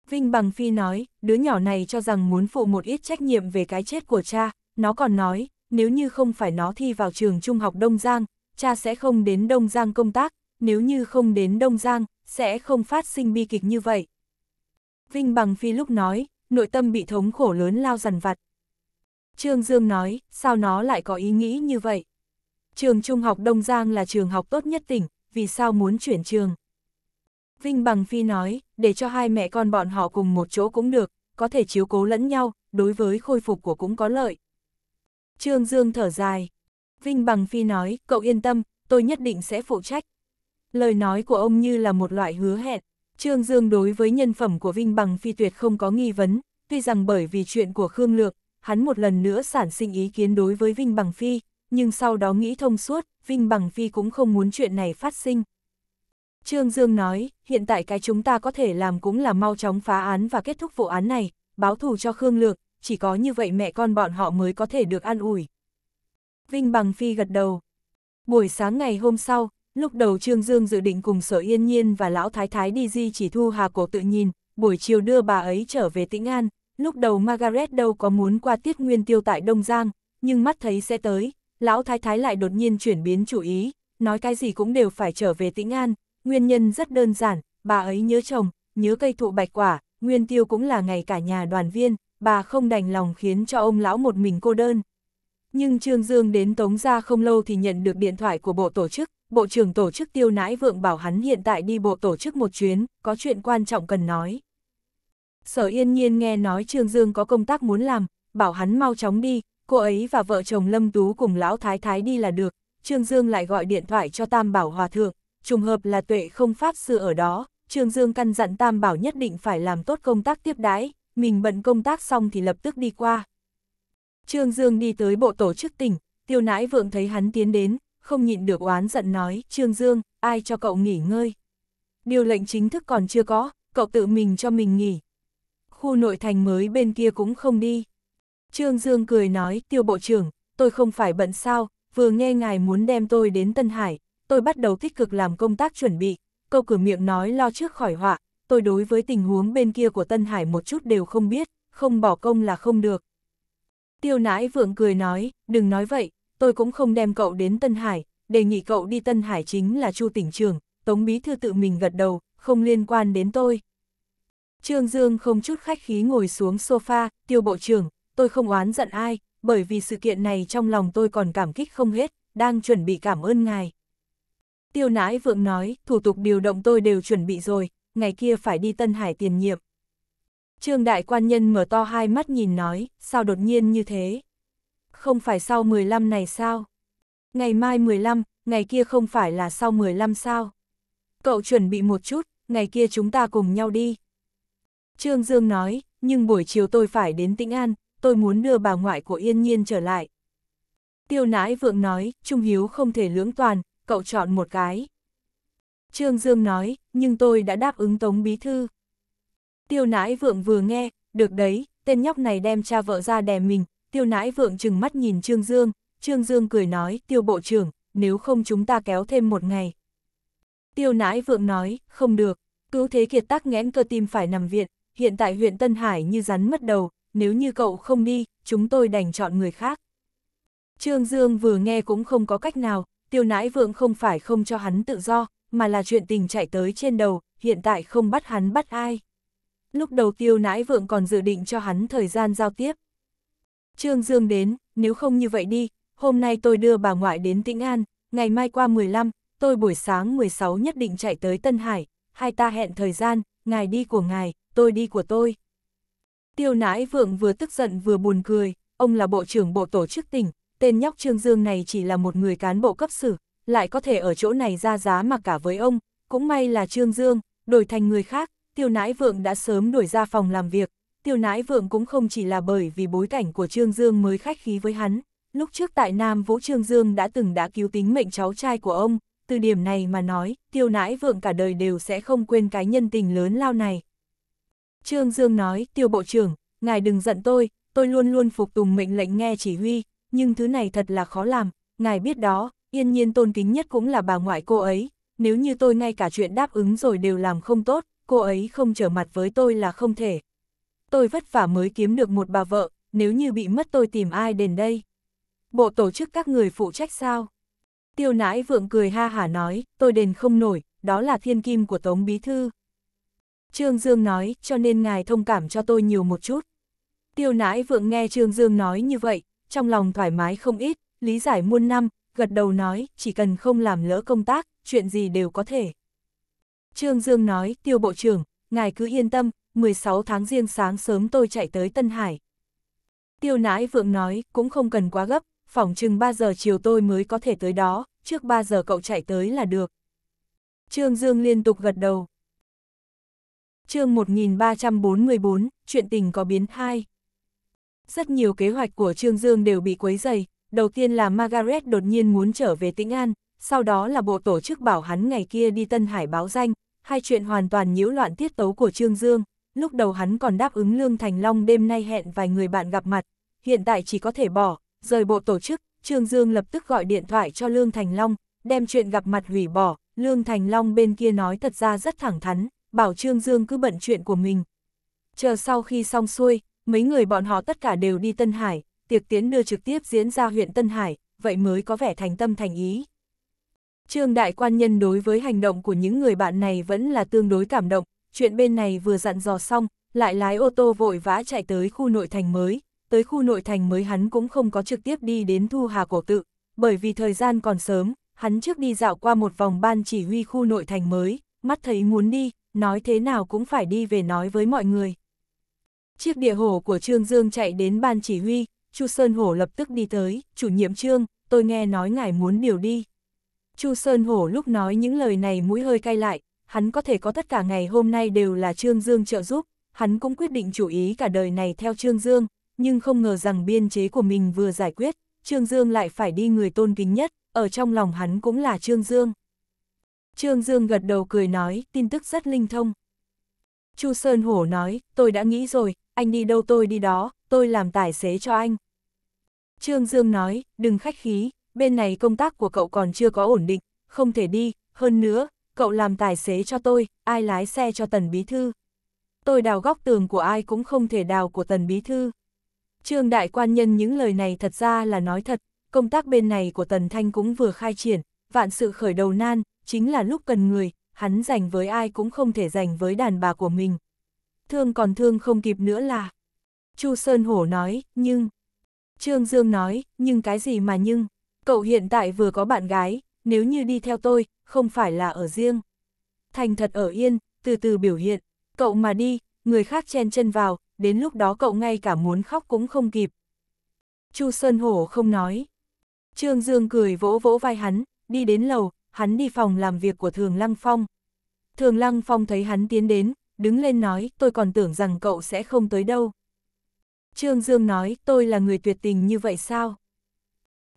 Vinh Bằng Phi nói, đứa nhỏ này cho rằng muốn phụ một ít trách nhiệm về cái chết của cha, nó còn nói, nếu như không phải nó thi vào trường trung học Đông Giang, cha sẽ không đến Đông Giang công tác, nếu như không đến Đông Giang, sẽ không phát sinh bi kịch như vậy. Vinh Bằng Phi lúc nói, nội tâm bị thống khổ lớn lao dần vặt. Trương Dương nói, sao nó lại có ý nghĩ như vậy? Trường Trung học Đông Giang là trường học tốt nhất tỉnh, vì sao muốn chuyển trường? Vinh Bằng Phi nói, để cho hai mẹ con bọn họ cùng một chỗ cũng được, có thể chiếu cố lẫn nhau, đối với khôi phục của cũng có lợi. Trương Dương thở dài. Vinh Bằng Phi nói, cậu yên tâm, tôi nhất định sẽ phụ trách. Lời nói của ông như là một loại hứa hẹn. Trương Dương đối với nhân phẩm của Vinh Bằng Phi tuyệt không có nghi vấn, tuy rằng bởi vì chuyện của Khương Lược, hắn một lần nữa sản sinh ý kiến đối với Vinh Bằng Phi, nhưng sau đó nghĩ thông suốt, Vinh Bằng Phi cũng không muốn chuyện này phát sinh. Trương Dương nói, hiện tại cái chúng ta có thể làm cũng là mau chóng phá án và kết thúc vụ án này, báo thù cho Khương Lược, chỉ có như vậy mẹ con bọn họ mới có thể được an ủi. Vinh Bằng Phi gật đầu. Buổi sáng ngày hôm sau, Lúc đầu Trương Dương dự định cùng Sở Yên Nhiên và Lão Thái Thái đi di chỉ thu Hà Cổ tự nhìn, buổi chiều đưa bà ấy trở về Tĩnh An. Lúc đầu Margaret đâu có muốn qua tiết nguyên tiêu tại Đông Giang, nhưng mắt thấy sẽ tới, Lão Thái Thái lại đột nhiên chuyển biến chủ ý, nói cái gì cũng đều phải trở về Tĩnh An. Nguyên nhân rất đơn giản, bà ấy nhớ chồng, nhớ cây thụ bạch quả, nguyên tiêu cũng là ngày cả nhà đoàn viên, bà không đành lòng khiến cho ông lão một mình cô đơn. Nhưng Trương Dương đến Tống gia không lâu thì nhận được điện thoại của bộ tổ chức, Bộ trưởng tổ chức tiêu nãi vượng bảo hắn hiện tại đi bộ tổ chức một chuyến, có chuyện quan trọng cần nói. Sở yên nhiên nghe nói Trương Dương có công tác muốn làm, bảo hắn mau chóng đi, cô ấy và vợ chồng Lâm Tú cùng lão thái thái đi là được, Trương Dương lại gọi điện thoại cho Tam Bảo Hòa Thượng, trùng hợp là tuệ không pháp sư ở đó, Trương Dương căn dặn Tam Bảo nhất định phải làm tốt công tác tiếp đái, mình bận công tác xong thì lập tức đi qua. Trương Dương đi tới bộ tổ chức tỉnh, tiêu nãi vượng thấy hắn tiến đến, không nhịn được oán giận nói, Trương Dương, ai cho cậu nghỉ ngơi? Điều lệnh chính thức còn chưa có, cậu tự mình cho mình nghỉ. Khu nội thành mới bên kia cũng không đi. Trương Dương cười nói, tiêu bộ trưởng, tôi không phải bận sao, vừa nghe ngài muốn đem tôi đến Tân Hải, tôi bắt đầu tích cực làm công tác chuẩn bị, câu cửa miệng nói lo trước khỏi họa, tôi đối với tình huống bên kia của Tân Hải một chút đều không biết, không bỏ công là không được. Tiêu nãi vượng cười nói, đừng nói vậy, tôi cũng không đem cậu đến Tân Hải, đề nghị cậu đi Tân Hải chính là Chu tỉnh trưởng Tống Bí Thư tự mình gật đầu, không liên quan đến tôi. Trương Dương không chút khách khí ngồi xuống sofa, tiêu bộ trưởng, tôi không oán giận ai, bởi vì sự kiện này trong lòng tôi còn cảm kích không hết, đang chuẩn bị cảm ơn ngài. Tiêu nãi vượng nói, thủ tục điều động tôi đều chuẩn bị rồi, ngày kia phải đi Tân Hải tiền nhiệm. Trương đại quan nhân mở to hai mắt nhìn nói, sao đột nhiên như thế? không phải sau 15 này sao? Ngày mai 15, ngày kia không phải là sau 15 sao? Cậu chuẩn bị một chút, ngày kia chúng ta cùng nhau đi. Trương Dương nói, nhưng buổi chiều tôi phải đến Tĩnh An, tôi muốn đưa bà ngoại của Yên Nhiên trở lại. Tiêu nãi vượng nói, Trung Hiếu không thể lưỡng toàn, cậu chọn một cái. Trương Dương nói, nhưng tôi đã đáp ứng Tống Bí Thư. Tiêu nãi vượng vừa nghe, được đấy, tên nhóc này đem cha vợ ra đè mình, tiêu nãi vượng chừng mắt nhìn Trương Dương, Trương Dương cười nói, tiêu bộ trưởng, nếu không chúng ta kéo thêm một ngày. Tiêu nãi vượng nói, không được, cứu thế kiệt tắc nghẽn cơ tim phải nằm viện, hiện tại huyện Tân Hải như rắn mất đầu, nếu như cậu không đi, chúng tôi đành chọn người khác. Trương Dương vừa nghe cũng không có cách nào, tiêu nãi vượng không phải không cho hắn tự do, mà là chuyện tình chạy tới trên đầu, hiện tại không bắt hắn bắt ai. Lúc đầu tiêu nãi vượng còn dự định cho hắn thời gian giao tiếp, Trương Dương đến, nếu không như vậy đi, hôm nay tôi đưa bà ngoại đến Tĩnh An, ngày mai qua 15, tôi buổi sáng 16 nhất định chạy tới Tân Hải, hai ta hẹn thời gian, ngài đi của ngài, tôi đi của tôi. Tiêu nãi vượng vừa tức giận vừa buồn cười, ông là bộ trưởng bộ tổ chức tỉnh, tên nhóc Trương Dương này chỉ là một người cán bộ cấp xử, lại có thể ở chỗ này ra giá mà cả với ông, cũng may là Trương Dương, đổi thành người khác, tiêu nãi vượng đã sớm đuổi ra phòng làm việc, tiêu nãi vượng cũng không chỉ là bởi vì bối cảnh của Trương Dương mới khách khí với hắn. Lúc trước tại Nam Vũ Trương Dương đã từng đã cứu tính mệnh cháu trai của ông, từ điểm này mà nói, tiêu nãi vượng cả đời đều sẽ không quên cái nhân tình lớn lao này. Trương Dương nói, tiêu bộ trưởng, ngài đừng giận tôi, tôi luôn luôn phục tùng mệnh lệnh nghe chỉ huy, nhưng thứ này thật là khó làm, ngài biết đó, yên nhiên tôn kính nhất cũng là bà ngoại cô ấy, nếu như tôi ngay cả chuyện đáp ứng rồi đều làm không tốt, cô ấy không trở mặt với tôi là không thể tôi vất vả mới kiếm được một bà vợ, nếu như bị mất tôi tìm ai đền đây? Bộ tổ chức các người phụ trách sao? Tiêu nãi vượng cười ha hả nói, tôi đền không nổi, đó là thiên kim của Tống Bí Thư. Trương Dương nói, cho nên ngài thông cảm cho tôi nhiều một chút. Tiêu nãi vượng nghe Trương Dương nói như vậy, trong lòng thoải mái không ít, lý giải muôn năm, gật đầu nói, chỉ cần không làm lỡ công tác, chuyện gì đều có thể. Trương Dương nói, tiêu bộ trưởng, ngài cứ yên tâm, 16 tháng riêng sáng sớm tôi chạy tới Tân Hải. Tiêu nãi vượng nói, cũng không cần quá gấp, phỏng chừng 3 giờ chiều tôi mới có thể tới đó, trước 3 giờ cậu chạy tới là được. Trương Dương liên tục gật đầu. chương 1344, chuyện tình có biến thai. Rất nhiều kế hoạch của Trương Dương đều bị quấy dày, đầu tiên là Margaret đột nhiên muốn trở về Tĩnh An, sau đó là bộ tổ chức bảo hắn ngày kia đi Tân Hải báo danh, hai chuyện hoàn toàn nhiễu loạn tiết tấu của Trương Dương lúc đầu hắn còn đáp ứng Lương Thành Long đêm nay hẹn vài người bạn gặp mặt, hiện tại chỉ có thể bỏ, rời bộ tổ chức, Trương Dương lập tức gọi điện thoại cho Lương Thành Long, đem chuyện gặp mặt hủy bỏ, Lương Thành Long bên kia nói thật ra rất thẳng thắn, bảo Trương Dương cứ bận chuyện của mình. Chờ sau khi xong xuôi, mấy người bọn họ tất cả đều đi Tân Hải, tiệc tiến đưa trực tiếp diễn ra huyện Tân Hải, vậy mới có vẻ thành tâm thành ý. Trương Đại Quan Nhân đối với hành động của những người bạn này vẫn là tương đối cảm động, chuyện bên này vừa dặn dò xong, lại lái ô tô vội vã chạy tới khu nội thành mới, tới khu nội thành mới hắn cũng không có trực tiếp đi đến thu hà cổ tự, bởi vì thời gian còn sớm, hắn trước đi dạo qua một vòng ban chỉ huy khu nội thành mới, mắt thấy muốn đi, nói thế nào cũng phải đi về nói với mọi người. Chiếc địa hổ của Trương Dương chạy đến ban chỉ huy, Chu Sơn Hổ lập tức đi tới, chủ nhiệm Trương, tôi nghe nói ngài muốn điều đi. Chu Sơn Hổ lúc nói những lời này mũi hơi cay lại, hắn có thể có tất cả ngày hôm nay đều là Trương Dương trợ giúp, hắn cũng quyết định chủ ý cả đời này theo Trương Dương, nhưng không ngờ rằng biên chế của mình vừa giải quyết, Trương Dương lại phải đi người tôn kính nhất, ở trong lòng hắn cũng là Trương Dương. Trương Dương gật đầu cười nói, tin tức rất linh thông. Chu Sơn Hổ nói, tôi đã nghĩ rồi, anh đi đâu tôi đi đó, tôi làm tài xế cho anh. Trương Dương nói, đừng khách khí, bên này công tác của cậu còn chưa có ổn định, không thể đi, hơn nữa, cậu làm tài xế cho tôi, ai lái xe cho tần bí thư. Tôi đào góc tường của ai cũng không thể đào của tần bí thư. Trương đại quan nhân những lời này thật ra là nói thật, công tác bên này của tần thanh cũng vừa khai triển, vạn sự khởi đầu nan, chính là lúc cần người, hắn dành với ai cũng không thể dành với đàn bà của mình. Thương còn thương không kịp nữa là... Chu Sơn Hổ nói, nhưng... Trương Dương nói, nhưng cái gì mà nhưng... Cậu hiện tại vừa có bạn gái, nếu như đi theo tôi, không phải là ở riêng. Thành thật ở yên, từ từ biểu hiện, cậu mà đi, người khác chen chân vào, đến lúc đó cậu ngay cả muốn khóc cũng không kịp. Chu Sơn Hổ không nói. Trương Dương cười vỗ vỗ vai hắn, đi đến lầu, hắn đi phòng làm việc của Thường Lăng Phong. Thường Lăng Phong thấy hắn tiến đến, đứng lên nói, tôi còn tưởng rằng cậu sẽ không tới đâu. Trương Dương nói, tôi là người tuyệt tình như vậy sao?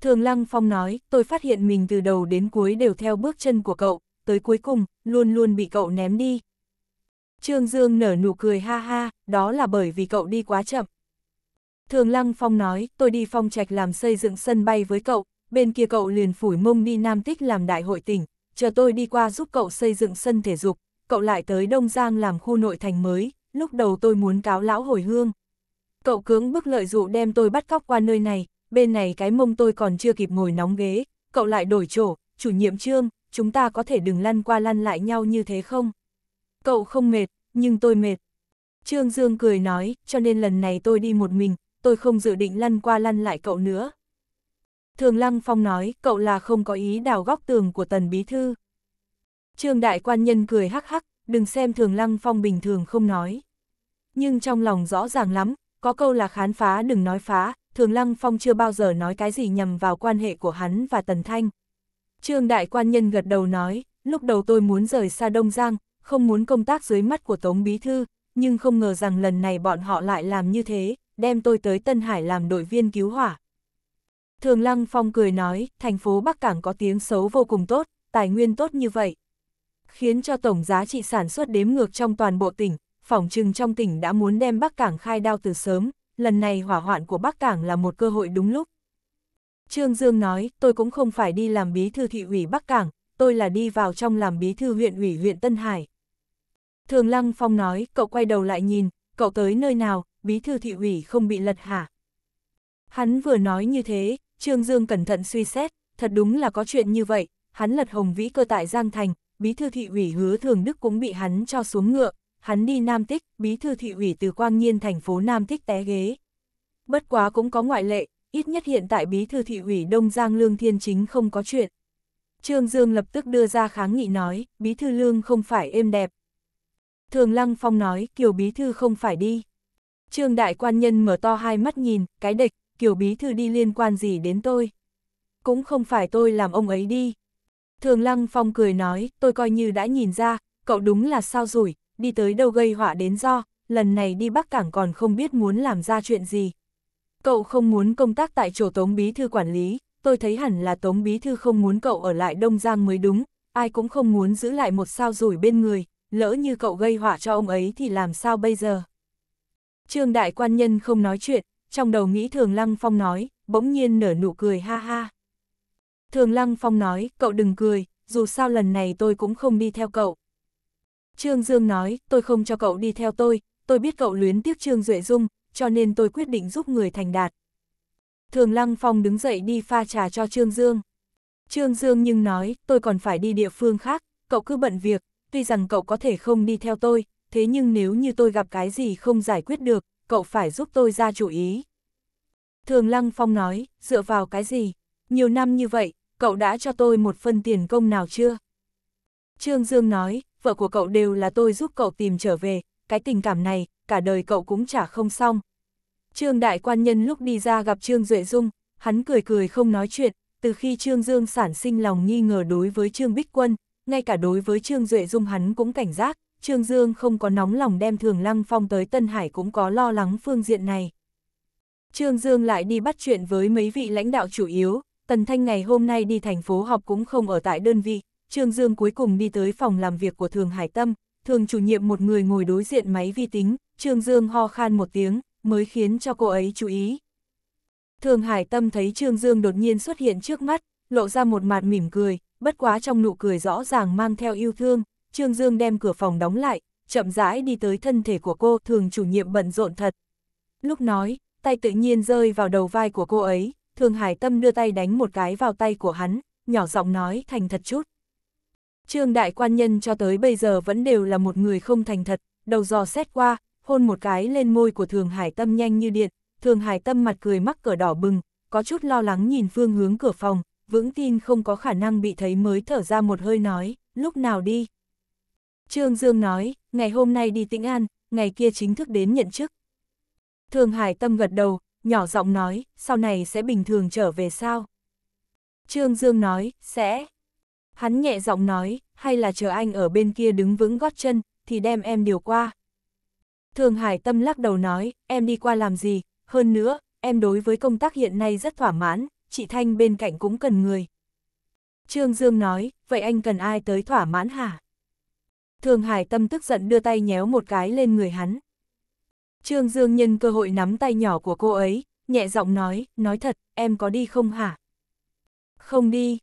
Thường Lăng Phong nói, tôi phát hiện mình từ đầu đến cuối đều theo bước chân của cậu, tới cuối cùng, luôn luôn bị cậu ném đi. Trương Dương nở nụ cười ha ha, đó là bởi vì cậu đi quá chậm. Thường Lăng Phong nói, tôi đi phong trạch làm xây dựng sân bay với cậu, bên kia cậu liền phủi mông đi Nam Tích làm đại hội tỉnh, chờ tôi đi qua giúp cậu xây dựng sân thể dục, cậu lại tới Đông Giang làm khu nội thành mới, lúc đầu tôi muốn cáo lão hồi hương. Cậu cưỡng bức lợi dụ đem tôi bắt cóc qua nơi này, bên này cái mông tôi còn chưa kịp ngồi nóng ghế, cậu lại đổi chỗ, chủ nhiệm trương, chúng ta có thể đừng lăn qua lăn lại nhau như thế không? Cậu không mệt, nhưng tôi mệt. Trương Dương cười nói, cho nên lần này tôi đi một mình, tôi không dự định lăn qua lăn lại cậu nữa. Thường Lăng Phong nói, cậu là không có ý đào góc tường của tần bí thư. Trương Đại Quan Nhân cười hắc hắc, đừng xem Thường Lăng Phong bình thường không nói. Nhưng trong lòng rõ ràng lắm, có câu là khán phá đừng nói phá, Thường Lăng Phong chưa bao giờ nói cái gì nhằm vào quan hệ của hắn và Tần Thanh. Trương Đại Quan Nhân gật đầu nói, lúc đầu tôi muốn rời xa Đông Giang, không muốn công tác dưới mắt của Tống Bí Thư, nhưng không ngờ rằng lần này bọn họ lại làm như thế, đem tôi tới Tân Hải làm đội viên cứu hỏa. Thường Lăng Phong cười nói, thành phố Bắc Cảng có tiếng xấu vô cùng tốt, tài nguyên tốt như vậy. Khiến cho tổng giá trị sản xuất đếm ngược trong toàn bộ tỉnh, phỏng trừng trong tỉnh đã muốn đem Bắc Cảng khai đao từ sớm, lần này hỏa hoạn của Bắc Cảng là một cơ hội đúng lúc. Trương Dương nói, tôi cũng không phải đi làm bí thư thị ủy Bắc Cảng, tôi là đi vào trong làm bí thư huyện ủy huyện Tân Hải. Thường Lăng Phong nói, cậu quay đầu lại nhìn, cậu tới nơi nào, bí thư thị ủy không bị lật hả? Hắn vừa nói như thế, Trương Dương cẩn thận suy xét, thật đúng là có chuyện như vậy, hắn lật hồng vĩ cơ tại Giang Thành, bí thư thị ủy hứa thường đức cũng bị hắn cho xuống ngựa, hắn đi Nam Tích, bí thư thị ủy từ Quang Nhiên thành phố Nam Tích té ghế. Bất quá cũng có ngoại lệ, ít nhất hiện tại bí thư thị ủy Đông Giang Lương Thiên Chính không có chuyện. Trương Dương lập tức đưa ra kháng nghị nói, bí thư lương không phải êm đẹp. Thường Lăng Phong nói, kiều bí thư không phải đi. Trương đại quan nhân mở to hai mắt nhìn, cái địch, kiều bí thư đi liên quan gì đến tôi. Cũng không phải tôi làm ông ấy đi. Thường Lăng Phong cười nói, tôi coi như đã nhìn ra, cậu đúng là sao rủi, đi tới đâu gây họa đến do, lần này đi Bắc Cảng còn không biết muốn làm ra chuyện gì. Cậu không muốn công tác tại chỗ Tống Bí Thư quản lý, tôi thấy hẳn là Tống Bí Thư không muốn cậu ở lại Đông Giang mới đúng, ai cũng không muốn giữ lại một sao rủi bên người, lỡ như cậu gây họa cho ông ấy thì làm sao bây giờ. Trương Đại Quan Nhân không nói chuyện, trong đầu nghĩ Thường Lăng Phong nói, bỗng nhiên nở nụ cười ha ha. Thường Lăng Phong nói, cậu đừng cười, dù sao lần này tôi cũng không đi theo cậu, Trương Dương nói, tôi không cho cậu đi theo tôi, tôi biết cậu luyến tiếc Trương Duệ Dung, cho nên tôi quyết định giúp người thành đạt. Thường Lăng Phong đứng dậy đi pha trà cho Trương Dương. Trương Dương nhưng nói, tôi còn phải đi địa phương khác, cậu cứ bận việc, tuy rằng cậu có thể không đi theo tôi, thế nhưng nếu như tôi gặp cái gì không giải quyết được, cậu phải giúp tôi ra chủ ý. Thường Lăng Phong nói, dựa vào cái gì? Nhiều năm như vậy, cậu đã cho tôi một phân tiền công nào chưa? Trương Dương nói, vợ của cậu đều là tôi giúp cậu tìm trở về, cái tình cảm này, cả đời cậu cũng chả không xong. Trương Đại Quan Nhân lúc đi ra gặp Trương Duệ Dung, hắn cười cười không nói chuyện, từ khi Trương Dương sản sinh lòng nghi ngờ đối với Trương Bích Quân, ngay cả đối với Trương Duệ Dung hắn cũng cảnh giác, Trương Dương không có nóng lòng đem Thường Lăng Phong tới Tân Hải cũng có lo lắng phương diện này. Trương Dương lại đi bắt chuyện với mấy vị lãnh đạo chủ yếu, Tần Thanh ngày hôm nay đi thành phố học cũng không ở tại đơn vị, Trương Dương cuối cùng đi tới phòng làm việc của Thường Hải Tâm, Thường chủ nhiệm một người ngồi đối diện máy vi tính, Trương Dương ho khan một tiếng, mới khiến cho cô ấy chú ý. Thường Hải Tâm thấy Trương Dương đột nhiên xuất hiện trước mắt, lộ ra một mặt mỉm cười, bất quá trong nụ cười rõ ràng mang theo yêu thương, Trương Dương đem cửa phòng đóng lại, chậm rãi đi tới thân thể của cô, Thường chủ nhiệm bận rộn thật. Lúc nói, tay tự nhiên rơi vào đầu vai của cô ấy, Thường Hải Tâm đưa tay đánh một cái vào tay của hắn, nhỏ giọng nói thành thật chút. Trương đại quan nhân cho tới bây giờ vẫn đều là một người không thành thật, đầu dò xét qua, hôn một cái lên môi của Thường Hải Tâm nhanh như điện, Thường Hải Tâm mặt cười mắc cỡ đỏ bừng, có chút lo lắng nhìn phương hướng cửa phòng, vững tin không có khả năng bị thấy mới thở ra một hơi nói, lúc nào đi. Trương Dương nói, ngày hôm nay đi Tĩnh An, ngày kia chính thức đến nhận chức. Thường Hải Tâm gật đầu, nhỏ giọng nói, sau này sẽ bình thường trở về sao? Trương Dương nói, sẽ. Hắn nhẹ giọng nói, hay là chờ anh ở bên kia đứng vững gót chân, thì đem em điều qua. Thường Hải Tâm lắc đầu nói, em đi qua làm gì, hơn nữa, em đối với công tác hiện nay rất thỏa mãn, chị Thanh bên cạnh cũng cần người. Trương Dương nói, vậy anh cần ai tới thỏa mãn hả? Thường Hải Tâm tức giận đưa tay nhéo một cái lên người hắn. Trương Dương nhân cơ hội nắm tay nhỏ của cô ấy, nhẹ giọng nói, nói thật, em có đi không hả? Không đi,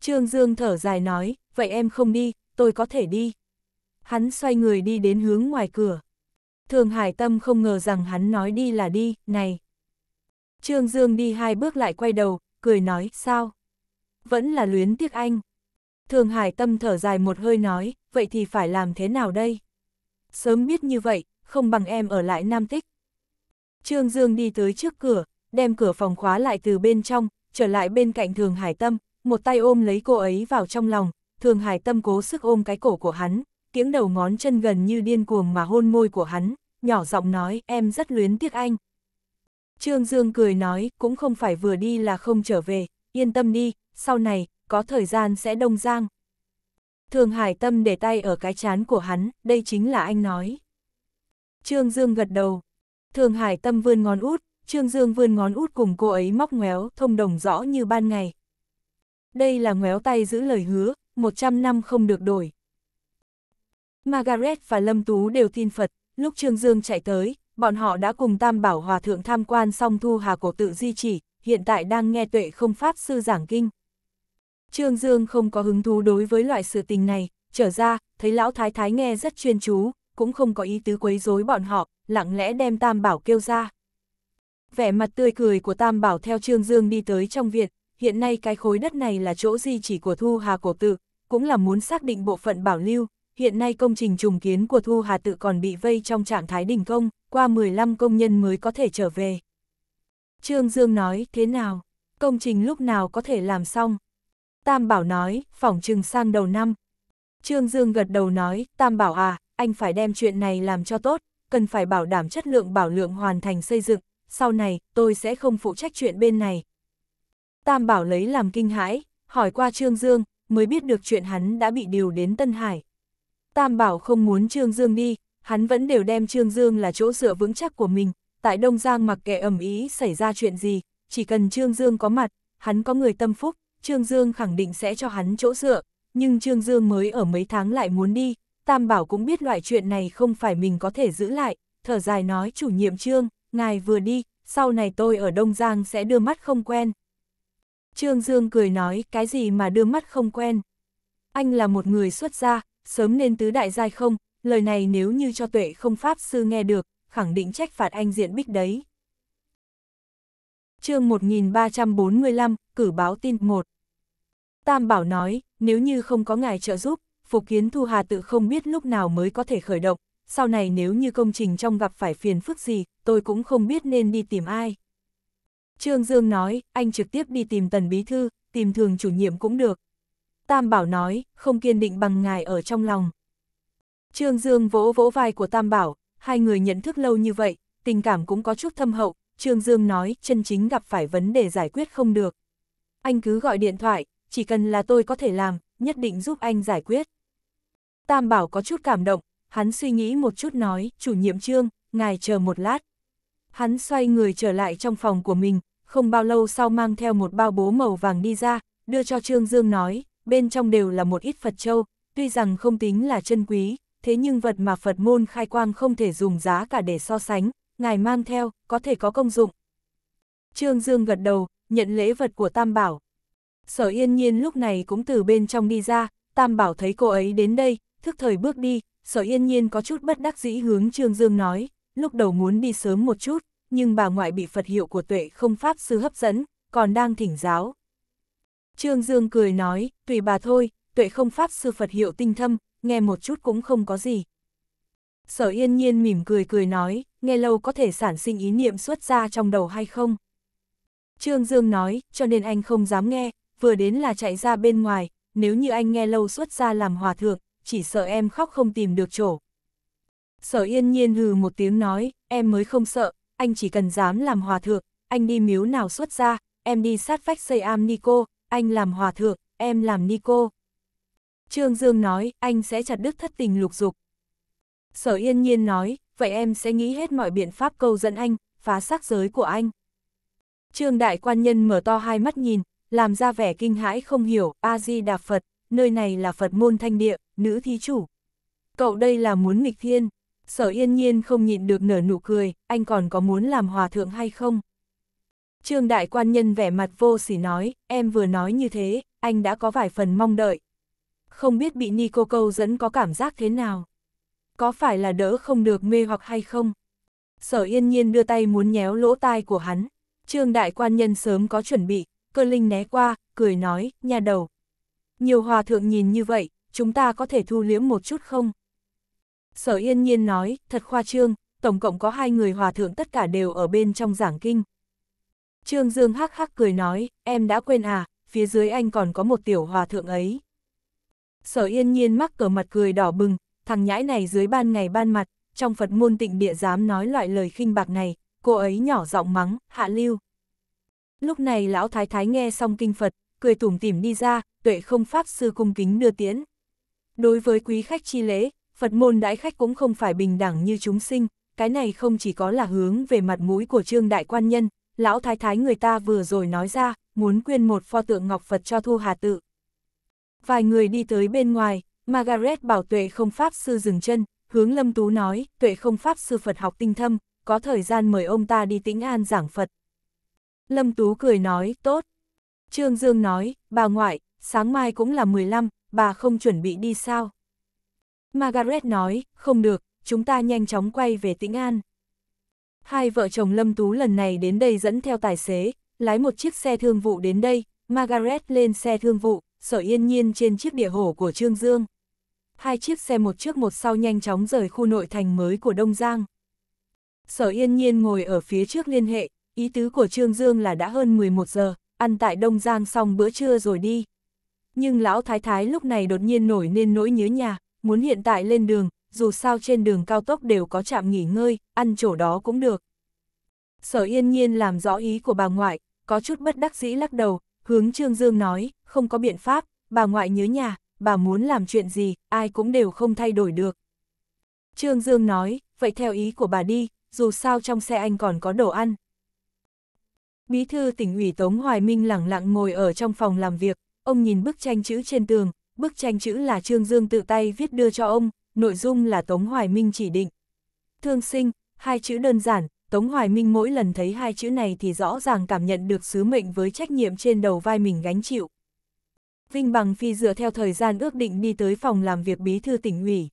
Trương Dương thở dài nói, vậy em không đi, tôi có thể đi. Hắn xoay người đi đến hướng ngoài cửa. Thường Hải Tâm không ngờ rằng hắn nói đi là đi, này. Trương Dương đi hai bước lại quay đầu, cười nói, sao? Vẫn là luyến tiếc anh. Thường Hải Tâm thở dài một hơi nói, vậy thì phải làm thế nào đây? Sớm biết như vậy, không bằng em ở lại Nam Tích. Trương Dương đi tới trước cửa, đem cửa phòng khóa lại từ bên trong, trở lại bên cạnh Thường Hải Tâm, một tay ôm lấy cô ấy vào trong lòng, thường hải tâm cố sức ôm cái cổ của hắn, tiếng đầu ngón chân gần như điên cuồng mà hôn môi của hắn, nhỏ giọng nói em rất luyến tiếc anh. Trương Dương cười nói cũng không phải vừa đi là không trở về, yên tâm đi, sau này, có thời gian sẽ đông giang. Thường hải tâm để tay ở cái chán của hắn, đây chính là anh nói. Trương Dương gật đầu. Thường hải tâm vươn ngón út, Trương Dương vươn ngón út cùng cô ấy móc ngoéo, thông đồng rõ như ban ngày. Đây là ngoéo tay giữ lời hứa, 100 năm không được đổi. Margaret và Lâm Tú đều tin Phật, lúc Trương Dương chạy tới, bọn họ đã cùng Tam Bảo Hòa Thượng tham quan xong thu hà cổ tự di chỉ, hiện tại đang nghe tuệ không Pháp sư giảng kinh. Trương Dương không có hứng thú đối với loại sự tình này, trở ra, thấy lão thái thái nghe rất chuyên chú, cũng không có ý tứ quấy rối bọn họ, lặng lẽ đem Tam Bảo kêu ra. Vẻ mặt tươi cười của Tam Bảo theo Trương Dương đi tới trong viện, hiện nay cái khối đất này là chỗ di chỉ của Thu Hà Cổ Tự, cũng là muốn xác định bộ phận bảo lưu, hiện nay công trình trùng kiến của Thu Hà Tự còn bị vây trong trạng thái đình công, qua 15 công nhân mới có thể trở về. Trương Dương nói, thế nào? Công trình lúc nào có thể làm xong? Tam Bảo nói, phỏng chừng sang đầu năm. Trương Dương gật đầu nói, Tam Bảo à, anh phải đem chuyện này làm cho tốt, cần phải bảo đảm chất lượng bảo lượng hoàn thành xây dựng, sau này tôi sẽ không phụ trách chuyện bên này, Tam Bảo lấy làm kinh hãi, hỏi qua Trương Dương, mới biết được chuyện hắn đã bị điều đến Tân Hải. Tam Bảo không muốn Trương Dương đi, hắn vẫn đều đem Trương Dương là chỗ dựa vững chắc của mình, tại Đông Giang mặc kệ ẩm ý xảy ra chuyện gì, chỉ cần Trương Dương có mặt, hắn có người tâm phúc, Trương Dương khẳng định sẽ cho hắn chỗ dựa, nhưng Trương Dương mới ở mấy tháng lại muốn đi, Tam Bảo cũng biết loại chuyện này không phải mình có thể giữ lại, thở dài nói chủ nhiệm Trương, ngài vừa đi, sau này tôi ở Đông Giang sẽ đưa mắt không quen, Trương Dương cười nói, cái gì mà đưa mắt không quen. Anh là một người xuất gia, sớm nên tứ đại giai không, lời này nếu như cho tuệ không pháp sư nghe được, khẳng định trách phạt anh diện bích đấy. chương 1345, cử báo tin 1 Tam Bảo nói, nếu như không có ngài trợ giúp, Phục Kiến Thu Hà tự không biết lúc nào mới có thể khởi động, sau này nếu như công trình trong gặp phải phiền phức gì, tôi cũng không biết nên đi tìm ai. Trương Dương nói, anh trực tiếp đi tìm tần bí thư, tìm thường chủ nhiệm cũng được. Tam Bảo nói, không kiên định bằng ngài ở trong lòng. Trương Dương vỗ vỗ vai của Tam Bảo, hai người nhận thức lâu như vậy, tình cảm cũng có chút thâm hậu, Trương Dương nói, chân chính gặp phải vấn đề giải quyết không được. Anh cứ gọi điện thoại, chỉ cần là tôi có thể làm, nhất định giúp anh giải quyết. Tam Bảo có chút cảm động, hắn suy nghĩ một chút nói, chủ nhiệm Trương, ngài chờ một lát. Hắn xoay người trở lại trong phòng của mình, không bao lâu sau mang theo một bao bố màu vàng đi ra, đưa cho Trương Dương nói, bên trong đều là một ít Phật châu, tuy rằng không tính là chân quý, thế nhưng vật mà Phật môn khai quang không thể dùng giá cả để so sánh, ngài mang theo, có thể có công dụng. Trương Dương gật đầu, nhận lễ vật của Tam Bảo. Sở yên nhiên lúc này cũng từ bên trong đi ra, Tam Bảo thấy cô ấy đến đây, thức thời bước đi, sở yên nhiên có chút bất đắc dĩ hướng Trương Dương nói, lúc đầu muốn đi sớm một chút, nhưng bà ngoại bị Phật hiệu của tuệ không Pháp sư hấp dẫn, còn đang thỉnh giáo. Trương Dương cười nói, tùy bà thôi, tuệ không Pháp sư Phật hiệu tinh thâm, nghe một chút cũng không có gì. Sở yên nhiên mỉm cười cười nói, nghe lâu có thể sản sinh ý niệm xuất ra trong đầu hay không? Trương Dương nói, cho nên anh không dám nghe, vừa đến là chạy ra bên ngoài, nếu như anh nghe lâu xuất ra làm hòa thượng, chỉ sợ em khóc không tìm được chỗ. Sở yên nhiên hừ một tiếng nói, em mới không sợ, anh chỉ cần dám làm hòa thượng, anh đi miếu nào xuất ra, em đi sát vách xây am Nico, anh làm hòa thượng, em làm Nico. Trương Dương nói, anh sẽ chặt đứt thất tình lục dục. Sở yên nhiên nói, vậy em sẽ nghĩ hết mọi biện pháp câu dẫn anh, phá xác giới của anh. Trương đại quan nhân mở to hai mắt nhìn, làm ra vẻ kinh hãi không hiểu, A-di Đà Phật, nơi này là Phật môn thanh địa, nữ thí chủ. Cậu đây là muốn nghịch thiên sở yên nhiên không nhịn được nở nụ cười, anh còn có muốn làm hòa thượng hay không? Trương đại quan nhân vẻ mặt vô sỉ nói, em vừa nói như thế, anh đã có vài phần mong đợi. Không biết bị Nico câu dẫn có cảm giác thế nào? Có phải là đỡ không được mê hoặc hay không? Sở yên nhiên đưa tay muốn nhéo lỗ tai của hắn. Trương đại quan nhân sớm có chuẩn bị, cơ linh né qua, cười nói, nhà đầu. Nhiều hòa thượng nhìn như vậy, chúng ta có thể thu liếm một chút không? Sở Yên Nhiên nói, thật khoa trương, tổng cộng có hai người hòa thượng tất cả đều ở bên trong giảng kinh. Trương Dương hắc hắc cười nói, em đã quên à, phía dưới anh còn có một tiểu hòa thượng ấy. Sở Yên Nhiên mắc cờ mặt cười đỏ bừng, thằng nhãi này dưới ban ngày ban mặt, trong Phật môn tịnh địa dám nói loại lời khinh bạc này, cô ấy nhỏ giọng mắng, hạ lưu. Lúc này lão thái thái nghe xong kinh Phật, cười tủm tỉm đi ra, tuệ không pháp sư cung kính đưa tiễn. Đối với quý khách chi lễ, Phật môn đãi khách cũng không phải bình đẳng như chúng sinh, cái này không chỉ có là hướng về mặt mũi của trương đại quan nhân, lão thái thái người ta vừa rồi nói ra, muốn quyên một pho tượng ngọc Phật cho Thu Hà Tự. Vài người đi tới bên ngoài, Margaret bảo tuệ không pháp sư dừng chân, hướng lâm tú nói, tuệ không pháp sư Phật học tinh thâm, có thời gian mời ông ta đi tĩnh an giảng Phật. Lâm tú cười nói, tốt. Trương Dương nói, bà ngoại, sáng mai cũng là 15, bà không chuẩn bị đi sao? Margaret nói, không được, chúng ta nhanh chóng quay về Tĩnh An. Hai vợ chồng Lâm Tú lần này đến đây dẫn theo tài xế, lái một chiếc xe thương vụ đến đây, Margaret lên xe thương vụ, sở yên nhiên trên chiếc địa hổ của Trương Dương. Hai chiếc xe một trước một sau nhanh chóng rời khu nội thành mới của Đông Giang. Sở yên nhiên ngồi ở phía trước liên hệ, ý tứ của Trương Dương là đã hơn 11 giờ, ăn tại Đông Giang xong bữa trưa rồi đi. Nhưng lão thái thái lúc này đột nhiên nổi nên nỗi nhớ nhà, muốn hiện tại lên đường, dù sao trên đường cao tốc đều có trạm nghỉ ngơi, ăn chỗ đó cũng được. Sở yên nhiên làm rõ ý của bà ngoại, có chút bất đắc dĩ lắc đầu, hướng Trương Dương nói, không có biện pháp, bà ngoại nhớ nhà, bà muốn làm chuyện gì, ai cũng đều không thay đổi được. Trương Dương nói, vậy theo ý của bà đi, dù sao trong xe anh còn có đồ ăn. Bí thư tỉnh ủy Tống Hoài Minh lẳng lặng ngồi ở trong phòng làm việc, ông nhìn bức tranh chữ trên tường, bức tranh chữ là Trương Dương tự tay viết đưa cho ông, nội dung là Tống Hoài Minh chỉ định. Thương sinh, hai chữ đơn giản, Tống Hoài Minh mỗi lần thấy hai chữ này thì rõ ràng cảm nhận được sứ mệnh với trách nhiệm trên đầu vai mình gánh chịu. Vinh Bằng Phi dựa theo thời gian ước định đi tới phòng làm việc bí thư tỉnh ủy.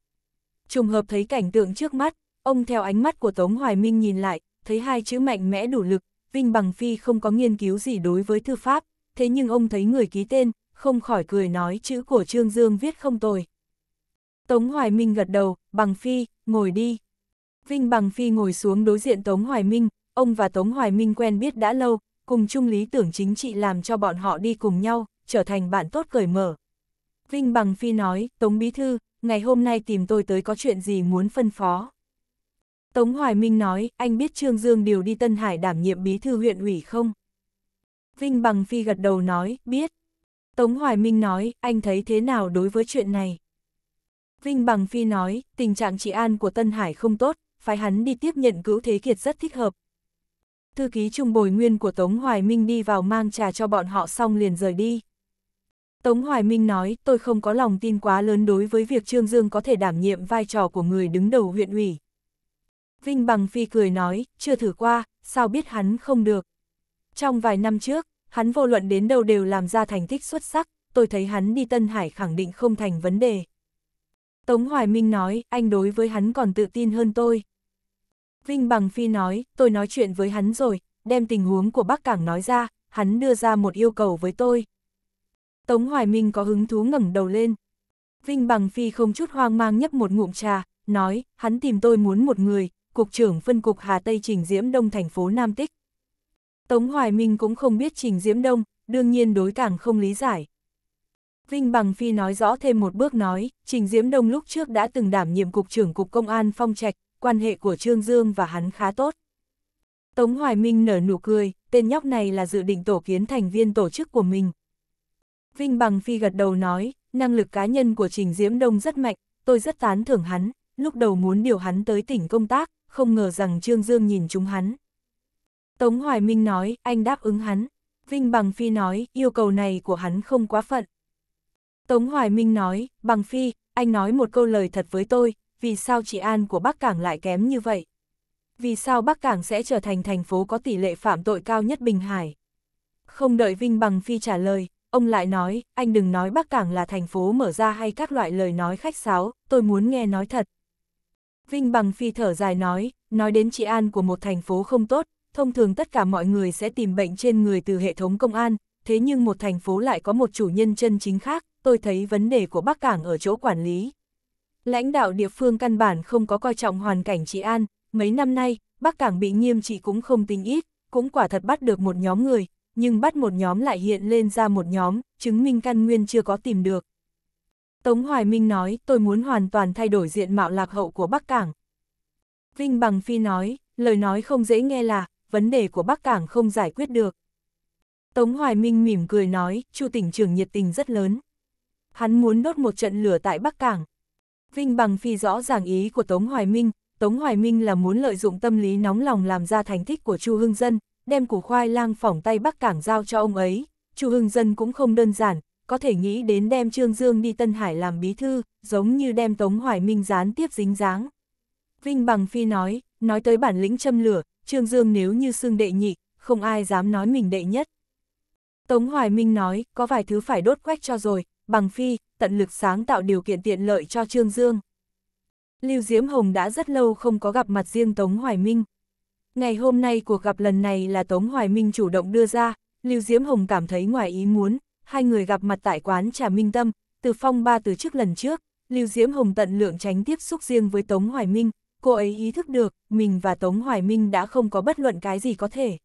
Trùng hợp thấy cảnh tượng trước mắt, ông theo ánh mắt của Tống Hoài Minh nhìn lại, thấy hai chữ mạnh mẽ đủ lực, Vinh Bằng Phi không có nghiên cứu gì đối với thư pháp, thế nhưng ông thấy người ký tên, không khỏi cười nói chữ của Trương Dương viết không tồi. Tống Hoài Minh gật đầu, bằng phi, ngồi đi. Vinh bằng phi ngồi xuống đối diện Tống Hoài Minh, ông và Tống Hoài Minh quen biết đã lâu, cùng chung lý tưởng chính trị làm cho bọn họ đi cùng nhau, trở thành bạn tốt cởi mở. Vinh bằng phi nói, Tống Bí Thư, ngày hôm nay tìm tôi tới có chuyện gì muốn phân phó. Tống Hoài Minh nói, anh biết Trương Dương điều đi Tân Hải đảm nhiệm bí thư huyện ủy không? Vinh Bằng Phi gật đầu nói, biết, Tống Hoài Minh nói, anh thấy thế nào đối với chuyện này? Vinh Bằng Phi nói, tình trạng trị an của Tân Hải không tốt, phải hắn đi tiếp nhận cứu thế kiệt rất thích hợp. Thư ký trung bồi nguyên của Tống Hoài Minh đi vào mang trà cho bọn họ xong liền rời đi. Tống Hoài Minh nói, tôi không có lòng tin quá lớn đối với việc Trương Dương có thể đảm nhiệm vai trò của người đứng đầu huyện ủy. Vinh Bằng Phi cười nói, chưa thử qua, sao biết hắn không được. Trong vài năm trước, hắn vô luận đến đâu đều làm ra thành tích xuất sắc, tôi thấy hắn đi Tân Hải khẳng định không thành vấn đề. Tống Hoài Minh nói, anh đối với hắn còn tự tin hơn tôi. Vinh Bằng Phi nói, tôi nói chuyện với hắn rồi, đem tình huống của Bắc Cảng nói ra, hắn đưa ra một yêu cầu với tôi. Tống Hoài Minh có hứng thú ngẩng đầu lên. Vinh Bằng Phi không chút hoang mang nhấp một ngụm trà, nói, hắn tìm tôi muốn một người, Cục trưởng phân cục Hà Tây Trình Diễm Đông thành phố Nam Tích. Tống Hoài Minh cũng không biết Trình Diễm Đông, đương nhiên đối càng không lý giải. Vinh Bằng Phi nói rõ thêm một bước nói, Trình Diễm Đông lúc trước đã từng đảm nhiệm cục trưởng cục công an phong trạch, quan hệ của Trương Dương và hắn khá tốt. Tống Hoài Minh nở nụ cười, tên nhóc này là dự định tổ kiến thành viên tổ chức của mình. Vinh Bằng Phi gật đầu nói, năng lực cá nhân của Trình Diễm Đông rất mạnh, tôi rất tán thưởng hắn, lúc đầu muốn điều hắn tới tỉnh công tác, không ngờ rằng Trương Dương nhìn chúng hắn. Tống Hoài Minh nói, anh đáp ứng hắn. Vinh Bằng Phi nói, yêu cầu này của hắn không quá phận. Tống Hoài Minh nói, Bằng Phi, anh nói một câu lời thật với tôi, vì sao chị an của Bắc Cảng lại kém như vậy? Vì sao Bắc Cảng sẽ trở thành thành phố có tỷ lệ phạm tội cao nhất Bình Hải? Không đợi Vinh Bằng Phi trả lời, ông lại nói, anh đừng nói Bắc Cảng là thành phố mở ra hay các loại lời nói khách sáo, tôi muốn nghe nói thật. Vinh Bằng Phi thở dài nói, nói đến chị an của một thành phố không tốt, thông thường tất cả mọi người sẽ tìm bệnh trên người từ hệ thống công an, thế nhưng một thành phố lại có một chủ nhân chân chính khác, tôi thấy vấn đề của Bắc Cảng ở chỗ quản lý. Lãnh đạo địa phương căn bản không có coi trọng hoàn cảnh trị an, mấy năm nay, Bắc Cảng bị nghiêm trị cũng không tính ít, cũng quả thật bắt được một nhóm người, nhưng bắt một nhóm lại hiện lên ra một nhóm, chứng minh căn nguyên chưa có tìm được. Tống Hoài Minh nói, tôi muốn hoàn toàn thay đổi diện mạo lạc hậu của Bắc Cảng. Vinh Bằng Phi nói, lời nói không dễ nghe là, vấn đề của Bắc Cảng không giải quyết được. Tống Hoài Minh mỉm cười nói, Chu tỉnh trưởng nhiệt tình rất lớn. Hắn muốn đốt một trận lửa tại Bắc Cảng. Vinh Bằng Phi rõ ràng ý của Tống Hoài Minh, Tống Hoài Minh là muốn lợi dụng tâm lý nóng lòng làm ra thành tích của Chu Hưng Dân, đem củ khoai lang phỏng tay Bắc Cảng giao cho ông ấy. Chu Hưng Dân cũng không đơn giản, có thể nghĩ đến đem Trương Dương đi Tân Hải làm bí thư, giống như đem Tống Hoài Minh gián tiếp dính dáng. Vinh Bằng Phi nói, nói tới bản lĩnh châm lửa, Trương Dương nếu như xương đệ nhị, không ai dám nói mình đệ nhất. Tống Hoài Minh nói, có vài thứ phải đốt quách cho rồi, bằng phi, tận lực sáng tạo điều kiện tiện lợi cho Trương Dương. Lưu Diễm Hồng đã rất lâu không có gặp mặt riêng Tống Hoài Minh. Ngày hôm nay cuộc gặp lần này là Tống Hoài Minh chủ động đưa ra, Lưu Diễm Hồng cảm thấy ngoài ý muốn, hai người gặp mặt tại quán trà Minh Tâm, từ phong ba từ trước lần trước, Lưu Diễm Hồng tận lượng tránh tiếp xúc riêng với Tống Hoài Minh, cô ấy ý thức được, mình và Tống Hoài Minh đã không có bất luận cái gì có thể.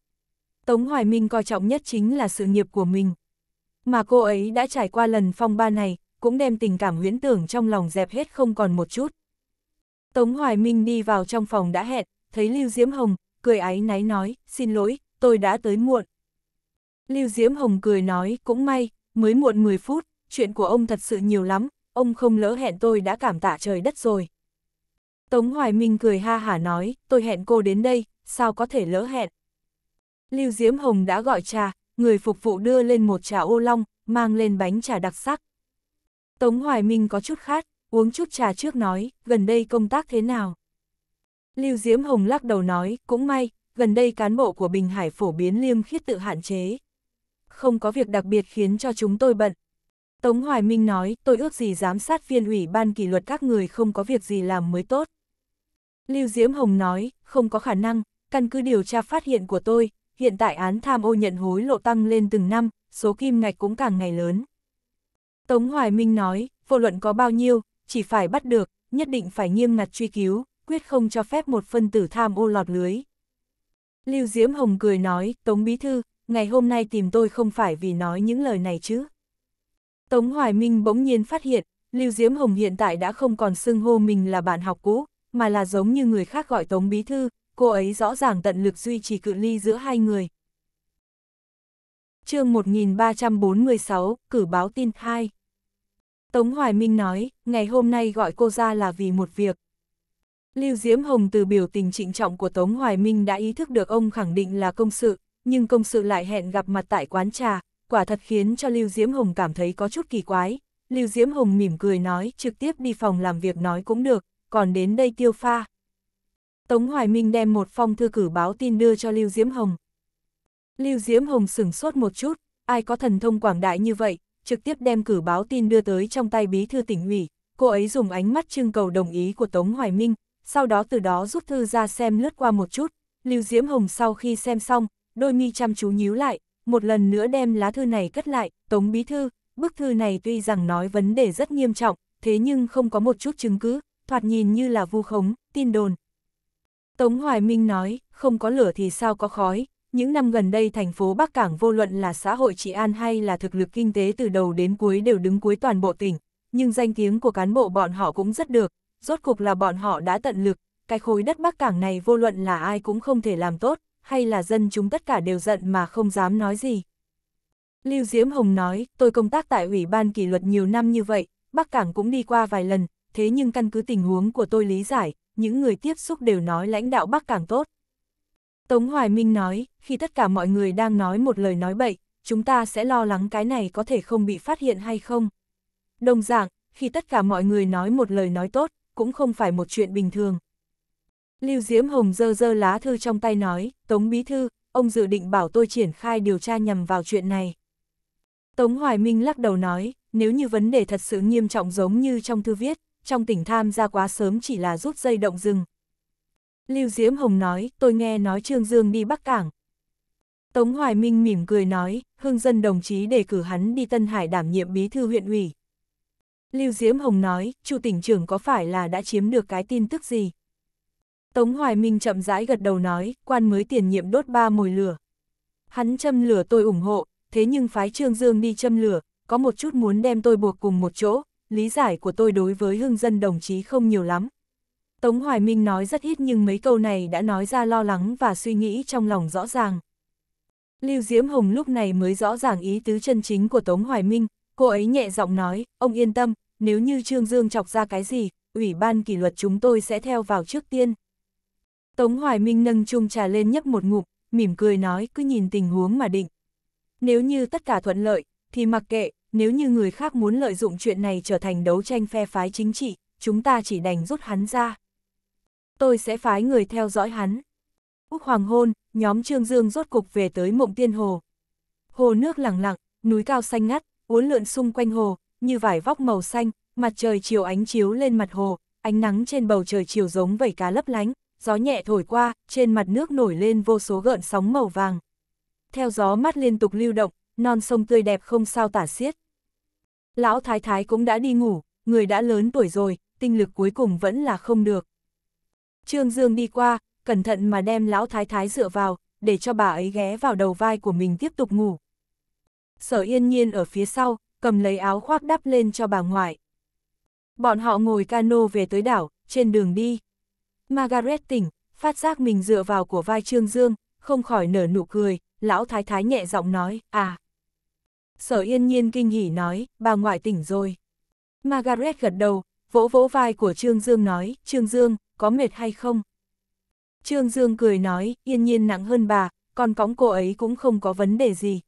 Tống Hoài Minh coi trọng nhất chính là sự nghiệp của mình. Mà cô ấy đã trải qua lần phong ba này, cũng đem tình cảm huyễn tưởng trong lòng dẹp hết không còn một chút. Tống Hoài Minh đi vào trong phòng đã hẹn, thấy Lưu Diễm Hồng, cười áy náy nói, xin lỗi, tôi đã tới muộn. Lưu Diễm Hồng cười nói, cũng may, mới muộn 10 phút, chuyện của ông thật sự nhiều lắm, ông không lỡ hẹn tôi đã cảm tạ trời đất rồi. Tống Hoài Minh cười ha hả nói, tôi hẹn cô đến đây, sao có thể lỡ hẹn. Lưu Diễm Hồng đã gọi trà, người phục vụ đưa lên một trà ô long, mang lên bánh trà đặc sắc. Tống Hoài Minh có chút khát, uống chút trà trước nói, gần đây công tác thế nào? Lưu Diễm Hồng lắc đầu nói, cũng may, gần đây cán bộ của Bình Hải phổ biến liêm khiết tự hạn chế. Không có việc đặc biệt khiến cho chúng tôi bận. Tống Hoài Minh nói, tôi ước gì giám sát viên ủy ban kỷ luật các người không có việc gì làm mới tốt. Lưu Diễm Hồng nói, không có khả năng, căn cứ điều tra phát hiện của tôi, hiện tại án tham ô nhận hối lộ tăng lên từng năm, số kim ngạch cũng càng ngày lớn. Tống Hoài Minh nói, vô luận có bao nhiêu, chỉ phải bắt được, nhất định phải nghiêm ngặt truy cứu, quyết không cho phép một phân tử tham ô lọt lưới. Lưu Diễm Hồng cười nói, Tống Bí Thư, ngày hôm nay tìm tôi không phải vì nói những lời này chứ. Tống Hoài Minh bỗng nhiên phát hiện, Lưu Diễm Hồng hiện tại đã không còn xưng hô mình là bạn học cũ, mà là giống như người khác gọi Tống Bí Thư, cô ấy rõ ràng tận lực duy trì cự ly giữa hai người. chương 1346, cử báo tin 2 Tống Hoài Minh nói, ngày hôm nay gọi cô ra là vì một việc. Lưu Diễm Hồng từ biểu tình trịnh trọng của Tống Hoài Minh đã ý thức được ông khẳng định là công sự, nhưng công sự lại hẹn gặp mặt tại quán trà, quả thật khiến cho Lưu Diễm Hồng cảm thấy có chút kỳ quái. Lưu Diễm Hồng mỉm cười nói, trực tiếp đi phòng làm việc nói cũng được, còn đến đây tiêu pha. Tống Hoài Minh đem một phong thư cử báo tin đưa cho Lưu Diễm Hồng. Lưu Diễm Hồng sửng sốt một chút, ai có thần thông quảng đại như vậy, trực tiếp đem cử báo tin đưa tới trong tay bí thư tỉnh ủy, cô ấy dùng ánh mắt trưng cầu đồng ý của Tống Hoài Minh, sau đó từ đó rút thư ra xem lướt qua một chút, Lưu Diễm Hồng sau khi xem xong, đôi mi chăm chú nhíu lại, một lần nữa đem lá thư này cất lại, Tống Bí Thư, bức thư này tuy rằng nói vấn đề rất nghiêm trọng, thế nhưng không có một chút chứng cứ, thoạt nhìn như là vu khống, tin đồn. Tống Hoài Minh nói, không có lửa thì sao có khói, những năm gần đây thành phố Bắc Cảng vô luận là xã hội trị an hay là thực lực kinh tế từ đầu đến cuối đều đứng cuối toàn bộ tỉnh, nhưng danh tiếng của cán bộ bọn họ cũng rất được, rốt cục là bọn họ đã tận lực, cái khối đất Bắc Cảng này vô luận là ai cũng không thể làm tốt, hay là dân chúng tất cả đều giận mà không dám nói gì. Lưu Diễm Hồng nói, tôi công tác tại Ủy ban kỷ luật nhiều năm như vậy, Bắc Cảng cũng đi qua vài lần, thế nhưng căn cứ tình huống của tôi lý giải, những người tiếp xúc đều nói lãnh đạo Bắc càng tốt. Tống Hoài Minh nói, khi tất cả mọi người đang nói một lời nói bậy, chúng ta sẽ lo lắng cái này có thể không bị phát hiện hay không. Đồng dạng, khi tất cả mọi người nói một lời nói tốt, cũng không phải một chuyện bình thường. Lưu Diễm Hồng dơ dơ lá thư trong tay nói, Tống Bí Thư, ông dự định bảo tôi triển khai điều tra nhằm vào chuyện này. Tống Hoài Minh lắc đầu nói, nếu như vấn đề thật sự nghiêm trọng giống như trong thư viết, trong tỉnh tham gia quá sớm chỉ là rút dây động rừng. Lưu Diễm Hồng nói, tôi nghe nói Trương Dương đi Bắc Cảng. Tống Hoài Minh mỉm cười nói, hương dân đồng chí đề cử hắn đi Tân Hải đảm nhiệm bí thư huyện ủy. Lưu Diễm Hồng nói, Chu tỉnh trưởng có phải là đã chiếm được cái tin tức gì? Tống Hoài Minh chậm rãi gật đầu nói, quan mới tiền nhiệm đốt ba mồi lửa. Hắn châm lửa tôi ủng hộ, thế nhưng phái Trương Dương đi châm lửa, có một chút muốn đem tôi buộc cùng một chỗ, lý giải của tôi đối với hương dân đồng chí không nhiều lắm. Tống Hoài Minh nói rất ít nhưng mấy câu này đã nói ra lo lắng và suy nghĩ trong lòng rõ ràng. Lưu Diễm Hồng lúc này mới rõ ràng ý tứ chân chính của Tống Hoài Minh, cô ấy nhẹ giọng nói, ông yên tâm, nếu như Trương Dương chọc ra cái gì, ủy ban kỷ luật chúng tôi sẽ theo vào trước tiên. Tống Hoài Minh nâng chung trà lên nhấp một ngụm, mỉm cười nói cứ nhìn tình huống mà định. Nếu như tất cả thuận lợi, thì mặc kệ, nếu như người khác muốn lợi dụng chuyện này trở thành đấu tranh phe phái chính trị, chúng ta chỉ đành rút hắn ra. Tôi sẽ phái người theo dõi hắn. Úc hoàng hôn, nhóm Trương Dương rốt cục về tới mộng tiên hồ. Hồ nước lặng lặng, núi cao xanh ngắt, uốn lượn xung quanh hồ, như vải vóc màu xanh, mặt trời chiều ánh chiếu lên mặt hồ, ánh nắng trên bầu trời chiều giống vảy cá lấp lánh, gió nhẹ thổi qua, trên mặt nước nổi lên vô số gợn sóng màu vàng. Theo gió mắt liên tục lưu động, non sông tươi đẹp không sao tả xiết. Lão thái thái cũng đã đi ngủ, người đã lớn tuổi rồi, tinh lực cuối cùng vẫn là không được. Trương Dương đi qua, cẩn thận mà đem lão thái thái dựa vào, để cho bà ấy ghé vào đầu vai của mình tiếp tục ngủ. Sở yên nhiên ở phía sau, cầm lấy áo khoác đắp lên cho bà ngoại. Bọn họ ngồi cano về tới đảo, trên đường đi. Margaret tỉnh, phát giác mình dựa vào của vai Trương Dương, không khỏi nở nụ cười, lão thái thái nhẹ giọng nói, à. Sở yên nhiên kinh hỉ nói, bà ngoại tỉnh rồi. Margaret gật đầu, vỗ vỗ vai của Trương Dương nói, Trương Dương, có mệt hay không? Trương Dương cười nói, yên nhiên nặng hơn bà, còn cõng cô ấy cũng không có vấn đề gì.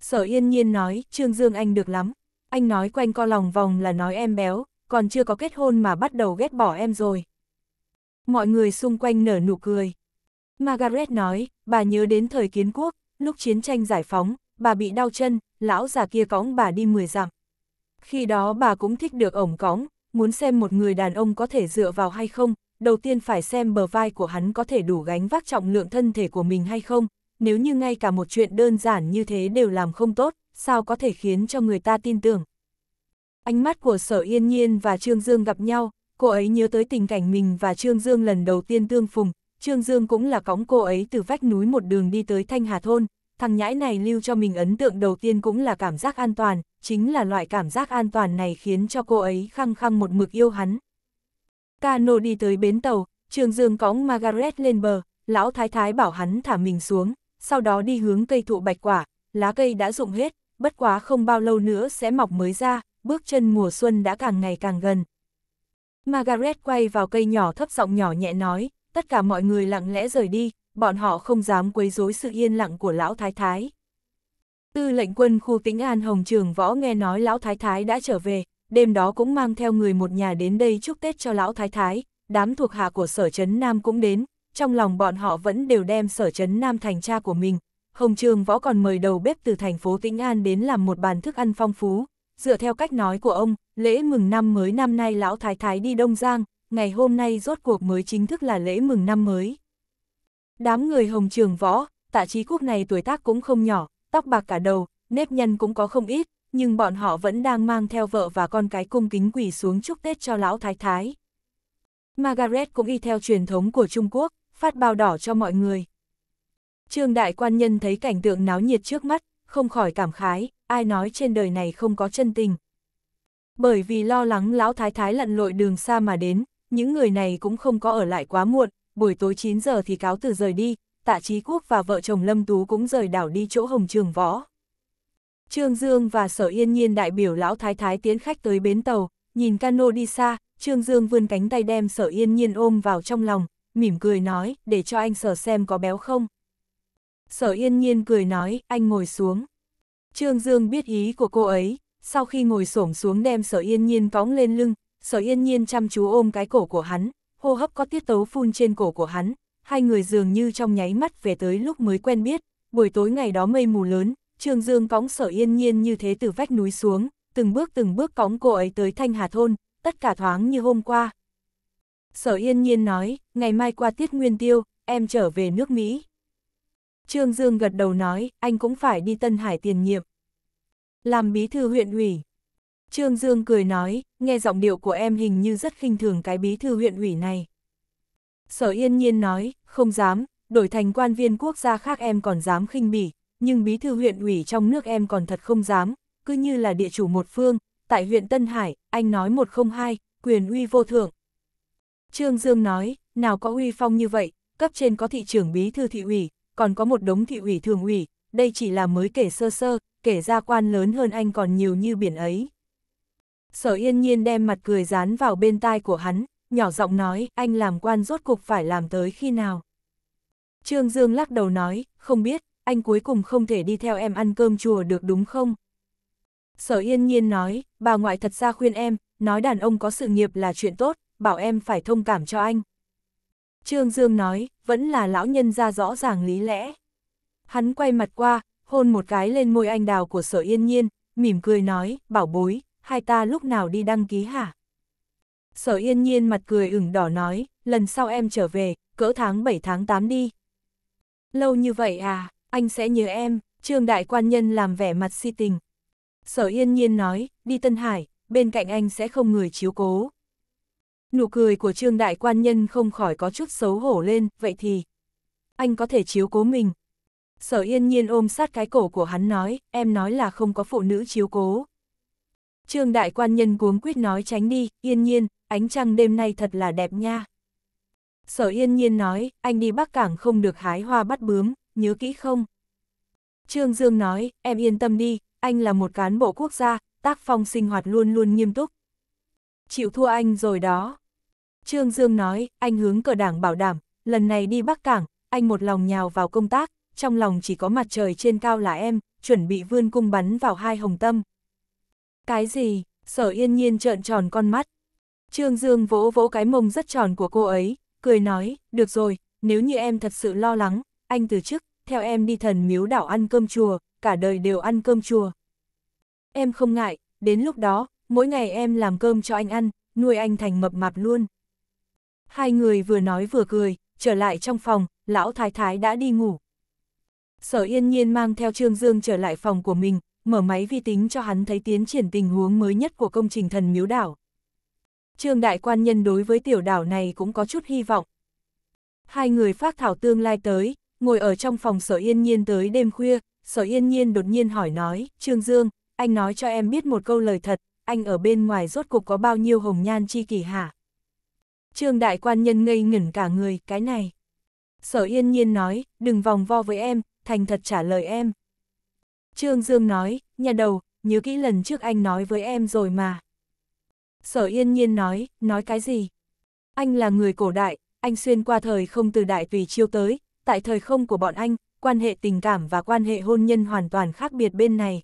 Sở yên nhiên nói, Trương Dương anh được lắm, anh nói quanh co lòng vòng là nói em béo, còn chưa có kết hôn mà bắt đầu ghét bỏ em rồi. Mọi người xung quanh nở nụ cười. Margaret nói, bà nhớ đến thời kiến quốc, lúc chiến tranh giải phóng, bà bị đau chân, lão già kia cõng bà đi 10 dặm. Khi đó bà cũng thích được ổng cõng, muốn xem một người đàn ông có thể dựa vào hay không, đầu tiên phải xem bờ vai của hắn có thể đủ gánh vác trọng lượng thân thể của mình hay không, nếu như ngay cả một chuyện đơn giản như thế đều làm không tốt, sao có thể khiến cho người ta tin tưởng. Ánh mắt của Sở Yên Nhiên và Trương Dương gặp nhau, cô ấy nhớ tới tình cảnh mình và Trương Dương lần đầu tiên tương phùng, Trương Dương cũng là cõng cô ấy từ vách núi một đường đi tới Thanh Hà Thôn, thằng nhãi này lưu cho mình ấn tượng đầu tiên cũng là cảm giác an toàn, chính là loại cảm giác an toàn này khiến cho cô ấy khăng khăng một mực yêu hắn. Cano đi tới bến tàu, trường dương cõng Margaret lên bờ, lão thái thái bảo hắn thả mình xuống, sau đó đi hướng cây thụ bạch quả, lá cây đã rụng hết, bất quá không bao lâu nữa sẽ mọc mới ra, bước chân mùa xuân đã càng ngày càng gần. Margaret quay vào cây nhỏ thấp giọng nhỏ nhẹ nói, tất cả mọi người lặng lẽ rời đi, bọn họ không dám quấy rối sự yên lặng của Lão Thái Thái. Tư lệnh quân khu tĩnh An Hồng Trường Võ nghe nói Lão Thái Thái đã trở về, đêm đó cũng mang theo người một nhà đến đây chúc Tết cho Lão Thái Thái, đám thuộc hạ của sở Trấn Nam cũng đến, trong lòng bọn họ vẫn đều đem sở Trấn Nam thành cha của mình. Hồng Trường Võ còn mời đầu bếp từ thành phố Tĩnh An đến làm một bàn thức ăn phong phú, dựa theo cách nói của ông, lễ mừng năm mới năm nay Lão Thái Thái đi Đông Giang, ngày hôm nay rốt cuộc mới chính thức là lễ mừng năm mới. Đám người hồng trường võ, tạ trí quốc này tuổi tác cũng không nhỏ, tóc bạc cả đầu, nếp nhăn cũng có không ít, nhưng bọn họ vẫn đang mang theo vợ và con cái cung kính quỳ xuống chúc Tết cho lão thái thái. Margaret cũng y theo truyền thống của Trung Quốc, phát bao đỏ cho mọi người. Trương đại quan nhân thấy cảnh tượng náo nhiệt trước mắt, không khỏi cảm khái, ai nói trên đời này không có chân tình. Bởi vì lo lắng lão thái thái lặn lội đường xa mà đến, những người này cũng không có ở lại quá muộn, buổi tối 9 giờ thì cáo từ rời đi, tạ trí quốc và vợ chồng Lâm Tú cũng rời đảo đi chỗ hồng trường võ. Trương Dương và Sở Yên Nhiên đại biểu lão thái thái tiến khách tới bến tàu, nhìn cano đi xa, Trương Dương vươn cánh tay đem Sở Yên Nhiên ôm vào trong lòng, mỉm cười nói, để cho anh Sở xem có béo không. Sở Yên Nhiên cười nói, anh ngồi xuống. Trương Dương biết ý của cô ấy, sau khi ngồi xổm xuống đem Sở Yên Nhiên cõng lên lưng, Sở Yên Nhiên chăm chú ôm cái cổ của hắn, hô hấp có tiết tấu phun trên cổ của hắn, hai người dường như trong nháy mắt về tới lúc mới quen biết, buổi tối ngày đó mây mù lớn, Trương Dương cõng sở yên nhiên như thế từ vách núi xuống, từng bước từng bước cõng cô ấy tới Thanh Hà Thôn, tất cả thoáng như hôm qua. Sở yên nhiên nói, ngày mai qua tiết nguyên tiêu, em trở về nước Mỹ. Trương Dương gật đầu nói, anh cũng phải đi Tân Hải tiền nhiệm. Làm bí thư huyện ủy, Trương Dương cười nói, nghe giọng điệu của em hình như rất khinh thường cái bí thư huyện ủy này. Sở yên nhiên nói, không dám, đổi thành quan viên quốc gia khác em còn dám khinh bỉ, nhưng bí thư huyện ủy trong nước em còn thật không dám, cứ như là địa chủ một phương, tại huyện Tân Hải, anh nói 102, quyền uy vô thượng. Trương Dương nói, nào có uy phong như vậy, cấp trên có thị trưởng bí thư thị ủy, còn có một đống thị ủy thường ủy, đây chỉ là mới kể sơ sơ, kể ra quan lớn hơn anh còn nhiều như biển ấy. Sở yên nhiên đem mặt cười dán vào bên tai của hắn, nhỏ giọng nói, anh làm quan rốt cục phải làm tới khi nào. Trương Dương lắc đầu nói, không biết, anh cuối cùng không thể đi theo em ăn cơm chùa được đúng không? Sở yên nhiên nói, bà ngoại thật ra khuyên em, nói đàn ông có sự nghiệp là chuyện tốt, bảo em phải thông cảm cho anh. Trương Dương nói, vẫn là lão nhân ra rõ ràng lý lẽ. Hắn quay mặt qua, hôn một cái lên môi anh đào của sở yên nhiên, mỉm cười nói, bảo bối, hai ta lúc nào đi đăng ký hả? Sở yên nhiên mặt cười ửng đỏ nói, lần sau em trở về, cỡ tháng 7 tháng 8 đi. Lâu như vậy à, anh sẽ nhớ em, trương đại quan nhân làm vẻ mặt si tình. Sở yên nhiên nói, đi Tân Hải, bên cạnh anh sẽ không người chiếu cố. Nụ cười của trương đại quan nhân không khỏi có chút xấu hổ lên, vậy thì, anh có thể chiếu cố mình. Sở yên nhiên ôm sát cái cổ của hắn nói, em nói là không có phụ nữ chiếu cố. Trương đại quan nhân cuống quyết nói tránh đi, yên nhiên, ánh trăng đêm nay thật là đẹp nha. Sở yên nhiên nói, anh đi Bắc Cảng không được hái hoa bắt bướm, nhớ kỹ không? Trương Dương nói, em yên tâm đi, anh là một cán bộ quốc gia, tác phong sinh hoạt luôn luôn nghiêm túc. Chịu thua anh rồi đó. Trương Dương nói, anh hướng cờ đảng bảo đảm, lần này đi Bắc Cảng, anh một lòng nhào vào công tác, trong lòng chỉ có mặt trời trên cao là em, chuẩn bị vươn cung bắn vào hai hồng tâm. Cái gì? Sở yên nhiên trợn tròn con mắt. Trương Dương vỗ vỗ cái mông rất tròn của cô ấy, cười nói, được rồi, nếu như em thật sự lo lắng, anh từ chức, theo em đi thần miếu đảo ăn cơm chùa, cả đời đều ăn cơm chùa. Em không ngại, đến lúc đó, mỗi ngày em làm cơm cho anh ăn, nuôi anh thành mập mạp luôn. Hai người vừa nói vừa cười, trở lại trong phòng, lão thái thái đã đi ngủ. Sở yên nhiên mang theo Trương Dương trở lại phòng của mình, mở máy vi tính cho hắn thấy tiến triển tình huống mới nhất của công trình thần miếu đảo. Trương đại quan nhân đối với tiểu đảo này cũng có chút hy vọng. Hai người phát thảo tương lai tới, ngồi ở trong phòng sở yên nhiên tới đêm khuya, sở yên nhiên đột nhiên hỏi nói, Trương Dương, anh nói cho em biết một câu lời thật, anh ở bên ngoài rốt cục có bao nhiêu hồng nhan chi kỷ hả? Trương đại quan nhân ngây ngẩn cả người, cái này. Sở yên nhiên nói, đừng vòng vo với em, thành thật trả lời em. Trương Dương nói, nhà đầu, nhớ kỹ lần trước anh nói với em rồi mà. Sở yên nhiên nói, nói cái gì? Anh là người cổ đại, anh xuyên qua thời không từ đại tùy chiêu tới, tại thời không của bọn anh, quan hệ tình cảm và quan hệ hôn nhân hoàn toàn khác biệt bên này.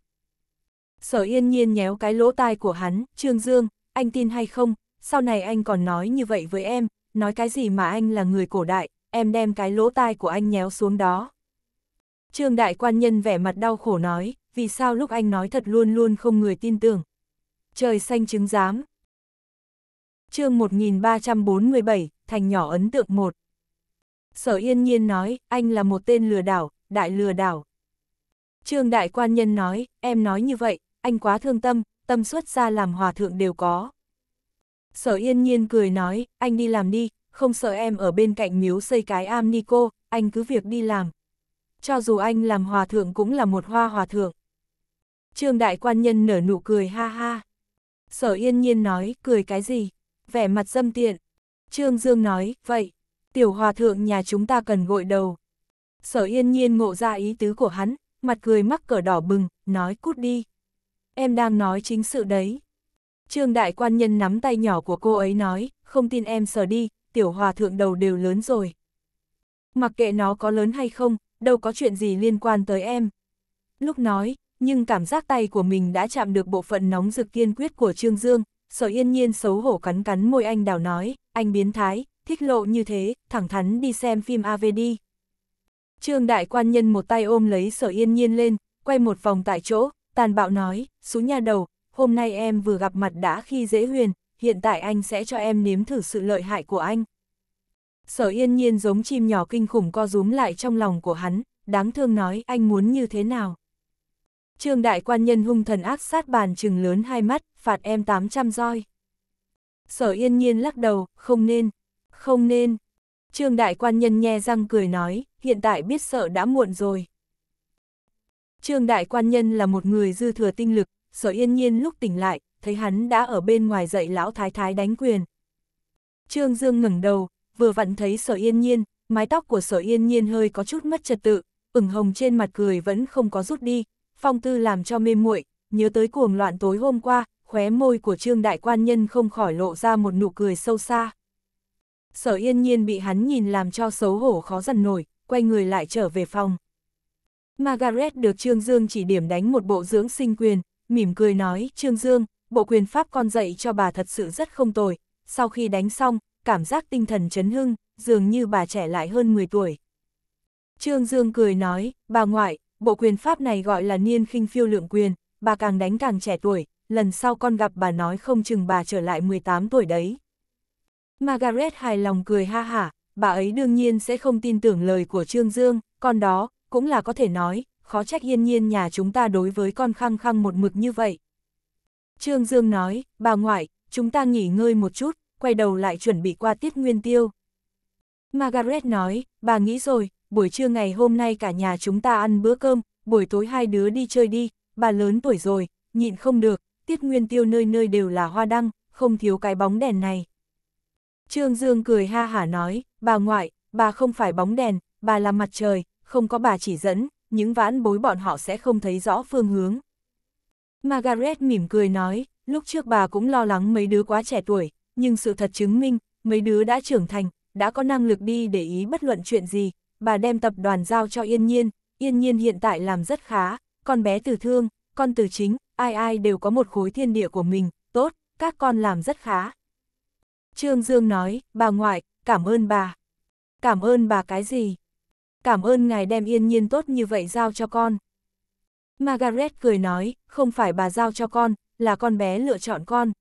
Sở yên nhiên nhéo cái lỗ tai của hắn, Trương Dương, anh tin hay không, sau này anh còn nói như vậy với em, nói cái gì mà anh là người cổ đại, em đem cái lỗ tai của anh nhéo xuống đó. Trương đại quan nhân vẻ mặt đau khổ nói, vì sao lúc anh nói thật luôn luôn không người tin tưởng. Trời xanh chứng giám. chương 1347, thành nhỏ ấn tượng một Sở yên nhiên nói, anh là một tên lừa đảo, đại lừa đảo. Trương đại quan nhân nói, em nói như vậy, anh quá thương tâm, tâm xuất ra làm hòa thượng đều có. Sở yên nhiên cười nói, anh đi làm đi, không sợ em ở bên cạnh miếu xây cái am Nico, anh cứ việc đi làm, cho dù anh làm hòa thượng cũng là một hoa hòa thượng. Trương đại quan nhân nở nụ cười ha ha. Sở yên nhiên nói, cười cái gì? Vẻ mặt dâm tiện. Trương Dương nói, vậy, tiểu hòa thượng nhà chúng ta cần gội đầu. Sở yên nhiên ngộ ra ý tứ của hắn, mặt cười mắc cỡ đỏ bừng, nói cút đi. Em đang nói chính sự đấy. Trương đại quan nhân nắm tay nhỏ của cô ấy nói, không tin em sờ đi, tiểu hòa thượng đầu đều lớn rồi. Mặc kệ nó có lớn hay không, đâu có chuyện gì liên quan tới em. Lúc nói, nhưng cảm giác tay của mình đã chạm được bộ phận nóng rực kiên quyết của Trương Dương, sở yên nhiên xấu hổ cắn cắn môi anh đào nói, anh biến thái, thích lộ như thế, thẳng thắn đi xem phim AV đi. Trương đại quan nhân một tay ôm lấy sở yên nhiên lên, quay một vòng tại chỗ, tàn bạo nói, xú nhà đầu, hôm nay em vừa gặp mặt đã khi dễ huyền, hiện tại anh sẽ cho em nếm thử sự lợi hại của anh. Sở yên nhiên giống chim nhỏ kinh khủng co rúm lại trong lòng của hắn, đáng thương nói anh muốn như thế nào. Trương đại quan nhân hung thần ác sát bàn trừng lớn hai mắt, phạt em 800 roi. Sở yên nhiên lắc đầu, không nên, không nên. Trương đại quan nhân nhe răng cười nói, hiện tại biết sợ đã muộn rồi. Trương đại quan nhân là một người dư thừa tinh lực, sở yên nhiên lúc tỉnh lại, thấy hắn đã ở bên ngoài dậy lão thái thái đánh quyền. Trương Dương ngẩng đầu, vừa vặn thấy sở yên nhiên, mái tóc của sở yên nhiên hơi có chút mất trật tự, ửng hồng trên mặt cười vẫn không có rút đi, phong tư làm cho mê muội nhớ tới cuồng loạn tối hôm qua, khóe môi của trương đại quan nhân không khỏi lộ ra một nụ cười sâu xa. Sở yên nhiên bị hắn nhìn làm cho xấu hổ khó dằn nổi, quay người lại trở về phòng. Margaret được Trương Dương chỉ điểm đánh một bộ dưỡng sinh quyền, mỉm cười nói, Trương Dương, bộ quyền pháp con dạy cho bà thật sự rất không tồi. Sau khi đánh xong, cảm giác tinh thần chấn hưng, dường như bà trẻ lại hơn 10 tuổi. Trương Dương cười nói, bà ngoại, bộ quyền pháp này gọi là niên khinh phiêu lượng quyền, bà càng đánh càng trẻ tuổi, lần sau con gặp bà nói không chừng bà trở lại 18 tuổi đấy. Margaret hài lòng cười ha hả, bà ấy đương nhiên sẽ không tin tưởng lời của Trương Dương, con đó, cũng là có thể nói, khó trách yên nhiên nhà chúng ta đối với con khăng khăng một mực như vậy. Trương Dương nói, bà ngoại, chúng ta nghỉ ngơi một chút, quay đầu lại chuẩn bị qua tiết nguyên tiêu. Margaret nói, bà nghĩ rồi, buổi trưa ngày hôm nay cả nhà chúng ta ăn bữa cơm, buổi tối hai đứa đi chơi đi, bà lớn tuổi rồi, nhịn không được, tiết nguyên tiêu nơi nơi đều là hoa đăng, không thiếu cái bóng đèn này. Trương Dương cười ha hả nói, bà ngoại, bà không phải bóng đèn, bà là mặt trời, không có bà chỉ dẫn, những vãn bối bọn họ sẽ không thấy rõ phương hướng. Margaret mỉm cười nói, lúc trước bà cũng lo lắng mấy đứa quá trẻ tuổi, nhưng sự thật chứng minh, mấy đứa đã trưởng thành, đã có năng lực đi để ý bất luận chuyện gì, bà đem tập đoàn giao cho Yên Nhiên, Yên Nhiên hiện tại làm rất khá, con bé từ thương, con từ chính, ai ai đều có một khối thiên địa của mình, tốt, các con làm rất khá. Trương Dương nói, bà ngoại, cảm ơn bà. Cảm ơn bà cái gì? Cảm ơn ngài đem Yên Nhiên tốt như vậy giao cho con. Margaret cười nói, không phải bà giao cho con, là con bé lựa chọn con,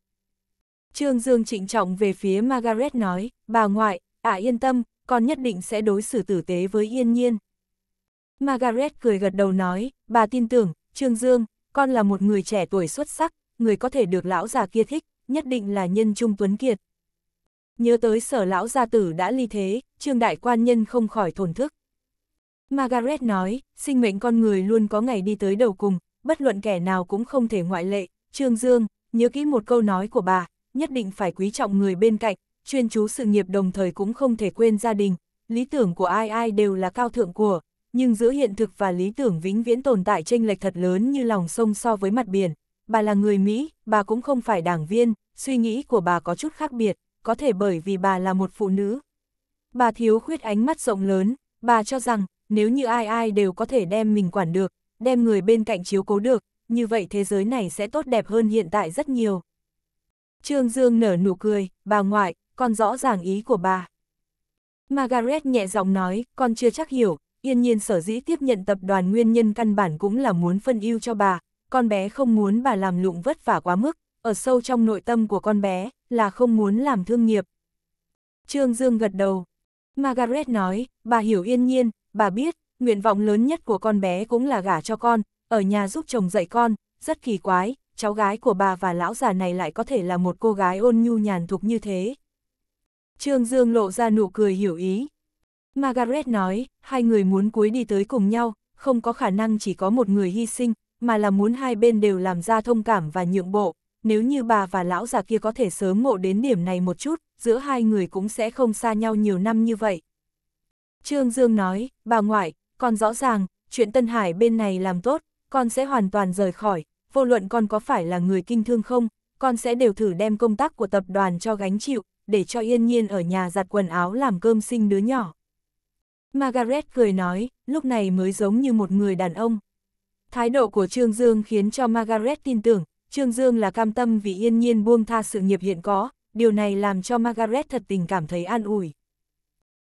Trương Dương trịnh trọng về phía Margaret nói, bà ngoại, ả à yên tâm, con nhất định sẽ đối xử tử tế với yên nhiên. Margaret cười gật đầu nói, bà tin tưởng, Trương Dương, con là một người trẻ tuổi xuất sắc, người có thể được lão già kia thích, nhất định là nhân trung tuấn kiệt. Nhớ tới sở lão gia tử đã ly thế, trương đại quan nhân không khỏi thổn thức. Margaret nói, sinh mệnh con người luôn có ngày đi tới đầu cùng, bất luận kẻ nào cũng không thể ngoại lệ, trương dương, nhớ kỹ một câu nói của bà, nhất định phải quý trọng người bên cạnh, chuyên chú sự nghiệp đồng thời cũng không thể quên gia đình, lý tưởng của ai ai đều là cao thượng của, nhưng giữa hiện thực và lý tưởng vĩnh viễn tồn tại chênh lệch thật lớn như lòng sông so với mặt biển. Bà là người Mỹ, bà cũng không phải đảng viên, suy nghĩ của bà có chút khác biệt, có thể bởi vì bà là một phụ nữ. Bà thiếu khuyết ánh mắt rộng lớn, bà cho rằng nếu như ai ai đều có thể đem mình quản được, đem người bên cạnh chiếu cố được, như vậy thế giới này sẽ tốt đẹp hơn hiện tại rất nhiều. Trương Dương nở nụ cười, bà ngoại, con rõ ràng ý của bà. Margaret nhẹ giọng nói, con chưa chắc hiểu, yên nhiên sở dĩ tiếp nhận tập đoàn nguyên nhân căn bản cũng là muốn phân ưu cho bà, con bé không muốn bà làm lụng vất vả quá mức, ở sâu trong nội tâm của con bé, là không muốn làm thương nghiệp. Trương Dương gật đầu. Margaret nói, bà hiểu yên nhiên, bà biết, nguyện vọng lớn nhất của con bé cũng là gả cho con, ở nhà giúp chồng dạy con, rất kỳ quái, cháu gái của bà và lão già này lại có thể là một cô gái ôn nhu nhàn thục như thế. Trương Dương lộ ra nụ cười hiểu ý. Margaret nói, hai người muốn cuối đi tới cùng nhau, không có khả năng chỉ có một người hy sinh, mà là muốn hai bên đều làm ra thông cảm và nhượng bộ. Nếu như bà và lão già kia có thể sớm ngộ đến điểm này một chút, giữa hai người cũng sẽ không xa nhau nhiều năm như vậy. Trương Dương nói, bà ngoại, con rõ ràng, chuyện Tân Hải bên này làm tốt, con sẽ hoàn toàn rời khỏi, vô luận con có phải là người kinh thương không, con sẽ đều thử đem công tác của tập đoàn cho gánh chịu, để cho yên nhiên ở nhà giặt quần áo làm cơm sinh đứa nhỏ. Margaret cười nói, lúc này mới giống như một người đàn ông. Thái độ của Trương Dương khiến cho Margaret tin tưởng, Trương Dương là cam tâm vì yên nhiên buông tha sự nghiệp hiện có, điều này làm cho Margaret thật tình cảm thấy an ủi.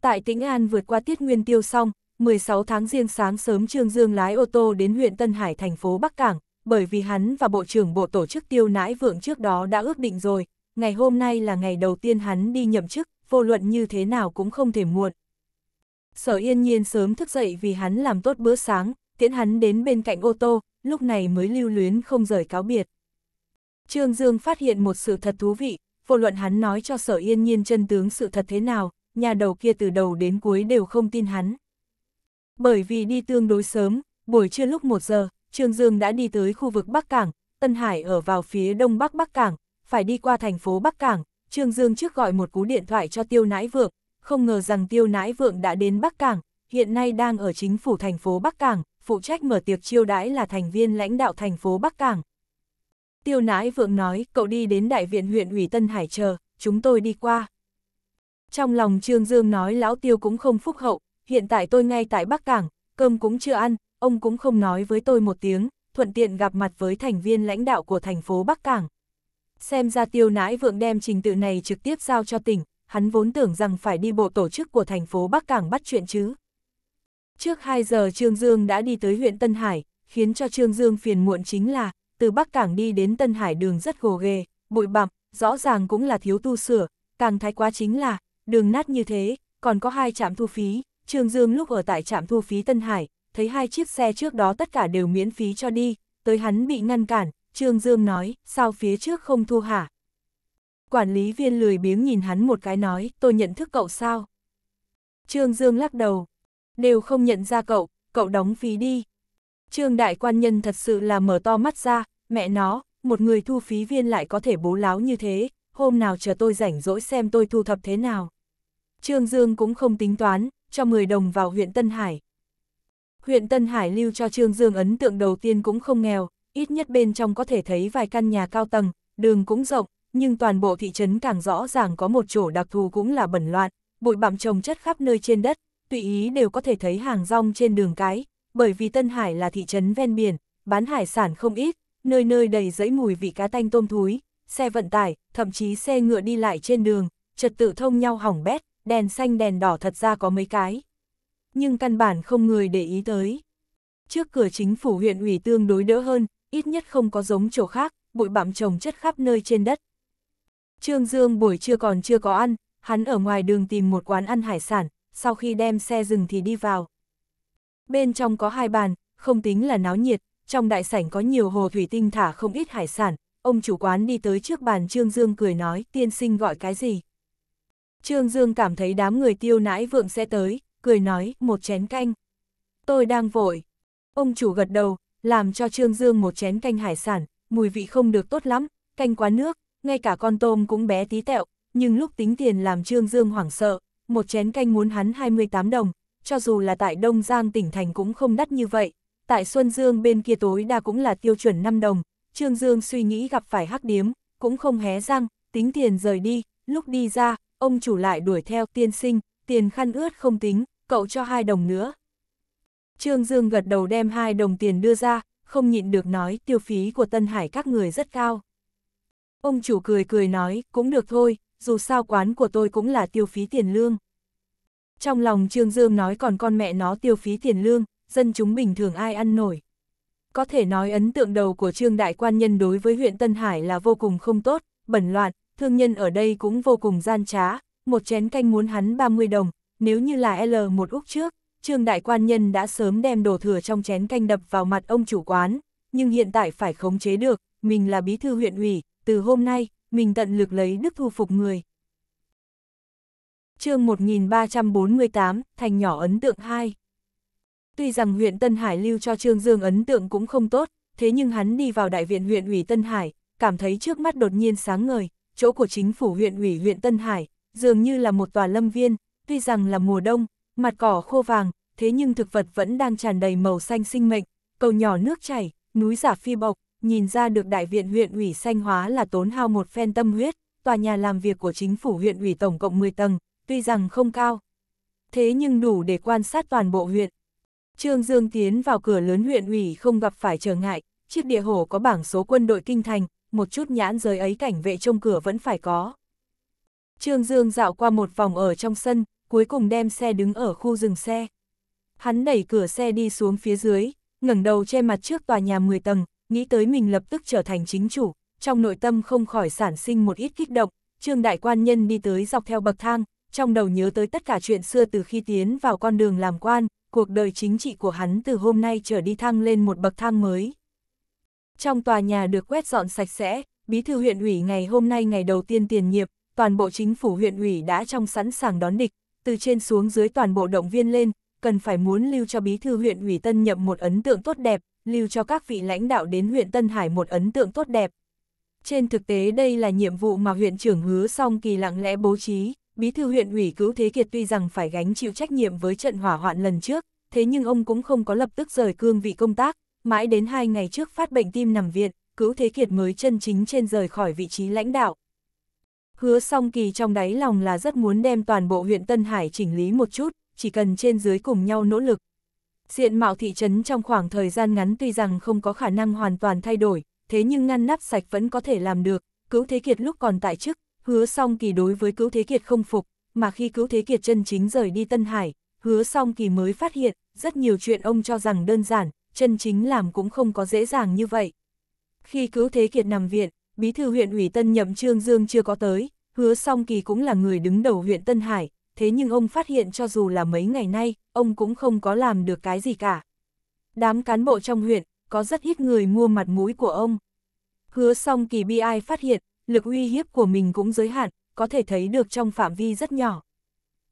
Tại Tĩnh An vượt qua tiết nguyên tiêu xong, 16 tháng riêng sáng sớm Trương Dương lái ô tô đến huyện Tân Hải thành phố Bắc Cảng, bởi vì hắn và Bộ trưởng Bộ Tổ chức Tiêu Nãi Vượng trước đó đã ước định rồi, ngày hôm nay là ngày đầu tiên hắn đi nhậm chức, vô luận như thế nào cũng không thể muộn. Sở yên nhiên sớm thức dậy vì hắn làm tốt bữa sáng, tiễn hắn đến bên cạnh ô tô, lúc này mới lưu luyến không rời cáo biệt. Trương Dương phát hiện một sự thật thú vị, vô luận hắn nói cho sở yên nhiên chân tướng sự thật thế nào, nhà đầu kia từ đầu đến cuối đều không tin hắn. Bởi vì đi tương đối sớm, buổi trưa lúc 1 giờ, Trương Dương đã đi tới khu vực Bắc Cảng, Tân Hải ở vào phía đông bắc Bắc Cảng, phải đi qua thành phố Bắc Cảng, Trương Dương trước gọi một cú điện thoại cho Tiêu Nãi Vượng, không ngờ rằng Tiêu Nãi Vượng đã đến Bắc Cảng, hiện nay đang ở chính phủ thành phố Bắc Cảng, phụ trách mở tiệc chiêu đãi là thành viên lãnh đạo thành phố Bắc Cảng. Tiêu Nãi Vượng nói, cậu đi đến Đại viện huyện ủy Tân Hải chờ, chúng tôi đi qua. Trong lòng Trương Dương nói lão Tiêu cũng không phúc hậu, hiện tại tôi ngay tại Bắc Cảng, cơm cũng chưa ăn, ông cũng không nói với tôi một tiếng, thuận tiện gặp mặt với thành viên lãnh đạo của thành phố Bắc Cảng. Xem ra tiêu nãi vượng đem trình tự này trực tiếp giao cho tỉnh, hắn vốn tưởng rằng phải đi bộ tổ chức của thành phố Bắc Cảng bắt chuyện chứ. Trước 2 giờ Trương Dương đã đi tới huyện Tân Hải, khiến cho Trương Dương phiền muộn chính là, từ Bắc Cảng đi đến Tân Hải đường rất gồ ghề, bụi bặm, rõ ràng cũng là thiếu tu sửa, càng thái quá chính là, đường nát như thế, còn có hai trạm thu phí, Trương Dương lúc ở tại trạm thu phí Tân Hải, thấy hai chiếc xe trước đó tất cả đều miễn phí cho đi, tới hắn bị ngăn cản, Trương Dương nói, sao phía trước không thu hả? Quản lý viên lười biếng nhìn hắn một cái nói, tôi nhận thức cậu sao? Trương Dương lắc đầu, đều không nhận ra cậu, cậu đóng phí đi. Trương đại quan nhân thật sự là mở to mắt ra, mẹ nó, một người thu phí viên lại có thể bố láo như thế, hôm nào chờ tôi rảnh rỗi xem tôi thu thập thế nào. Trương Dương cũng không tính toán, cho 10 đồng vào huyện Tân Hải, Huyện Tân Hải lưu cho Trương Dương ấn tượng đầu tiên cũng không nghèo, ít nhất bên trong có thể thấy vài căn nhà cao tầng, đường cũng rộng, nhưng toàn bộ thị trấn càng rõ ràng có một chỗ đặc thù cũng là bẩn loạn, bụi bặm trồng chất khắp nơi trên đất, tùy ý đều có thể thấy hàng rong trên đường cái, bởi vì Tân Hải là thị trấn ven biển, bán hải sản không ít, nơi nơi đầy dẫy mùi vị cá tanh tôm thúi, xe vận tải, thậm chí xe ngựa đi lại trên đường, trật tự thông nhau hỏng bét, đèn xanh đèn đỏ thật ra có mấy cái nhưng căn bản không người để ý tới. Trước cửa chính phủ huyện ủy tương đối đỡ hơn, ít nhất không có giống chỗ khác, bụi bặm trồng chất khắp nơi trên đất. Trương Dương buổi trưa còn chưa có ăn, hắn ở ngoài đường tìm một quán ăn hải sản, sau khi đem xe dừng thì đi vào. Bên trong có hai bàn, không tính là náo nhiệt, trong đại sảnh có nhiều hồ thủy tinh thả không ít hải sản, ông chủ quán đi tới trước bàn Trương Dương cười nói tiên sinh gọi cái gì. Trương Dương cảm thấy đám người tiêu nãi vượng sẽ tới, cười nói, một chén canh. Tôi đang vội. Ông chủ gật đầu, làm cho Trương Dương một chén canh hải sản, mùi vị không được tốt lắm, canh quá nước, ngay cả con tôm cũng bé tí tẹo, nhưng lúc tính tiền làm Trương Dương hoảng sợ, một chén canh muốn hắn 28 đồng, cho dù là tại Đông Giang tỉnh thành cũng không đắt như vậy, tại Xuân Dương bên kia tối đa cũng là tiêu chuẩn 5 đồng, Trương Dương suy nghĩ gặp phải hắc điếm, cũng không hé răng, tính tiền rời đi, lúc đi ra, ông chủ lại đuổi theo tiên sinh, tiền khăn ướt không tính, cậu cho hai đồng nữa. Trương Dương gật đầu đem hai đồng tiền đưa ra, không nhịn được nói tiêu phí của Tân Hải các người rất cao. Ông chủ cười cười nói, cũng được thôi, dù sao quán của tôi cũng là tiêu phí tiền lương. Trong lòng Trương Dương nói còn con mẹ nó tiêu phí tiền lương, dân chúng bình thường ai ăn nổi. Có thể nói ấn tượng đầu của Trương Đại Quan Nhân đối với huyện Tân Hải là vô cùng không tốt, bẩn loạn, thương nhân ở đây cũng vô cùng gian trá, một chén canh muốn hắn 30 đồng, nếu như là L1 Úc trước, Trương Đại Quan Nhân đã sớm đem đồ thừa trong chén canh đập vào mặt ông chủ quán, nhưng hiện tại phải khống chế được, mình là bí thư huyện ủy, từ hôm nay, mình tận lực lấy đức thu phục người. chương 1348, thành nhỏ ấn tượng 2 Tuy rằng huyện Tân Hải lưu cho Trương Dương ấn tượng cũng không tốt, thế nhưng hắn đi vào đại viện huyện ủy Tân Hải, cảm thấy trước mắt đột nhiên sáng ngời, chỗ của chính phủ huyện ủy huyện Tân Hải, dường như là một tòa lâm viên, tuy rằng là mùa đông, mặt cỏ khô vàng, thế nhưng thực vật vẫn đang tràn đầy màu xanh sinh mệnh, cầu nhỏ nước chảy, núi giả phi bộc, nhìn ra được đại viện huyện ủy xanh hóa là tốn hao một phen tâm huyết, tòa nhà làm việc của chính phủ huyện ủy tổng cộng 10 tầng, tuy rằng không cao. Thế nhưng đủ để quan sát toàn bộ huyện. Trương Dương tiến vào cửa lớn huyện ủy không gặp phải trở ngại, chiếc địa hổ có bảng số quân đội kinh thành, một chút nhãn giới ấy cảnh vệ trông cửa vẫn phải có. Trương Dương dạo qua một vòng ở trong sân, cuối cùng đem xe đứng ở khu dừng xe. Hắn đẩy cửa xe đi xuống phía dưới, ngẩng đầu che mặt trước tòa nhà 10 tầng, nghĩ tới mình lập tức trở thành chính chủ, trong nội tâm không khỏi sản sinh một ít kích động, Trương đại quan nhân đi tới dọc theo bậc thang, trong đầu nhớ tới tất cả chuyện xưa từ khi tiến vào con đường làm quan, cuộc đời chính trị của hắn từ hôm nay trở đi thăng lên một bậc thang mới. Trong tòa nhà được quét dọn sạch sẽ, bí thư huyện ủy ngày hôm nay ngày đầu tiên tiền nhiệm, toàn bộ chính phủ huyện ủy đã trong sẵn sàng đón địch, từ trên xuống dưới toàn bộ động viên lên, cần phải muốn lưu cho bí thư huyện ủy Tân Nhậm một ấn tượng tốt đẹp, lưu cho các vị lãnh đạo đến huyện Tân Hải một ấn tượng tốt đẹp. Trên thực tế đây là nhiệm vụ mà huyện trưởng hứa song kỳ lặng lẽ bố trí, bí thư huyện ủy cứu thế kiệt tuy rằng phải gánh chịu trách nhiệm với trận hỏa hoạn lần trước, thế nhưng ông cũng không có lập tức rời cương vị công tác, mãi đến hai ngày trước phát bệnh tim nằm viện, cứu thế kiệt mới chân chính trên rời khỏi vị trí lãnh đạo. Hứa song kỳ trong đáy lòng là rất muốn đem toàn bộ huyện Tân Hải chỉnh lý một chút, chỉ cần trên dưới cùng nhau nỗ lực. Diện mạo thị trấn trong khoảng thời gian ngắn tuy rằng không có khả năng hoàn toàn thay đổi, thế nhưng ngăn nắp sạch vẫn có thể làm được, cứu thế kiệt lúc còn tại chức, hứa song kỳ đối với cứu thế kiệt không phục, mà khi cứu thế kiệt chân chính rời đi Tân Hải, hứa song kỳ mới phát hiện, rất nhiều chuyện ông cho rằng đơn giản, chân chính làm cũng không có dễ dàng như vậy. Khi cứu thế kiệt nằm viện, bí thư huyện ủy Tân Nhậm Trương Dương chưa có tới, hứa song kỳ cũng là người đứng đầu huyện Tân Hải, thế nhưng ông phát hiện cho dù là mấy ngày nay, ông cũng không có làm được cái gì cả. Đám cán bộ trong huyện, có rất ít người mua mặt mũi của ông. Hứa song kỳ bi ai phát hiện, lực uy hiếp của mình cũng giới hạn, có thể thấy được trong phạm vi rất nhỏ.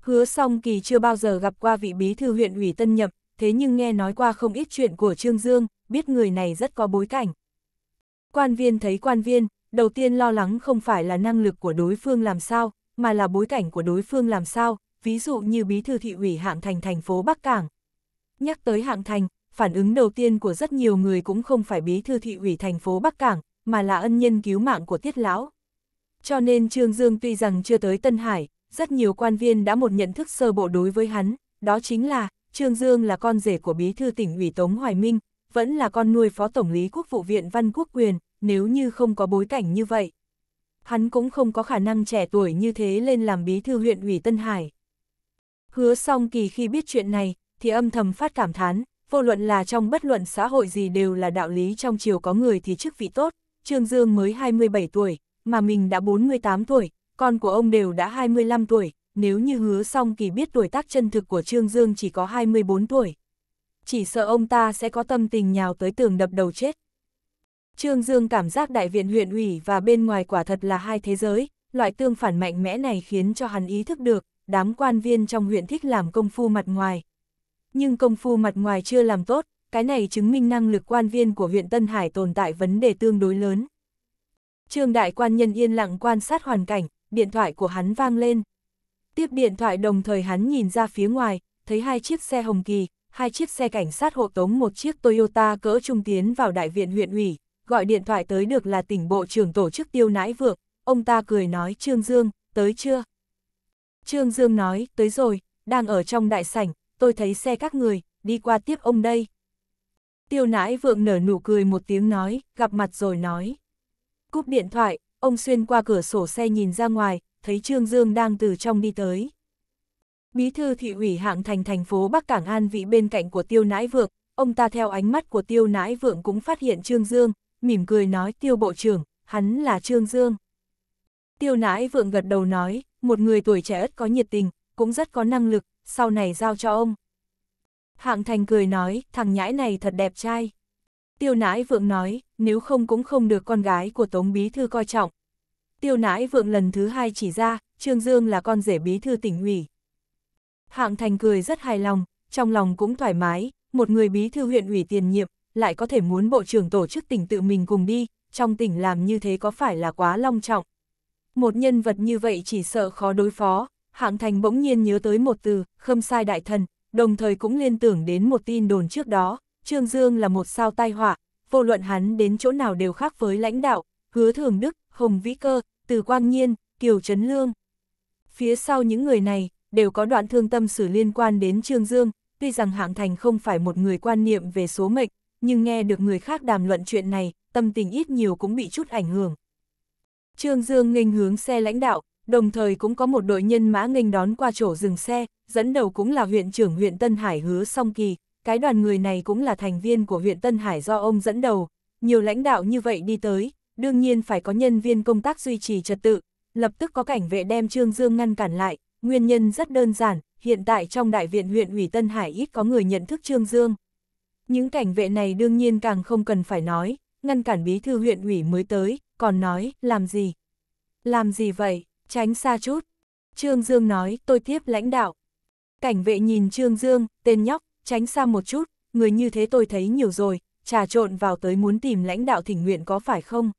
Hứa song kỳ chưa bao giờ gặp qua vị bí thư huyện ủy Tân Nhậm, thế nhưng nghe nói qua không ít chuyện của Trương Dương, biết người này rất có bối cảnh. Quan viên thấy quan viên, đầu tiên lo lắng không phải là năng lực của đối phương làm sao, mà là bối cảnh của đối phương làm sao, ví dụ như bí thư thị ủy hạng thành thành phố Bắc Cảng. Nhắc tới hạng thành, phản ứng đầu tiên của rất nhiều người cũng không phải bí thư thị ủy thành phố Bắc Cảng, mà là ân nhân cứu mạng của Tiết Lão. Cho nên Trương Dương tuy rằng chưa tới Tân Hải, rất nhiều quan viên đã một nhận thức sơ bộ đối với hắn, đó chính là Trương Dương là con rể của bí thư tỉnh ủy Tống Hoài Minh, vẫn là con nuôi Phó Tổng lý Quốc vụ viện Văn Quốc Quyền, nếu như không có bối cảnh như vậy. Hắn cũng không có khả năng trẻ tuổi như thế lên làm bí thư huyện ủy Tân Hải. Hứa song kỳ khi biết chuyện này, thì âm thầm phát cảm thán, vô luận là trong bất luận xã hội gì đều là đạo lý trong chiều có người thì chức vị tốt, Trương Dương mới 27 tuổi, mà mình đã 48 tuổi, con của ông đều đã 25 tuổi, nếu như hứa song kỳ biết tuổi tác chân thực của Trương Dương chỉ có 24 tuổi chỉ sợ ông ta sẽ có tâm tình nhào tới tường đập đầu chết. Trương Dương cảm giác đại viện huyện ủy và bên ngoài quả thật là hai thế giới, loại tương phản mạnh mẽ này khiến cho hắn ý thức được, đám quan viên trong huyện thích làm công phu mặt ngoài. Nhưng công phu mặt ngoài chưa làm tốt, cái này chứng minh năng lực quan viên của huyện Tân Hải tồn tại vấn đề tương đối lớn. Trương đại quan nhân yên lặng quan sát hoàn cảnh, điện thoại của hắn vang lên. Tiếp điện thoại đồng thời hắn nhìn ra phía ngoài, thấy hai chiếc xe hồng kỳ, hai chiếc xe cảnh sát hộ tống một chiếc Toyota cỡ trung tiến vào đại viện huyện ủy, gọi điện thoại tới được là tỉnh bộ trưởng tổ chức tiêu nãi vượng, ông ta cười nói Trương Dương, tới chưa? Trương Dương nói, tới rồi, đang ở trong đại sảnh, tôi thấy xe các người, đi qua tiếp ông đây. Tiêu nãi vượng nở nụ cười một tiếng nói, gặp mặt rồi nói. Cúp điện thoại, ông xuyên qua cửa sổ xe nhìn ra ngoài, thấy Trương Dương đang từ trong đi tới. Bí thư thị ủy hạng thành thành phố Bắc Cảng An vị bên cạnh của tiêu nãi vượng, ông ta theo ánh mắt của tiêu nãi vượng cũng phát hiện Trương Dương, mỉm cười nói tiêu bộ trưởng, hắn là Trương Dương. Tiêu nãi vượng gật đầu nói, một người tuổi trẻ ất có nhiệt tình, cũng rất có năng lực, sau này giao cho ông. Hạng thành cười nói, thằng nhãi này thật đẹp trai. Tiêu nãi vượng nói, nếu không cũng không được con gái của Tống Bí Thư coi trọng. Tiêu nãi vượng lần thứ hai chỉ ra, Trương Dương là con rể Bí Thư tỉnh ủy. Hạng Thành cười rất hài lòng, trong lòng cũng thoải mái, một người bí thư huyện ủy tiền nhiệm, lại có thể muốn bộ trưởng tổ chức tỉnh tự mình cùng đi, trong tỉnh làm như thế có phải là quá long trọng. Một nhân vật như vậy chỉ sợ khó đối phó, Hạng Thành bỗng nhiên nhớ tới một từ, khâm sai đại thần, đồng thời cũng liên tưởng đến một tin đồn trước đó, Trương Dương là một sao tai họa, vô luận hắn đến chỗ nào đều khác với lãnh đạo, hứa thường Đức, Hồng Vĩ Cơ, Từ Quang Nhiên, Kiều Trấn Lương. Phía sau những người này, đều có đoạn thương tâm sử liên quan đến Trương Dương, tuy rằng Hạng Thành không phải một người quan niệm về số mệnh, nhưng nghe được người khác đàm luận chuyện này, tâm tình ít nhiều cũng bị chút ảnh hưởng. Trương Dương nghênh hướng xe lãnh đạo, đồng thời cũng có một đội nhân mã nghênh đón qua chỗ dừng xe, dẫn đầu cũng là huyện trưởng huyện Tân Hải hứa song kỳ, cái đoàn người này cũng là thành viên của huyện Tân Hải do ông dẫn đầu, nhiều lãnh đạo như vậy đi tới, đương nhiên phải có nhân viên công tác duy trì trật tự, lập tức có cảnh vệ đem Trương Dương ngăn cản lại, Nguyên nhân rất đơn giản, hiện tại trong đại viện huyện ủy Tân Hải ít có người nhận thức Trương Dương. Những cảnh vệ này đương nhiên càng không cần phải nói, ngăn cản bí thư huyện ủy mới tới, còn nói, làm gì? Làm gì vậy? Tránh xa chút. Trương Dương nói, tôi tiếp lãnh đạo. Cảnh vệ nhìn Trương Dương, tên nhóc, tránh xa một chút, người như thế tôi thấy nhiều rồi, trà trộn vào tới muốn tìm lãnh đạo thỉnh nguyện có phải không?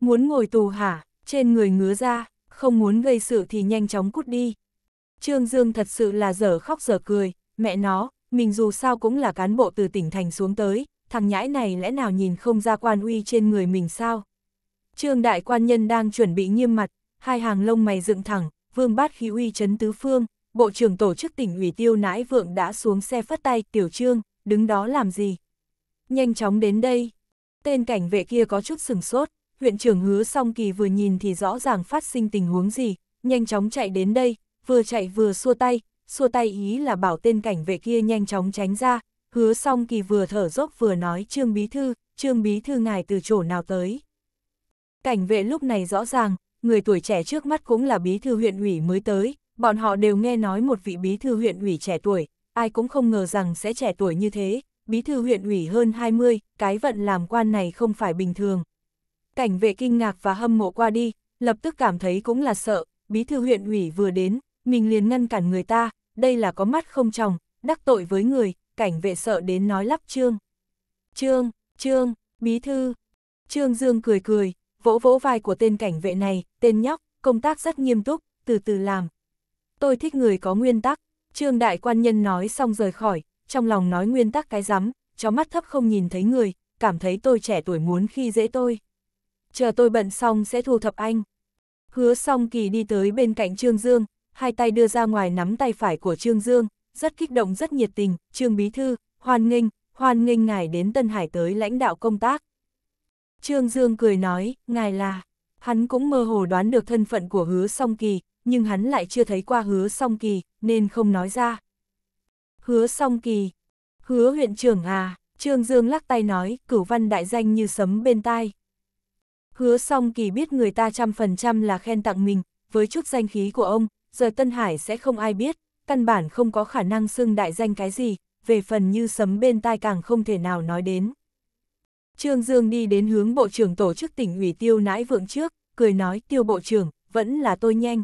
Muốn ngồi tù hả? Trên người ngứa ra, không muốn gây sự thì nhanh chóng cút đi, Trương Dương thật sự là dở khóc dở cười, mẹ nó, mình dù sao cũng là cán bộ từ tỉnh thành xuống tới, thằng nhãi này lẽ nào nhìn không ra quan uy trên người mình sao? Trương đại quan nhân đang chuẩn bị nghiêm mặt, hai hàng lông mày dựng thẳng, vương bát khí uy chấn tứ phương, bộ trưởng tổ chức tỉnh ủy tiêu nãi vượng đã xuống xe phất tay, tiểu trương, đứng đó làm gì? Nhanh chóng đến đây. Tên cảnh vệ kia có chút sừng sốt, huyện trưởng hứa song kỳ vừa nhìn thì rõ ràng phát sinh tình huống gì, nhanh chóng chạy đến đây, vừa chạy vừa xua tay, xua tay ý là bảo tên cảnh vệ kia nhanh chóng tránh ra, hứa xong kỳ vừa thở dốc vừa nói Trương Bí Thư, Trương Bí Thư ngài từ chỗ nào tới. Cảnh vệ lúc này rõ ràng, người tuổi trẻ trước mắt cũng là Bí Thư huyện ủy mới tới, bọn họ đều nghe nói một vị Bí Thư huyện ủy trẻ tuổi, ai cũng không ngờ rằng sẽ trẻ tuổi như thế, Bí Thư huyện ủy hơn 20, cái vận làm quan này không phải bình thường. Cảnh vệ kinh ngạc và hâm mộ qua đi, lập tức cảm thấy cũng là sợ, Bí Thư huyện ủy vừa đến, mình liền ngăn cản người ta, đây là có mắt không tròng, đắc tội với người, cảnh vệ sợ đến nói lắp trương. Trương, trương, bí thư. Trương Dương cười cười, vỗ vỗ vai của tên cảnh vệ này, tên nhóc, công tác rất nghiêm túc, từ từ làm. Tôi thích người có nguyên tắc, Trương Đại Quan Nhân nói xong rời khỏi, trong lòng nói nguyên tắc cái rắm, cho mắt thấp không nhìn thấy người, cảm thấy tôi trẻ tuổi muốn khi dễ tôi. Chờ tôi bận xong sẽ thu thập anh. Hứa song kỳ đi tới bên cạnh Trương Dương, hai tay đưa ra ngoài nắm tay phải của Trương Dương, rất kích động rất nhiệt tình, Trương Bí Thư, hoan nghênh, hoan nghênh ngài đến Tân Hải tới lãnh đạo công tác. Trương Dương cười nói, ngài là, hắn cũng mơ hồ đoán được thân phận của hứa song kỳ, nhưng hắn lại chưa thấy qua hứa song kỳ, nên không nói ra. Hứa song kỳ, hứa huyện trưởng à, Trương Dương lắc tay nói, cửu văn đại danh như sấm bên tai. Hứa song kỳ biết người ta trăm phần trăm là khen tặng mình, với chút danh khí của ông, giờ Tân Hải sẽ không ai biết, căn bản không có khả năng xưng đại danh cái gì, về phần như sấm bên tai càng không thể nào nói đến. Trương Dương đi đến hướng Bộ trưởng Tổ chức tỉnh ủy Tiêu Nãi Vượng trước, cười nói Tiêu Bộ trưởng, vẫn là tôi nhanh.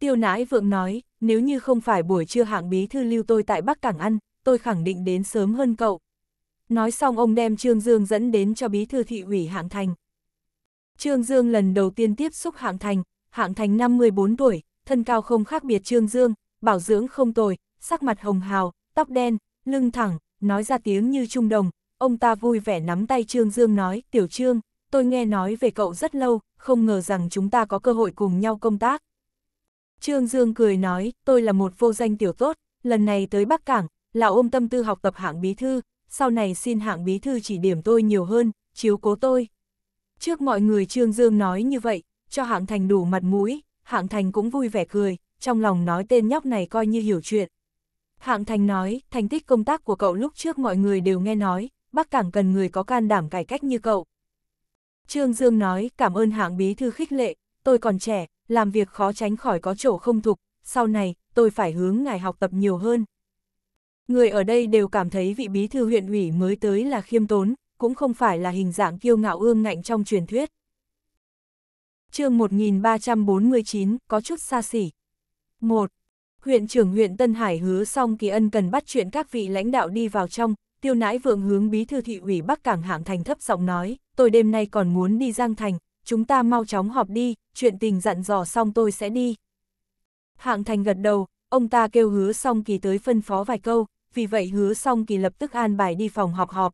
Tiêu Nãi Vượng nói, nếu như không phải buổi trưa hạng bí thư lưu tôi tại Bắc Cảng ăn, tôi khẳng định đến sớm hơn cậu. Nói xong ông đem Trương Dương dẫn đến cho bí thư thị ủy hạng thành. Trương Dương lần đầu tiên tiếp xúc hạng thành, hạng thành năm 14 tuổi, thân cao không khác biệt Trương Dương, bảo dưỡng không tồi, sắc mặt hồng hào, tóc đen, lưng thẳng, nói ra tiếng như trung đồng, ông ta vui vẻ nắm tay Trương Dương nói, tiểu Trương, tôi nghe nói về cậu rất lâu, không ngờ rằng chúng ta có cơ hội cùng nhau công tác. Trương Dương cười nói, tôi là một vô danh tiểu tốt, lần này tới Bắc Cảng, là ôm tâm tư học tập hạng bí thư, sau này xin hạng bí thư chỉ điểm tôi nhiều hơn, chiếu cố tôi. Trước mọi người Trương Dương nói như vậy, cho hạng thành đủ mặt mũi, Hạng Thành cũng vui vẻ cười, trong lòng nói tên nhóc này coi như hiểu chuyện. Hạng Thành nói, thành tích công tác của cậu lúc trước mọi người đều nghe nói, Bắc Cảng cần người có can đảm cải cách như cậu. Trương Dương nói, cảm ơn hạng bí thư khích lệ, tôi còn trẻ, làm việc khó tránh khỏi có chỗ không thục, sau này, tôi phải hướng ngài học tập nhiều hơn. Người ở đây đều cảm thấy vị bí thư huyện ủy mới tới là khiêm tốn, cũng không phải là hình dạng kiêu ngạo ương ngạnh trong truyền thuyết chương 1349, có chút xa xỉ. 1. Huyện trưởng huyện Tân Hải hứa xong kỳ ân cần bắt chuyện các vị lãnh đạo đi vào trong, tiêu nãi vượng hướng bí thư thị ủy Bắc Cảng hạng thành thấp giọng nói, tôi đêm nay còn muốn đi Giang Thành, chúng ta mau chóng họp đi, chuyện tình dặn dò xong tôi sẽ đi. Hạng thành gật đầu, ông ta kêu hứa xong kỳ tới phân phó vài câu, vì vậy hứa xong kỳ lập tức an bài đi phòng họp họp.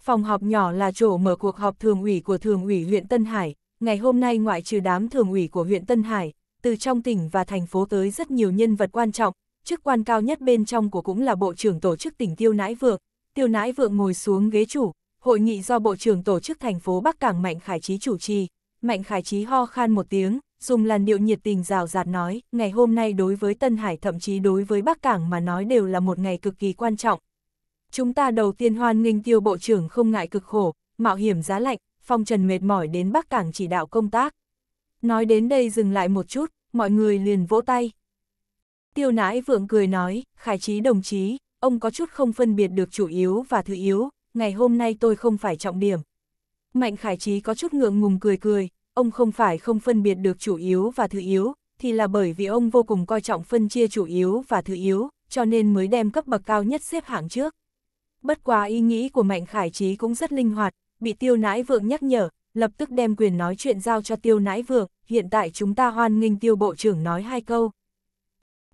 Phòng họp nhỏ là chỗ mở cuộc họp thường ủy của thường ủy huyện Tân Hải, ngày hôm nay ngoại trừ đám thường ủy của huyện Tân Hải, từ trong tỉnh và thành phố tới rất nhiều nhân vật quan trọng, chức quan cao nhất bên trong của cũng là Bộ trưởng Tổ chức tỉnh Tiêu Nãi Vượng. Tiêu Nãi Vượng ngồi xuống ghế chủ, hội nghị do Bộ trưởng Tổ chức thành phố Bắc Cảng Mạnh Khải Trí chủ trì. Mạnh Khải Trí ho khan một tiếng, dùng làn điệu nhiệt tình rào rạt nói, ngày hôm nay đối với Tân Hải thậm chí đối với Bắc Cảng mà nói đều là một ngày cực kỳ quan trọng. Chúng ta đầu tiên hoan nghênh tiêu bộ trưởng không ngại cực khổ, mạo hiểm giá lạnh, Phong Trần mệt mỏi đến Bắc Cảng chỉ đạo công tác. Nói đến đây dừng lại một chút, mọi người liền vỗ tay. Tiêu nãi vượng cười nói, khải trí đồng chí, ông có chút không phân biệt được chủ yếu và thứ yếu, ngày hôm nay tôi không phải trọng điểm. Mạnh khải trí có chút ngượng ngùng cười cười, ông không phải không phân biệt được chủ yếu và thứ yếu, thì là bởi vì ông vô cùng coi trọng phân chia chủ yếu và thứ yếu, cho nên mới đem cấp bậc cao nhất xếp hạng trước. Bất quá ý nghĩ của Mạnh Khải Trí cũng rất linh hoạt, bị tiêu nãi vượng nhắc nhở, lập tức đem quyền nói chuyện giao cho tiêu nãi vượng, hiện tại chúng ta hoan nghênh tiêu bộ trưởng nói hai câu.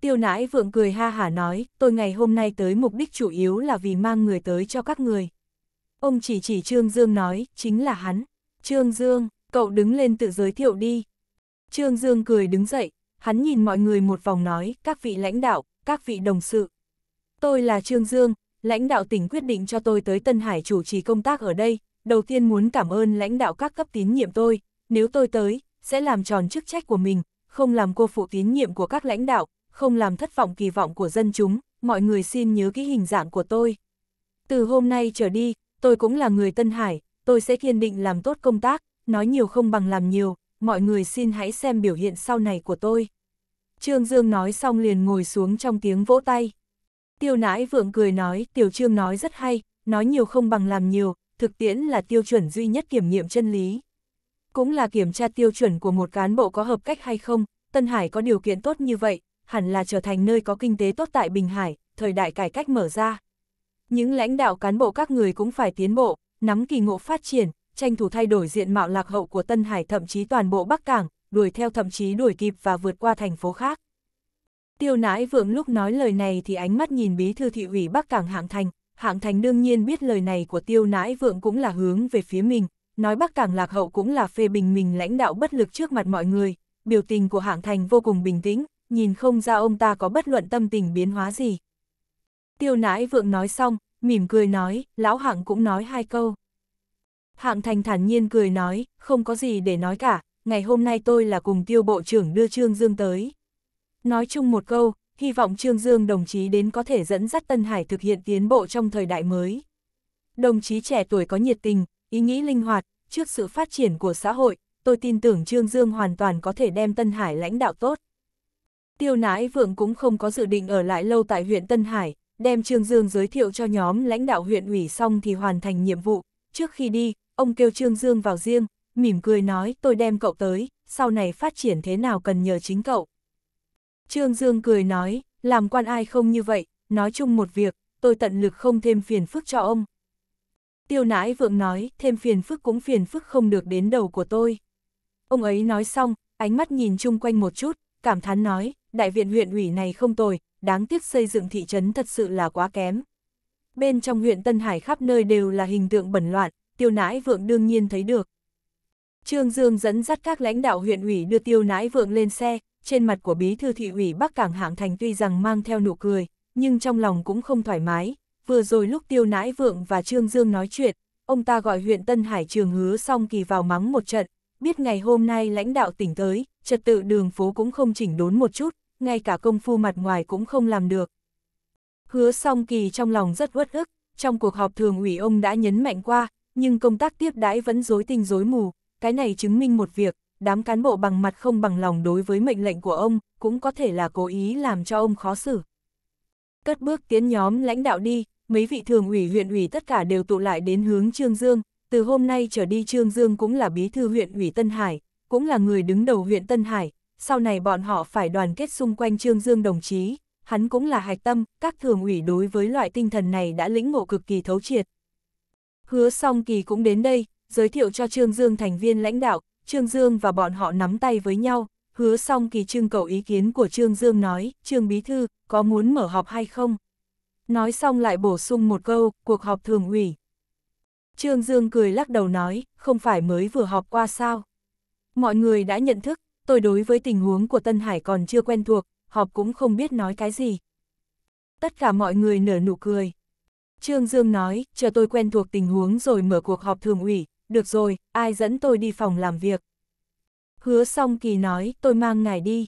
Tiêu nãi vượng cười ha hả nói, tôi ngày hôm nay tới mục đích chủ yếu là vì mang người tới cho các người. Ông chỉ chỉ Trương Dương nói, chính là hắn. Trương Dương, cậu đứng lên tự giới thiệu đi. Trương Dương cười đứng dậy, hắn nhìn mọi người một vòng nói, các vị lãnh đạo, các vị đồng sự. Tôi là Trương Dương, lãnh đạo tỉnh quyết định cho tôi tới Tân Hải chủ trì công tác ở đây, đầu tiên muốn cảm ơn lãnh đạo các cấp tín nhiệm tôi, nếu tôi tới, sẽ làm tròn chức trách của mình, không làm cô phụ tín nhiệm của các lãnh đạo, không làm thất vọng kỳ vọng của dân chúng, mọi người xin nhớ kỹ hình dạng của tôi. Từ hôm nay trở đi, tôi cũng là người Tân Hải, tôi sẽ kiên định làm tốt công tác, nói nhiều không bằng làm nhiều, mọi người xin hãy xem biểu hiện sau này của tôi. Trương Dương nói xong liền ngồi xuống trong tiếng vỗ tay. Tiêu nãi vượng cười nói, tiểu trương nói rất hay, nói nhiều không bằng làm nhiều, thực tiễn là tiêu chuẩn duy nhất kiểm nghiệm chân lý. Cũng là kiểm tra tiêu chuẩn của một cán bộ có hợp cách hay không, Tân Hải có điều kiện tốt như vậy, hẳn là trở thành nơi có kinh tế tốt tại Bình Hải, thời đại cải cách mở ra. Những lãnh đạo cán bộ các người cũng phải tiến bộ, nắm kỳ ngộ phát triển, tranh thủ thay đổi diện mạo lạc hậu của Tân Hải thậm chí toàn bộ Bắc Cảng, đuổi theo thậm chí đuổi kịp và vượt qua thành phố khác. Tiêu nãi vượng lúc nói lời này thì ánh mắt nhìn bí thư thị ủy Bắc Cảng hạng thành, hạng thành đương nhiên biết lời này của tiêu nãi vượng cũng là hướng về phía mình, nói bắc càng lạc hậu cũng là phê bình mình lãnh đạo bất lực trước mặt mọi người, biểu tình của hạng thành vô cùng bình tĩnh, nhìn không ra ông ta có bất luận tâm tình biến hóa gì. Tiêu nãi vượng nói xong, mỉm cười nói, lão hạng cũng nói hai câu. Hạng thành thản nhiên cười nói, không có gì để nói cả, ngày hôm nay tôi là cùng tiêu bộ trưởng đưa Trương Dương tới. Nói chung một câu, hy vọng Trương Dương đồng chí đến có thể dẫn dắt Tân Hải thực hiện tiến bộ trong thời đại mới. Đồng chí trẻ tuổi có nhiệt tình, ý nghĩ linh hoạt, trước sự phát triển của xã hội, tôi tin tưởng Trương Dương hoàn toàn có thể đem Tân Hải lãnh đạo tốt. Tiêu nãi vượng cũng không có dự định ở lại lâu tại huyện Tân Hải, đem Trương Dương giới thiệu cho nhóm lãnh đạo huyện ủy xong thì hoàn thành nhiệm vụ. Trước khi đi, ông kêu Trương Dương vào riêng, mỉm cười nói tôi đem cậu tới, sau này phát triển thế nào cần nhờ chính cậu. Trương Dương cười nói, làm quan ai không như vậy, nói chung một việc, tôi tận lực không thêm phiền phức cho ông. Tiêu nãi vượng nói, thêm phiền phức cũng phiền phức không được đến đầu của tôi. Ông ấy nói xong, ánh mắt nhìn chung quanh một chút, cảm thán nói, đại viện huyện ủy này không tồi, đáng tiếc xây dựng thị trấn thật sự là quá kém. Bên trong huyện Tân Hải khắp nơi đều là hình tượng bẩn loạn, tiêu nãi vượng đương nhiên thấy được. Trương Dương dẫn dắt các lãnh đạo huyện ủy đưa tiêu nãi vượng lên xe, trên mặt của bí thư thị ủy Bắc Cảng Hạng Thành tuy rằng mang theo nụ cười, nhưng trong lòng cũng không thoải mái. Vừa rồi lúc Tiêu Nãi Vượng và Trương Dương nói chuyện, ông ta gọi huyện Tân Hải trường hứa xong kỳ vào mắng một trận, biết ngày hôm nay lãnh đạo tỉnh tới, trật tự đường phố cũng không chỉnh đốn một chút, ngay cả công phu mặt ngoài cũng không làm được. Hứa song kỳ trong lòng rất uất ức, trong cuộc họp thường ủy ông đã nhấn mạnh qua, nhưng công tác tiếp đãi vẫn dối tinh dối mù, cái này chứng minh một việc, đám cán bộ bằng mặt không bằng lòng đối với mệnh lệnh của ông, cũng có thể là cố ý làm cho ông khó xử. Cất bước tiến nhóm lãnh đạo đi, mấy vị thường ủy huyện ủy tất cả đều tụ lại đến hướng Trương Dương, từ hôm nay trở đi Trương Dương cũng là bí thư huyện ủy Tân Hải, cũng là người đứng đầu huyện Tân Hải, sau này bọn họ phải đoàn kết xung quanh Trương Dương đồng chí, hắn cũng là hạch tâm, các thường ủy đối với loại tinh thần này đã lĩnh ngộ cực kỳ thấu triệt. Hứa song kỳ cũng đến đây, giới thiệu cho Trương Dương thành viên lãnh đạo, Trương Dương và bọn họ nắm tay với nhau, hứa xong kỳ trưng cầu ý kiến của Trương Dương nói, Trương Bí Thư, có muốn mở họp hay không? Nói xong lại bổ sung một câu, cuộc họp thường ủy. Trương Dương cười lắc đầu nói, không phải mới vừa họp qua sao? Mọi người đã nhận thức, tôi đối với tình huống của Tân Hải còn chưa quen thuộc, họp cũng không biết nói cái gì. Tất cả mọi người nở nụ cười. Trương Dương nói, chờ tôi quen thuộc tình huống rồi mở cuộc họp thường ủy, được rồi, ai dẫn tôi đi phòng làm việc. Hứa song kỳ nói, tôi mang ngài đi.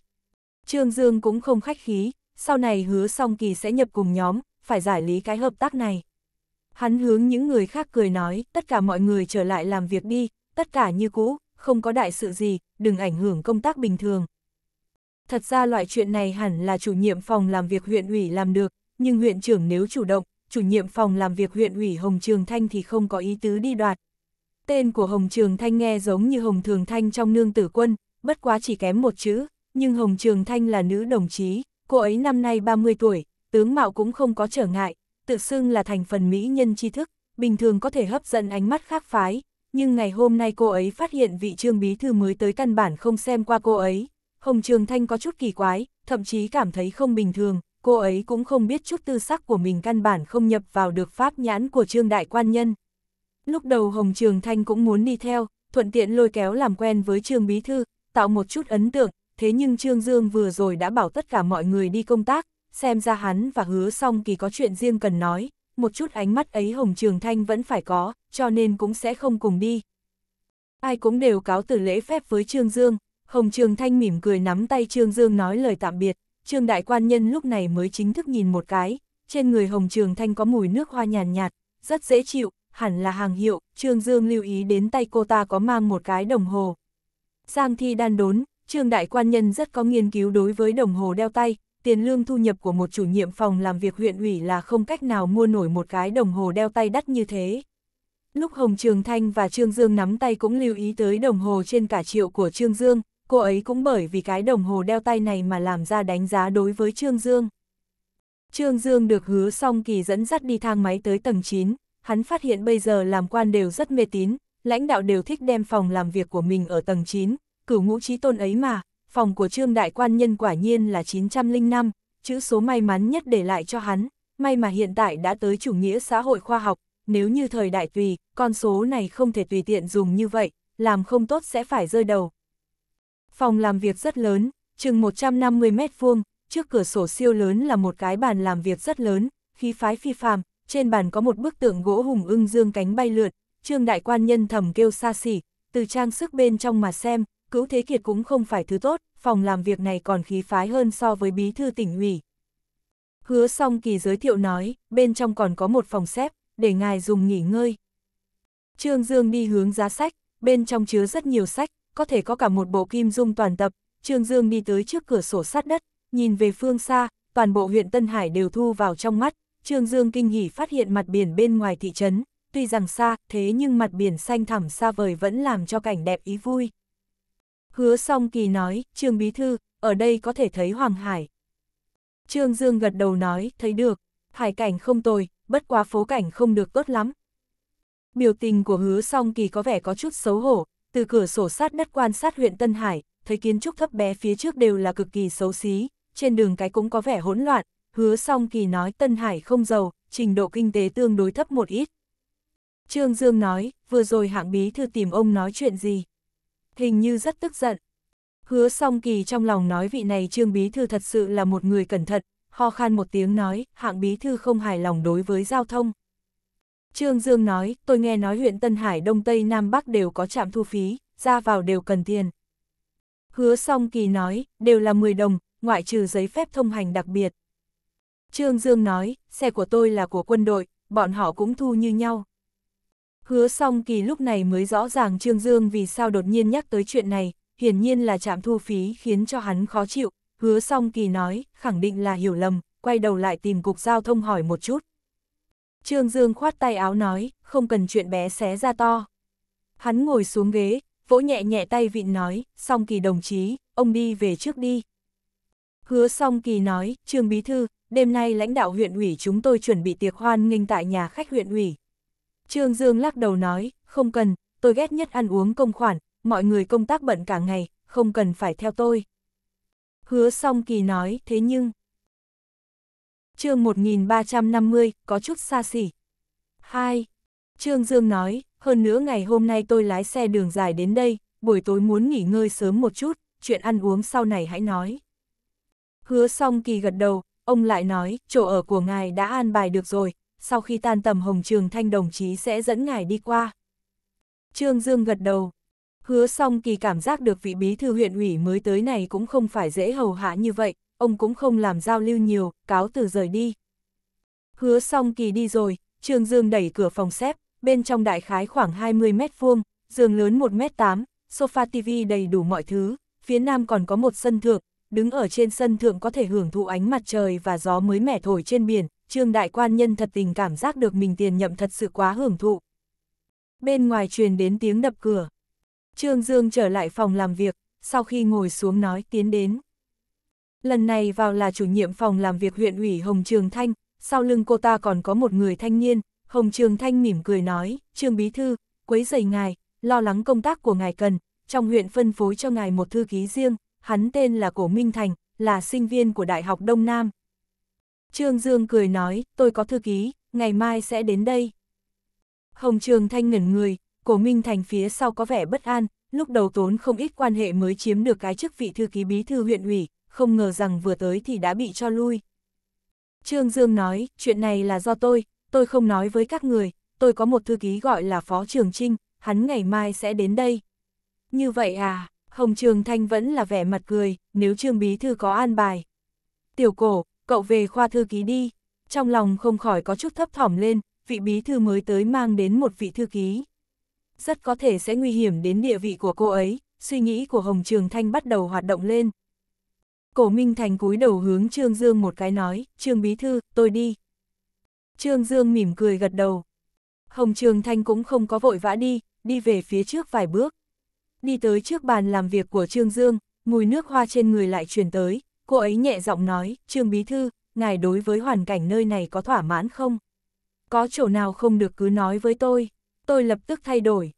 Trương Dương cũng không khách khí, sau này hứa song kỳ sẽ nhập cùng nhóm, phải giải lý cái hợp tác này. Hắn hướng những người khác cười nói, tất cả mọi người trở lại làm việc đi, tất cả như cũ, không có đại sự gì, đừng ảnh hưởng công tác bình thường. Thật ra loại chuyện này hẳn là chủ nhiệm phòng làm việc huyện ủy làm được, nhưng huyện trưởng nếu chủ động, chủ nhiệm phòng làm việc huyện ủy Hồng Trường Thanh thì không có ý tứ đi đoạt, Tên của Hồng Trường Thanh nghe giống như Hồng Thường Thanh trong nương tử quân, bất quá chỉ kém một chữ, nhưng Hồng Trường Thanh là nữ đồng chí, cô ấy năm nay 30 tuổi, tướng mạo cũng không có trở ngại, tự xưng là thành phần mỹ nhân tri thức, bình thường có thể hấp dẫn ánh mắt khác phái, nhưng ngày hôm nay cô ấy phát hiện vị trương bí thư mới tới căn bản không xem qua cô ấy. Hồng Trường Thanh có chút kỳ quái, thậm chí cảm thấy không bình thường, cô ấy cũng không biết chút tư sắc của mình căn bản không nhập vào được pháp nhãn của trương đại quan nhân. Lúc đầu Hồng Trường Thanh cũng muốn đi theo, thuận tiện lôi kéo làm quen với Trương Bí Thư, tạo một chút ấn tượng, thế nhưng Trương Dương vừa rồi đã bảo tất cả mọi người đi công tác, xem ra hắn và hứa xong kỳ có chuyện riêng cần nói, một chút ánh mắt ấy Hồng Trường Thanh vẫn phải có, cho nên cũng sẽ không cùng đi. Ai cũng đều cáo từ lễ phép với Trương Dương, Hồng Trường Thanh mỉm cười nắm tay Trương Dương nói lời tạm biệt, Trương Đại Quan Nhân lúc này mới chính thức nhìn một cái, trên người Hồng Trường Thanh có mùi nước hoa nhàn nhạt, nhạt, rất dễ chịu, hẳn là hàng hiệu, Trương Dương lưu ý đến tay cô ta có mang một cái đồng hồ. Giang Thi đan đốn, Trương Đại Quan Nhân rất có nghiên cứu đối với đồng hồ đeo tay, tiền lương thu nhập của một chủ nhiệm phòng làm việc huyện ủy là không cách nào mua nổi một cái đồng hồ đeo tay đắt như thế. Lúc Hồng Trường Thanh và Trương Dương nắm tay cũng lưu ý tới đồng hồ trên cả triệu của Trương Dương, cô ấy cũng bởi vì cái đồng hồ đeo tay này mà làm ra đánh giá đối với Trương Dương. Trương Dương được hứa xong kỳ dẫn dắt đi thang máy tới tầng 9, hắn phát hiện bây giờ làm quan đều rất mê tín, lãnh đạo đều thích đem phòng làm việc của mình ở tầng 9, cửu ngũ trí tôn ấy mà, phòng của trương đại quan nhân quả nhiên là 905, chữ số may mắn nhất để lại cho hắn, may mà hiện tại đã tới chủ nghĩa xã hội khoa học, nếu như thời đại tùy, con số này không thể tùy tiện dùng như vậy, làm không tốt sẽ phải rơi đầu. Phòng làm việc rất lớn, chừng 150 mét vuông, trước cửa sổ siêu lớn là một cái bàn làm việc rất lớn, khí phái phi phàm, trên bàn có một bức tượng gỗ hùng ưng dương cánh bay lượn. trương đại quan nhân thầm kêu xa xỉ, từ trang sức bên trong mà xem, cứu thế kiệt cũng không phải thứ tốt, phòng làm việc này còn khí phái hơn so với bí thư tỉnh ủy. Hứa song kỳ giới thiệu nói, bên trong còn có một phòng xếp, để ngài dùng nghỉ ngơi. Trương Dương đi hướng giá sách, bên trong chứa rất nhiều sách, có thể có cả một bộ kim dung toàn tập. Trương Dương đi tới trước cửa sổ sát đất, nhìn về phương xa, toàn bộ huyện Tân Hải đều thu vào trong mắt, Trương Dương kinh hỉ phát hiện mặt biển bên ngoài thị trấn, tuy rằng xa, thế nhưng mặt biển xanh thẳm xa vời vẫn làm cho cảnh đẹp ý vui. Hứa song kỳ nói, Trương Bí Thư, ở đây có thể thấy Hoàng Hải. Trương Dương gật đầu nói, thấy được, hải cảnh không tồi, bất quá phố cảnh không được tốt lắm. Biểu tình của hứa song kỳ có vẻ có chút xấu hổ, từ cửa sổ sát đất quan sát huyện Tân Hải, thấy kiến trúc thấp bé phía trước đều là cực kỳ xấu xí, trên đường cái cũng có vẻ hỗn loạn, hứa song kỳ nói Tân Hải không giàu, trình độ kinh tế tương đối thấp một ít. Trương Dương nói, vừa rồi hạng bí thư tìm ông nói chuyện gì? Hình như rất tức giận. Hứa song kỳ trong lòng nói vị này Trương bí thư thật sự là một người cẩn thận, ho khan một tiếng nói, hạng bí thư không hài lòng đối với giao thông. Trương Dương nói, tôi nghe nói huyện Tân Hải Đông Tây Nam Bắc đều có trạm thu phí, ra vào đều cần tiền. Hứa song kỳ nói, đều là 10 đồng, ngoại trừ giấy phép thông hành đặc biệt. Trương Dương nói, xe của tôi là của quân đội, bọn họ cũng thu như nhau. Hứa song kỳ lúc này mới rõ ràng Trương Dương vì sao đột nhiên nhắc tới chuyện này, hiển nhiên là trạm thu phí khiến cho hắn khó chịu. Hứa song kỳ nói, khẳng định là hiểu lầm, quay đầu lại tìm cục giao thông hỏi một chút. Trương Dương khoát tay áo nói, không cần chuyện bé xé ra to. Hắn ngồi xuống ghế, vỗ nhẹ nhẹ tay vịn nói, song kỳ đồng chí, ông đi về trước đi. Hứa song kỳ nói, Trương Bí Thư, đêm nay lãnh đạo huyện ủy chúng tôi chuẩn bị tiệc hoan nghênh tại nhà khách huyện ủy. Trương Dương lắc đầu nói, không cần, tôi ghét nhất ăn uống công khoản, mọi người công tác bận cả ngày, không cần phải theo tôi. Hứa song kỳ nói, thế nhưng... chương 1350, có chút xa xỉ. 2. Trương Dương nói, hơn nữa ngày hôm nay tôi lái xe đường dài đến đây, buổi tối muốn nghỉ ngơi sớm một chút, chuyện ăn uống sau này hãy nói. Hứa song kỳ gật đầu, Ông lại nói, chỗ ở của ngài đã an bài được rồi, sau khi tan tầm Hồng Trường Thanh đồng chí sẽ dẫn ngài đi qua. Trương Dương gật đầu. Hứa xong kỳ cảm giác được vị bí thư huyện ủy mới tới này cũng không phải dễ hầu hạ như vậy, ông cũng không làm giao lưu nhiều, cáo từ rời đi. Hứa xong kỳ đi rồi, Trương Dương đẩy cửa phòng xếp, bên trong đại khái khoảng 20 mét vuông, giường lớn 1 mét 8, sofa tivi đầy đủ mọi thứ, phía nam còn có một sân thượng, đứng ở trên sân thượng có thể hưởng thụ ánh mặt trời và gió mới mẻ thổi trên biển, Trương Đại Quan Nhân thật tình cảm giác được mình tiền nhậm thật sự quá hưởng thụ. Bên ngoài truyền đến tiếng đập cửa. Trương Dương trở lại phòng làm việc, sau khi ngồi xuống nói tiến đến. Lần này vào là chủ nhiệm phòng làm việc huyện ủy Hồng Trường Thanh, sau lưng cô ta còn có một người thanh niên, Hồng Trường Thanh mỉm cười nói, Trương Bí Thư, quấy giày ngài, lo lắng công tác của ngài cần, trong huyện phân phối cho ngài một thư ký riêng, hắn tên là Cổ Minh Thành, là sinh viên của Đại học Đông Nam. Trương Dương cười nói, tôi có thư ký, ngày mai sẽ đến đây. Hồng Trường Thanh ngẩn người, Cổ Minh Thành phía sau có vẻ bất an, lúc đầu tốn không ít quan hệ mới chiếm được cái chức vị thư ký bí thư huyện ủy, không ngờ rằng vừa tới thì đã bị cho lui. Trương Dương nói, chuyện này là do tôi, tôi không nói với các người, tôi có một thư ký gọi là Phó Trường Trinh, hắn ngày mai sẽ đến đây. Như vậy à? Hồng Trường Thanh vẫn là vẻ mặt cười, nếu Trương Bí Thư có an bài. Tiểu cổ, cậu về khoa thư ký đi. Trong lòng không khỏi có chút thấp thỏm lên, vị Bí Thư mới tới mang đến một vị thư ký. Rất có thể sẽ nguy hiểm đến địa vị của cô ấy, suy nghĩ của Hồng Trường Thanh bắt đầu hoạt động lên. Cổ Minh Thành cúi đầu hướng Trương Dương một cái nói, Trương Bí Thư, tôi đi. Trương Dương mỉm cười gật đầu. Hồng Trường Thanh cũng không có vội vã đi, đi về phía trước vài bước đi tới trước bàn làm việc của Trương Dương, mùi nước hoa trên người lại truyền tới, cô ấy nhẹ giọng nói, Trương Bí Thư, ngài đối với hoàn cảnh nơi này có thỏa mãn không? Có chỗ nào không được cứ nói với tôi, tôi lập tức thay đổi.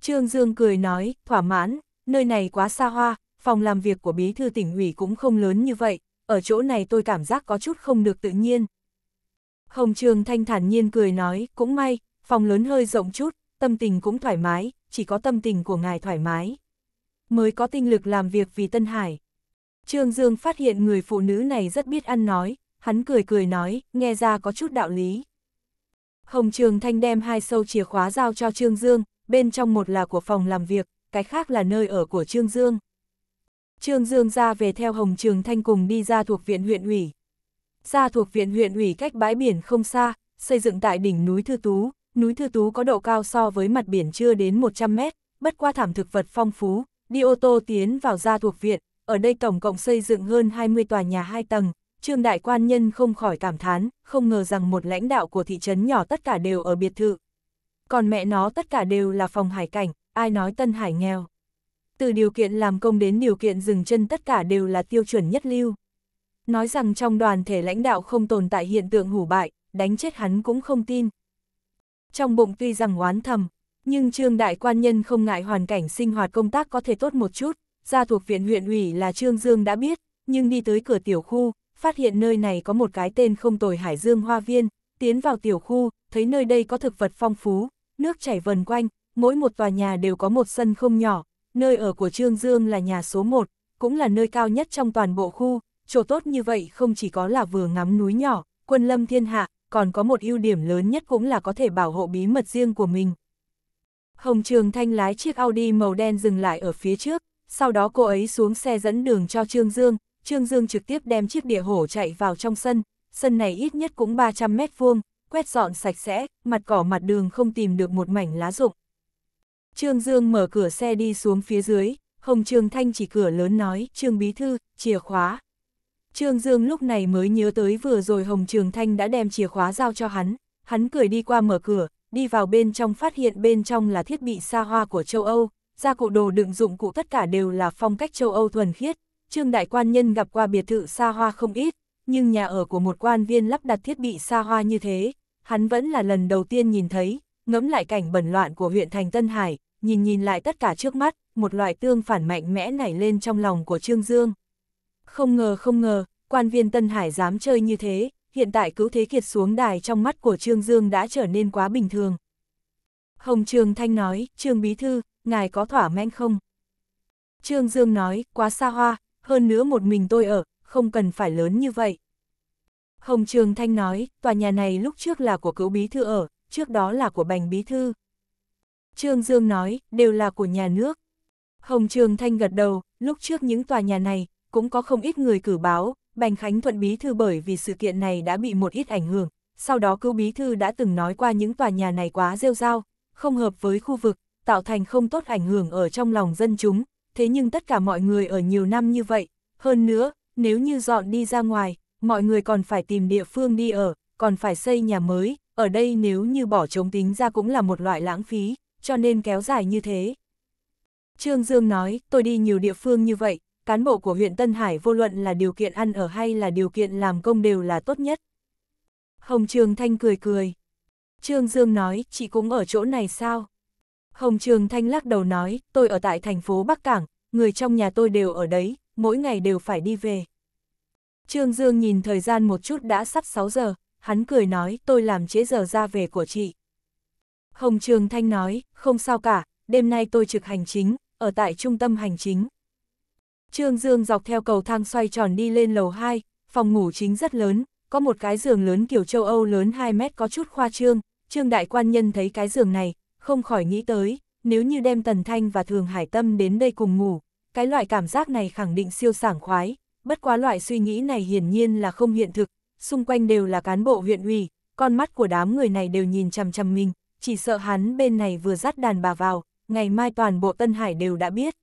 Trương Dương cười nói, thỏa mãn, nơi này quá xa hoa, phòng làm việc của Bí Thư tỉnh ủy cũng không lớn như vậy, ở chỗ này tôi cảm giác có chút không được tự nhiên. Hồng Trương Thanh thản nhiên cười nói, cũng may, phòng lớn hơi rộng chút, tâm tình cũng thoải mái, chỉ có tâm tình của ngài thoải mái. Mới có tinh lực làm việc vì Tân Hải. Trương Dương phát hiện người phụ nữ này rất biết ăn nói, hắn cười cười nói, nghe ra có chút đạo lý. Hồng Trường Thanh đem hai sâu chìa khóa giao cho Trương Dương, bên trong một là của phòng làm việc, cái khác là nơi ở của Trương Dương. Trương Dương ra về theo Hồng Trường Thanh cùng đi ra thuộc viện huyện ủy. Ra thuộc viện huyện ủy cách bãi biển không xa, xây dựng tại đỉnh núi Thư Tú, núi Thư Tú có độ cao so với mặt biển chưa đến 100 mét, bất qua thảm thực vật phong phú, đi ô tô tiến vào gia thuộc viện, ở đây tổng cộng xây dựng hơn 20 tòa nhà 2 tầng, Trương Đại Quan Nhân không khỏi cảm thán, không ngờ rằng một lãnh đạo của thị trấn nhỏ tất cả đều ở biệt thự. Còn mẹ nó tất cả đều là phòng hải cảnh, ai nói Tân Hải nghèo. Từ điều kiện làm công đến điều kiện dừng chân tất cả đều là tiêu chuẩn nhất lưu. Nói rằng trong đoàn thể lãnh đạo không tồn tại hiện tượng hủ bại, đánh chết hắn cũng không tin, trong bụng tuy rằng oán thầm, nhưng Trương Đại Quan Nhân không ngại hoàn cảnh sinh hoạt công tác có thể tốt một chút, gia thuộc viện huyện ủy là Trương Dương đã biết, nhưng đi tới cửa tiểu khu, phát hiện nơi này có một cái tên không tồi Hải Dương Hoa Viên, tiến vào tiểu khu, thấy nơi đây có thực vật phong phú, nước chảy vần quanh, mỗi một tòa nhà đều có một sân không nhỏ, nơi ở của Trương Dương là nhà số 1, cũng là nơi cao nhất trong toàn bộ khu, chỗ tốt như vậy không chỉ có là vừa ngắm núi nhỏ, quân lâm thiên hạ, còn có một ưu điểm lớn nhất cũng là có thể bảo hộ bí mật riêng của mình. Hồng Trường Thanh lái chiếc Audi màu đen dừng lại ở phía trước, sau đó cô ấy xuống xe dẫn đường cho Trương Dương, Trương Dương trực tiếp đem chiếc địa hổ chạy vào trong sân, sân này ít nhất cũng 300 mét vuông, quét dọn sạch sẽ, mặt cỏ mặt đường không tìm được một mảnh lá rụng. Trương Dương mở cửa xe đi xuống phía dưới, Hồng Trường Thanh chỉ cửa lớn nói, Trương Bí Thư, chìa khóa. Trương Dương lúc này mới nhớ tới vừa rồi Hồng Trường Thanh đã đem chìa khóa giao cho hắn, hắn cười đi qua mở cửa, đi vào bên trong phát hiện bên trong là thiết bị xa hoa của châu Âu, gia cụ đồ đựng dụng cụ tất cả đều là phong cách châu Âu thuần khiết. Trương Đại Quan Nhân gặp qua biệt thự xa hoa không ít, nhưng nhà ở của một quan viên lắp đặt thiết bị xa hoa như thế, hắn vẫn là lần đầu tiên nhìn thấy, ngẫm lại cảnh bẩn loạn của huyện thành Tân Hải, nhìn nhìn lại tất cả trước mắt, một loại tương phản mạnh mẽ nảy lên trong lòng của Trương Dương. Không ngờ không ngờ, quan viên Tân Hải dám chơi như thế, hiện tại cứu thế kiệt xuống đài trong mắt của Trương Dương đã trở nên quá bình thường. Hồng Trương Thanh nói, Trương Bí Thư, ngài có thỏa men không? Trương Dương nói, quá xa hoa, hơn nữa một mình tôi ở, không cần phải lớn như vậy. Hồng Trường Thanh nói, tòa nhà này lúc trước là của cứu Bí Thư ở, trước đó là của Bành Bí Thư. Trương Dương nói, đều là của nhà nước. Hồng Trường Thanh gật đầu, lúc trước những tòa nhà này, cũng có không ít người cử báo, Bành Khánh Thuận Bí Thư bởi vì sự kiện này đã bị một ít ảnh hưởng, sau đó cứu Bí Thư đã từng nói qua những tòa nhà này quá rêu rao, không hợp với khu vực, tạo thành không tốt ảnh hưởng ở trong lòng dân chúng, thế nhưng tất cả mọi người ở nhiều năm như vậy, hơn nữa, nếu như dọn đi ra ngoài, mọi người còn phải tìm địa phương đi ở, còn phải xây nhà mới, ở đây nếu như bỏ trống tính ra cũng là một loại lãng phí, cho nên kéo dài như thế. Trương Dương nói, tôi đi nhiều địa phương như vậy, cán bộ của huyện Tân Hải vô luận là điều kiện ăn ở hay là điều kiện làm công đều là tốt nhất. Hồng Trường Thanh cười cười. Trương Dương nói, chị cũng ở chỗ này sao? Hồng Trường Thanh lắc đầu nói, tôi ở tại thành phố Bắc Cảng, người trong nhà tôi đều ở đấy, mỗi ngày đều phải đi về. Trương Dương nhìn thời gian một chút đã sắp 6 giờ, hắn cười nói, tôi làm chế giờ ra về của chị. Hồng Trường Thanh nói, không sao cả, đêm nay tôi trực hành chính, ở tại trung tâm hành chính. Trương Dương dọc theo cầu thang xoay tròn đi lên lầu 2, phòng ngủ chính rất lớn, có một cái giường lớn kiểu châu Âu lớn 2 mét có chút khoa trương, Trương Đại Quan Nhân thấy cái giường này, không khỏi nghĩ tới, nếu như đem Tần Thanh và Thường Hải Tâm đến đây cùng ngủ, cái loại cảm giác này khẳng định siêu sảng khoái, bất quá loại suy nghĩ này hiển nhiên là không hiện thực, xung quanh đều là cán bộ huyện ủy, con mắt của đám người này đều nhìn chằm chằm mình, chỉ sợ hắn bên này vừa dắt đàn bà vào, ngày mai toàn bộ Tân Hải đều đã biết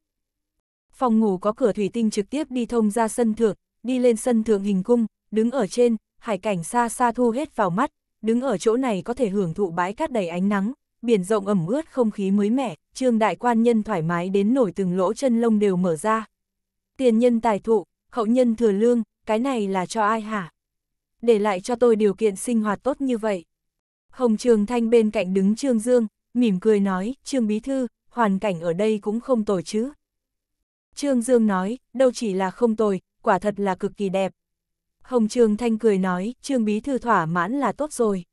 phòng ngủ có cửa thủy tinh trực tiếp đi thông ra sân thượng, đi lên sân thượng hình cung, đứng ở trên, hải cảnh xa xa thu hết vào mắt, đứng ở chỗ này có thể hưởng thụ bãi cát đầy ánh nắng, biển rộng ẩm ướt không khí mới mẻ, trương đại quan nhân thoải mái đến nổi từng lỗ chân lông đều mở ra. Tiền nhân tài thụ, hậu nhân thừa lương, cái này là cho ai hả? Để lại cho tôi điều kiện sinh hoạt tốt như vậy. Hồng Trường Thanh bên cạnh đứng Trương Dương, mỉm cười nói, Trương Bí Thư, hoàn cảnh ở đây cũng không tồi chứ. Trương Dương nói, đâu chỉ là không tồi, quả thật là cực kỳ đẹp. Hồng Trương Thanh cười nói, Trương Bí Thư thỏa mãn là tốt rồi.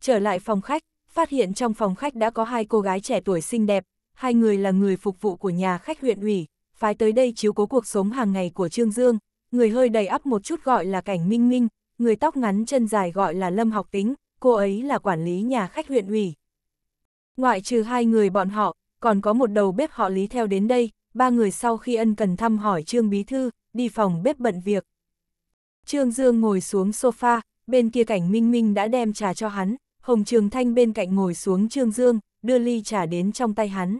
Trở lại phòng khách, phát hiện trong phòng khách đã có hai cô gái trẻ tuổi xinh đẹp, hai người là người phục vụ của nhà khách huyện ủy, phái tới đây chiếu cố cuộc sống hàng ngày của Trương Dương, người hơi đầy ắp một chút gọi là cảnh minh minh, người tóc ngắn chân dài gọi là Lâm Học Tính, cô ấy là quản lý nhà khách huyện ủy. Ngoại trừ hai người bọn họ, còn có một đầu bếp họ lý theo đến đây, ba người sau khi ân cần thăm hỏi Trương Bí Thư, đi phòng bếp bận việc. Trương Dương ngồi xuống sofa, bên kia cảnh Minh Minh đã đem trà cho hắn, Hồng Trường Thanh bên cạnh ngồi xuống Trương Dương, đưa ly trà đến trong tay hắn.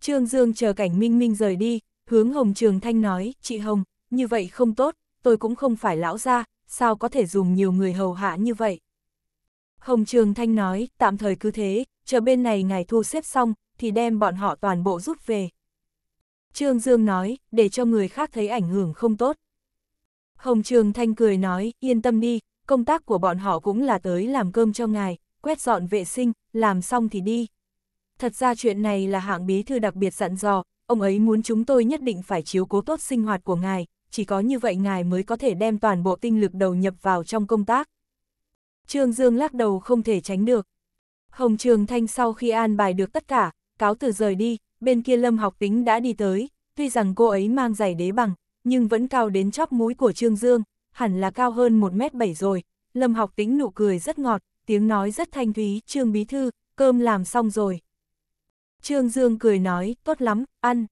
Trương Dương chờ cảnh Minh Minh rời đi, hướng Hồng Trường Thanh nói, chị Hồng, như vậy không tốt, tôi cũng không phải lão gia, sao có thể dùng nhiều người hầu hạ như vậy. Hồng Trường Thanh nói, tạm thời cứ thế, chờ bên này ngài thu xếp xong, thì đem bọn họ toàn bộ rút về, Trương Dương nói, để cho người khác thấy ảnh hưởng không tốt. Hồng Trường Thanh cười nói, yên tâm đi, công tác của bọn họ cũng là tới làm cơm cho ngài, quét dọn vệ sinh, làm xong thì đi. Thật ra chuyện này là hạng bí thư đặc biệt dặn dò, ông ấy muốn chúng tôi nhất định phải chiếu cố tốt sinh hoạt của ngài, chỉ có như vậy ngài mới có thể đem toàn bộ tinh lực đầu nhập vào trong công tác. Trương Dương lắc đầu không thể tránh được. Hồng Trường Thanh sau khi an bài được tất cả, cáo từ rời đi, bên kia Lâm học tính đã đi tới, tuy rằng cô ấy mang giày đế bằng, nhưng vẫn cao đến chóp mũi của Trương Dương, hẳn là cao hơn 1m7 rồi. Lâm học tính nụ cười rất ngọt, tiếng nói rất thanh thúy, Trương Bí Thư, cơm làm xong rồi. Trương Dương cười nói, tốt lắm, ăn.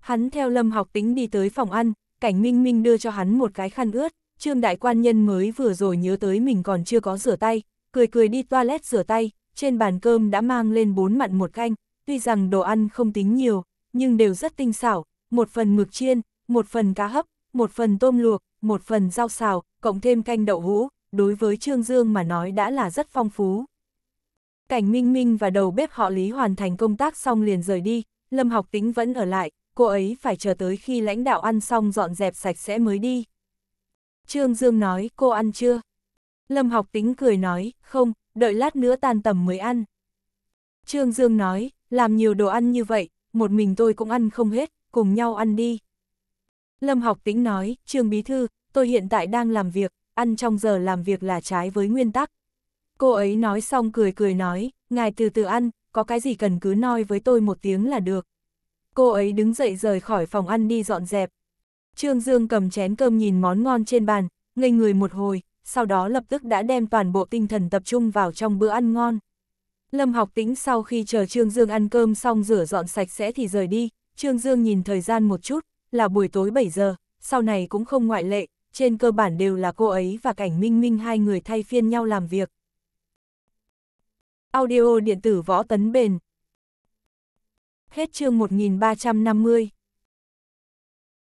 Hắn theo Lâm học tính đi tới phòng ăn, cảnh Minh Minh đưa cho hắn một cái khăn ướt, Trương Đại Quan Nhân mới vừa rồi nhớ tới mình còn chưa có rửa tay, cười cười đi toilet rửa tay, trên bàn cơm đã mang lên bốn mặn một canh, tuy rằng đồ ăn không tính nhiều, nhưng đều rất tinh xảo, một phần mực chiên, một phần cá hấp, một phần tôm luộc, một phần rau xào, cộng thêm canh đậu hũ, đối với Trương Dương mà nói đã là rất phong phú. Cảnh Minh Minh và đầu bếp họ Lý hoàn thành công tác xong liền rời đi, Lâm Học Tĩnh vẫn ở lại, cô ấy phải chờ tới khi lãnh đạo ăn xong dọn dẹp sạch sẽ mới đi. Trương Dương nói, cô ăn chưa? Lâm Học Tĩnh cười nói, không, đợi lát nữa tan tầm mới ăn. Trương Dương nói, làm nhiều đồ ăn như vậy, một mình tôi cũng ăn không hết, cùng nhau ăn đi. Lâm học tính nói, Trương Bí Thư, tôi hiện tại đang làm việc, ăn trong giờ làm việc là trái với nguyên tắc. Cô ấy nói xong cười cười nói, ngài từ từ ăn, có cái gì cần cứ nói với tôi một tiếng là được. Cô ấy đứng dậy rời khỏi phòng ăn đi dọn dẹp. Trương Dương cầm chén cơm nhìn món ngon trên bàn, ngây người một hồi, sau đó lập tức đã đem toàn bộ tinh thần tập trung vào trong bữa ăn ngon. Lâm học tĩnh sau khi chờ Trương Dương ăn cơm xong rửa dọn sạch sẽ thì rời đi, Trương Dương nhìn thời gian một chút, là buổi tối 7 giờ, sau này cũng không ngoại lệ, trên cơ bản đều là cô ấy và cảnh minh minh hai người thay phiên nhau làm việc. Audio điện tử võ tấn bền Hết chương 1350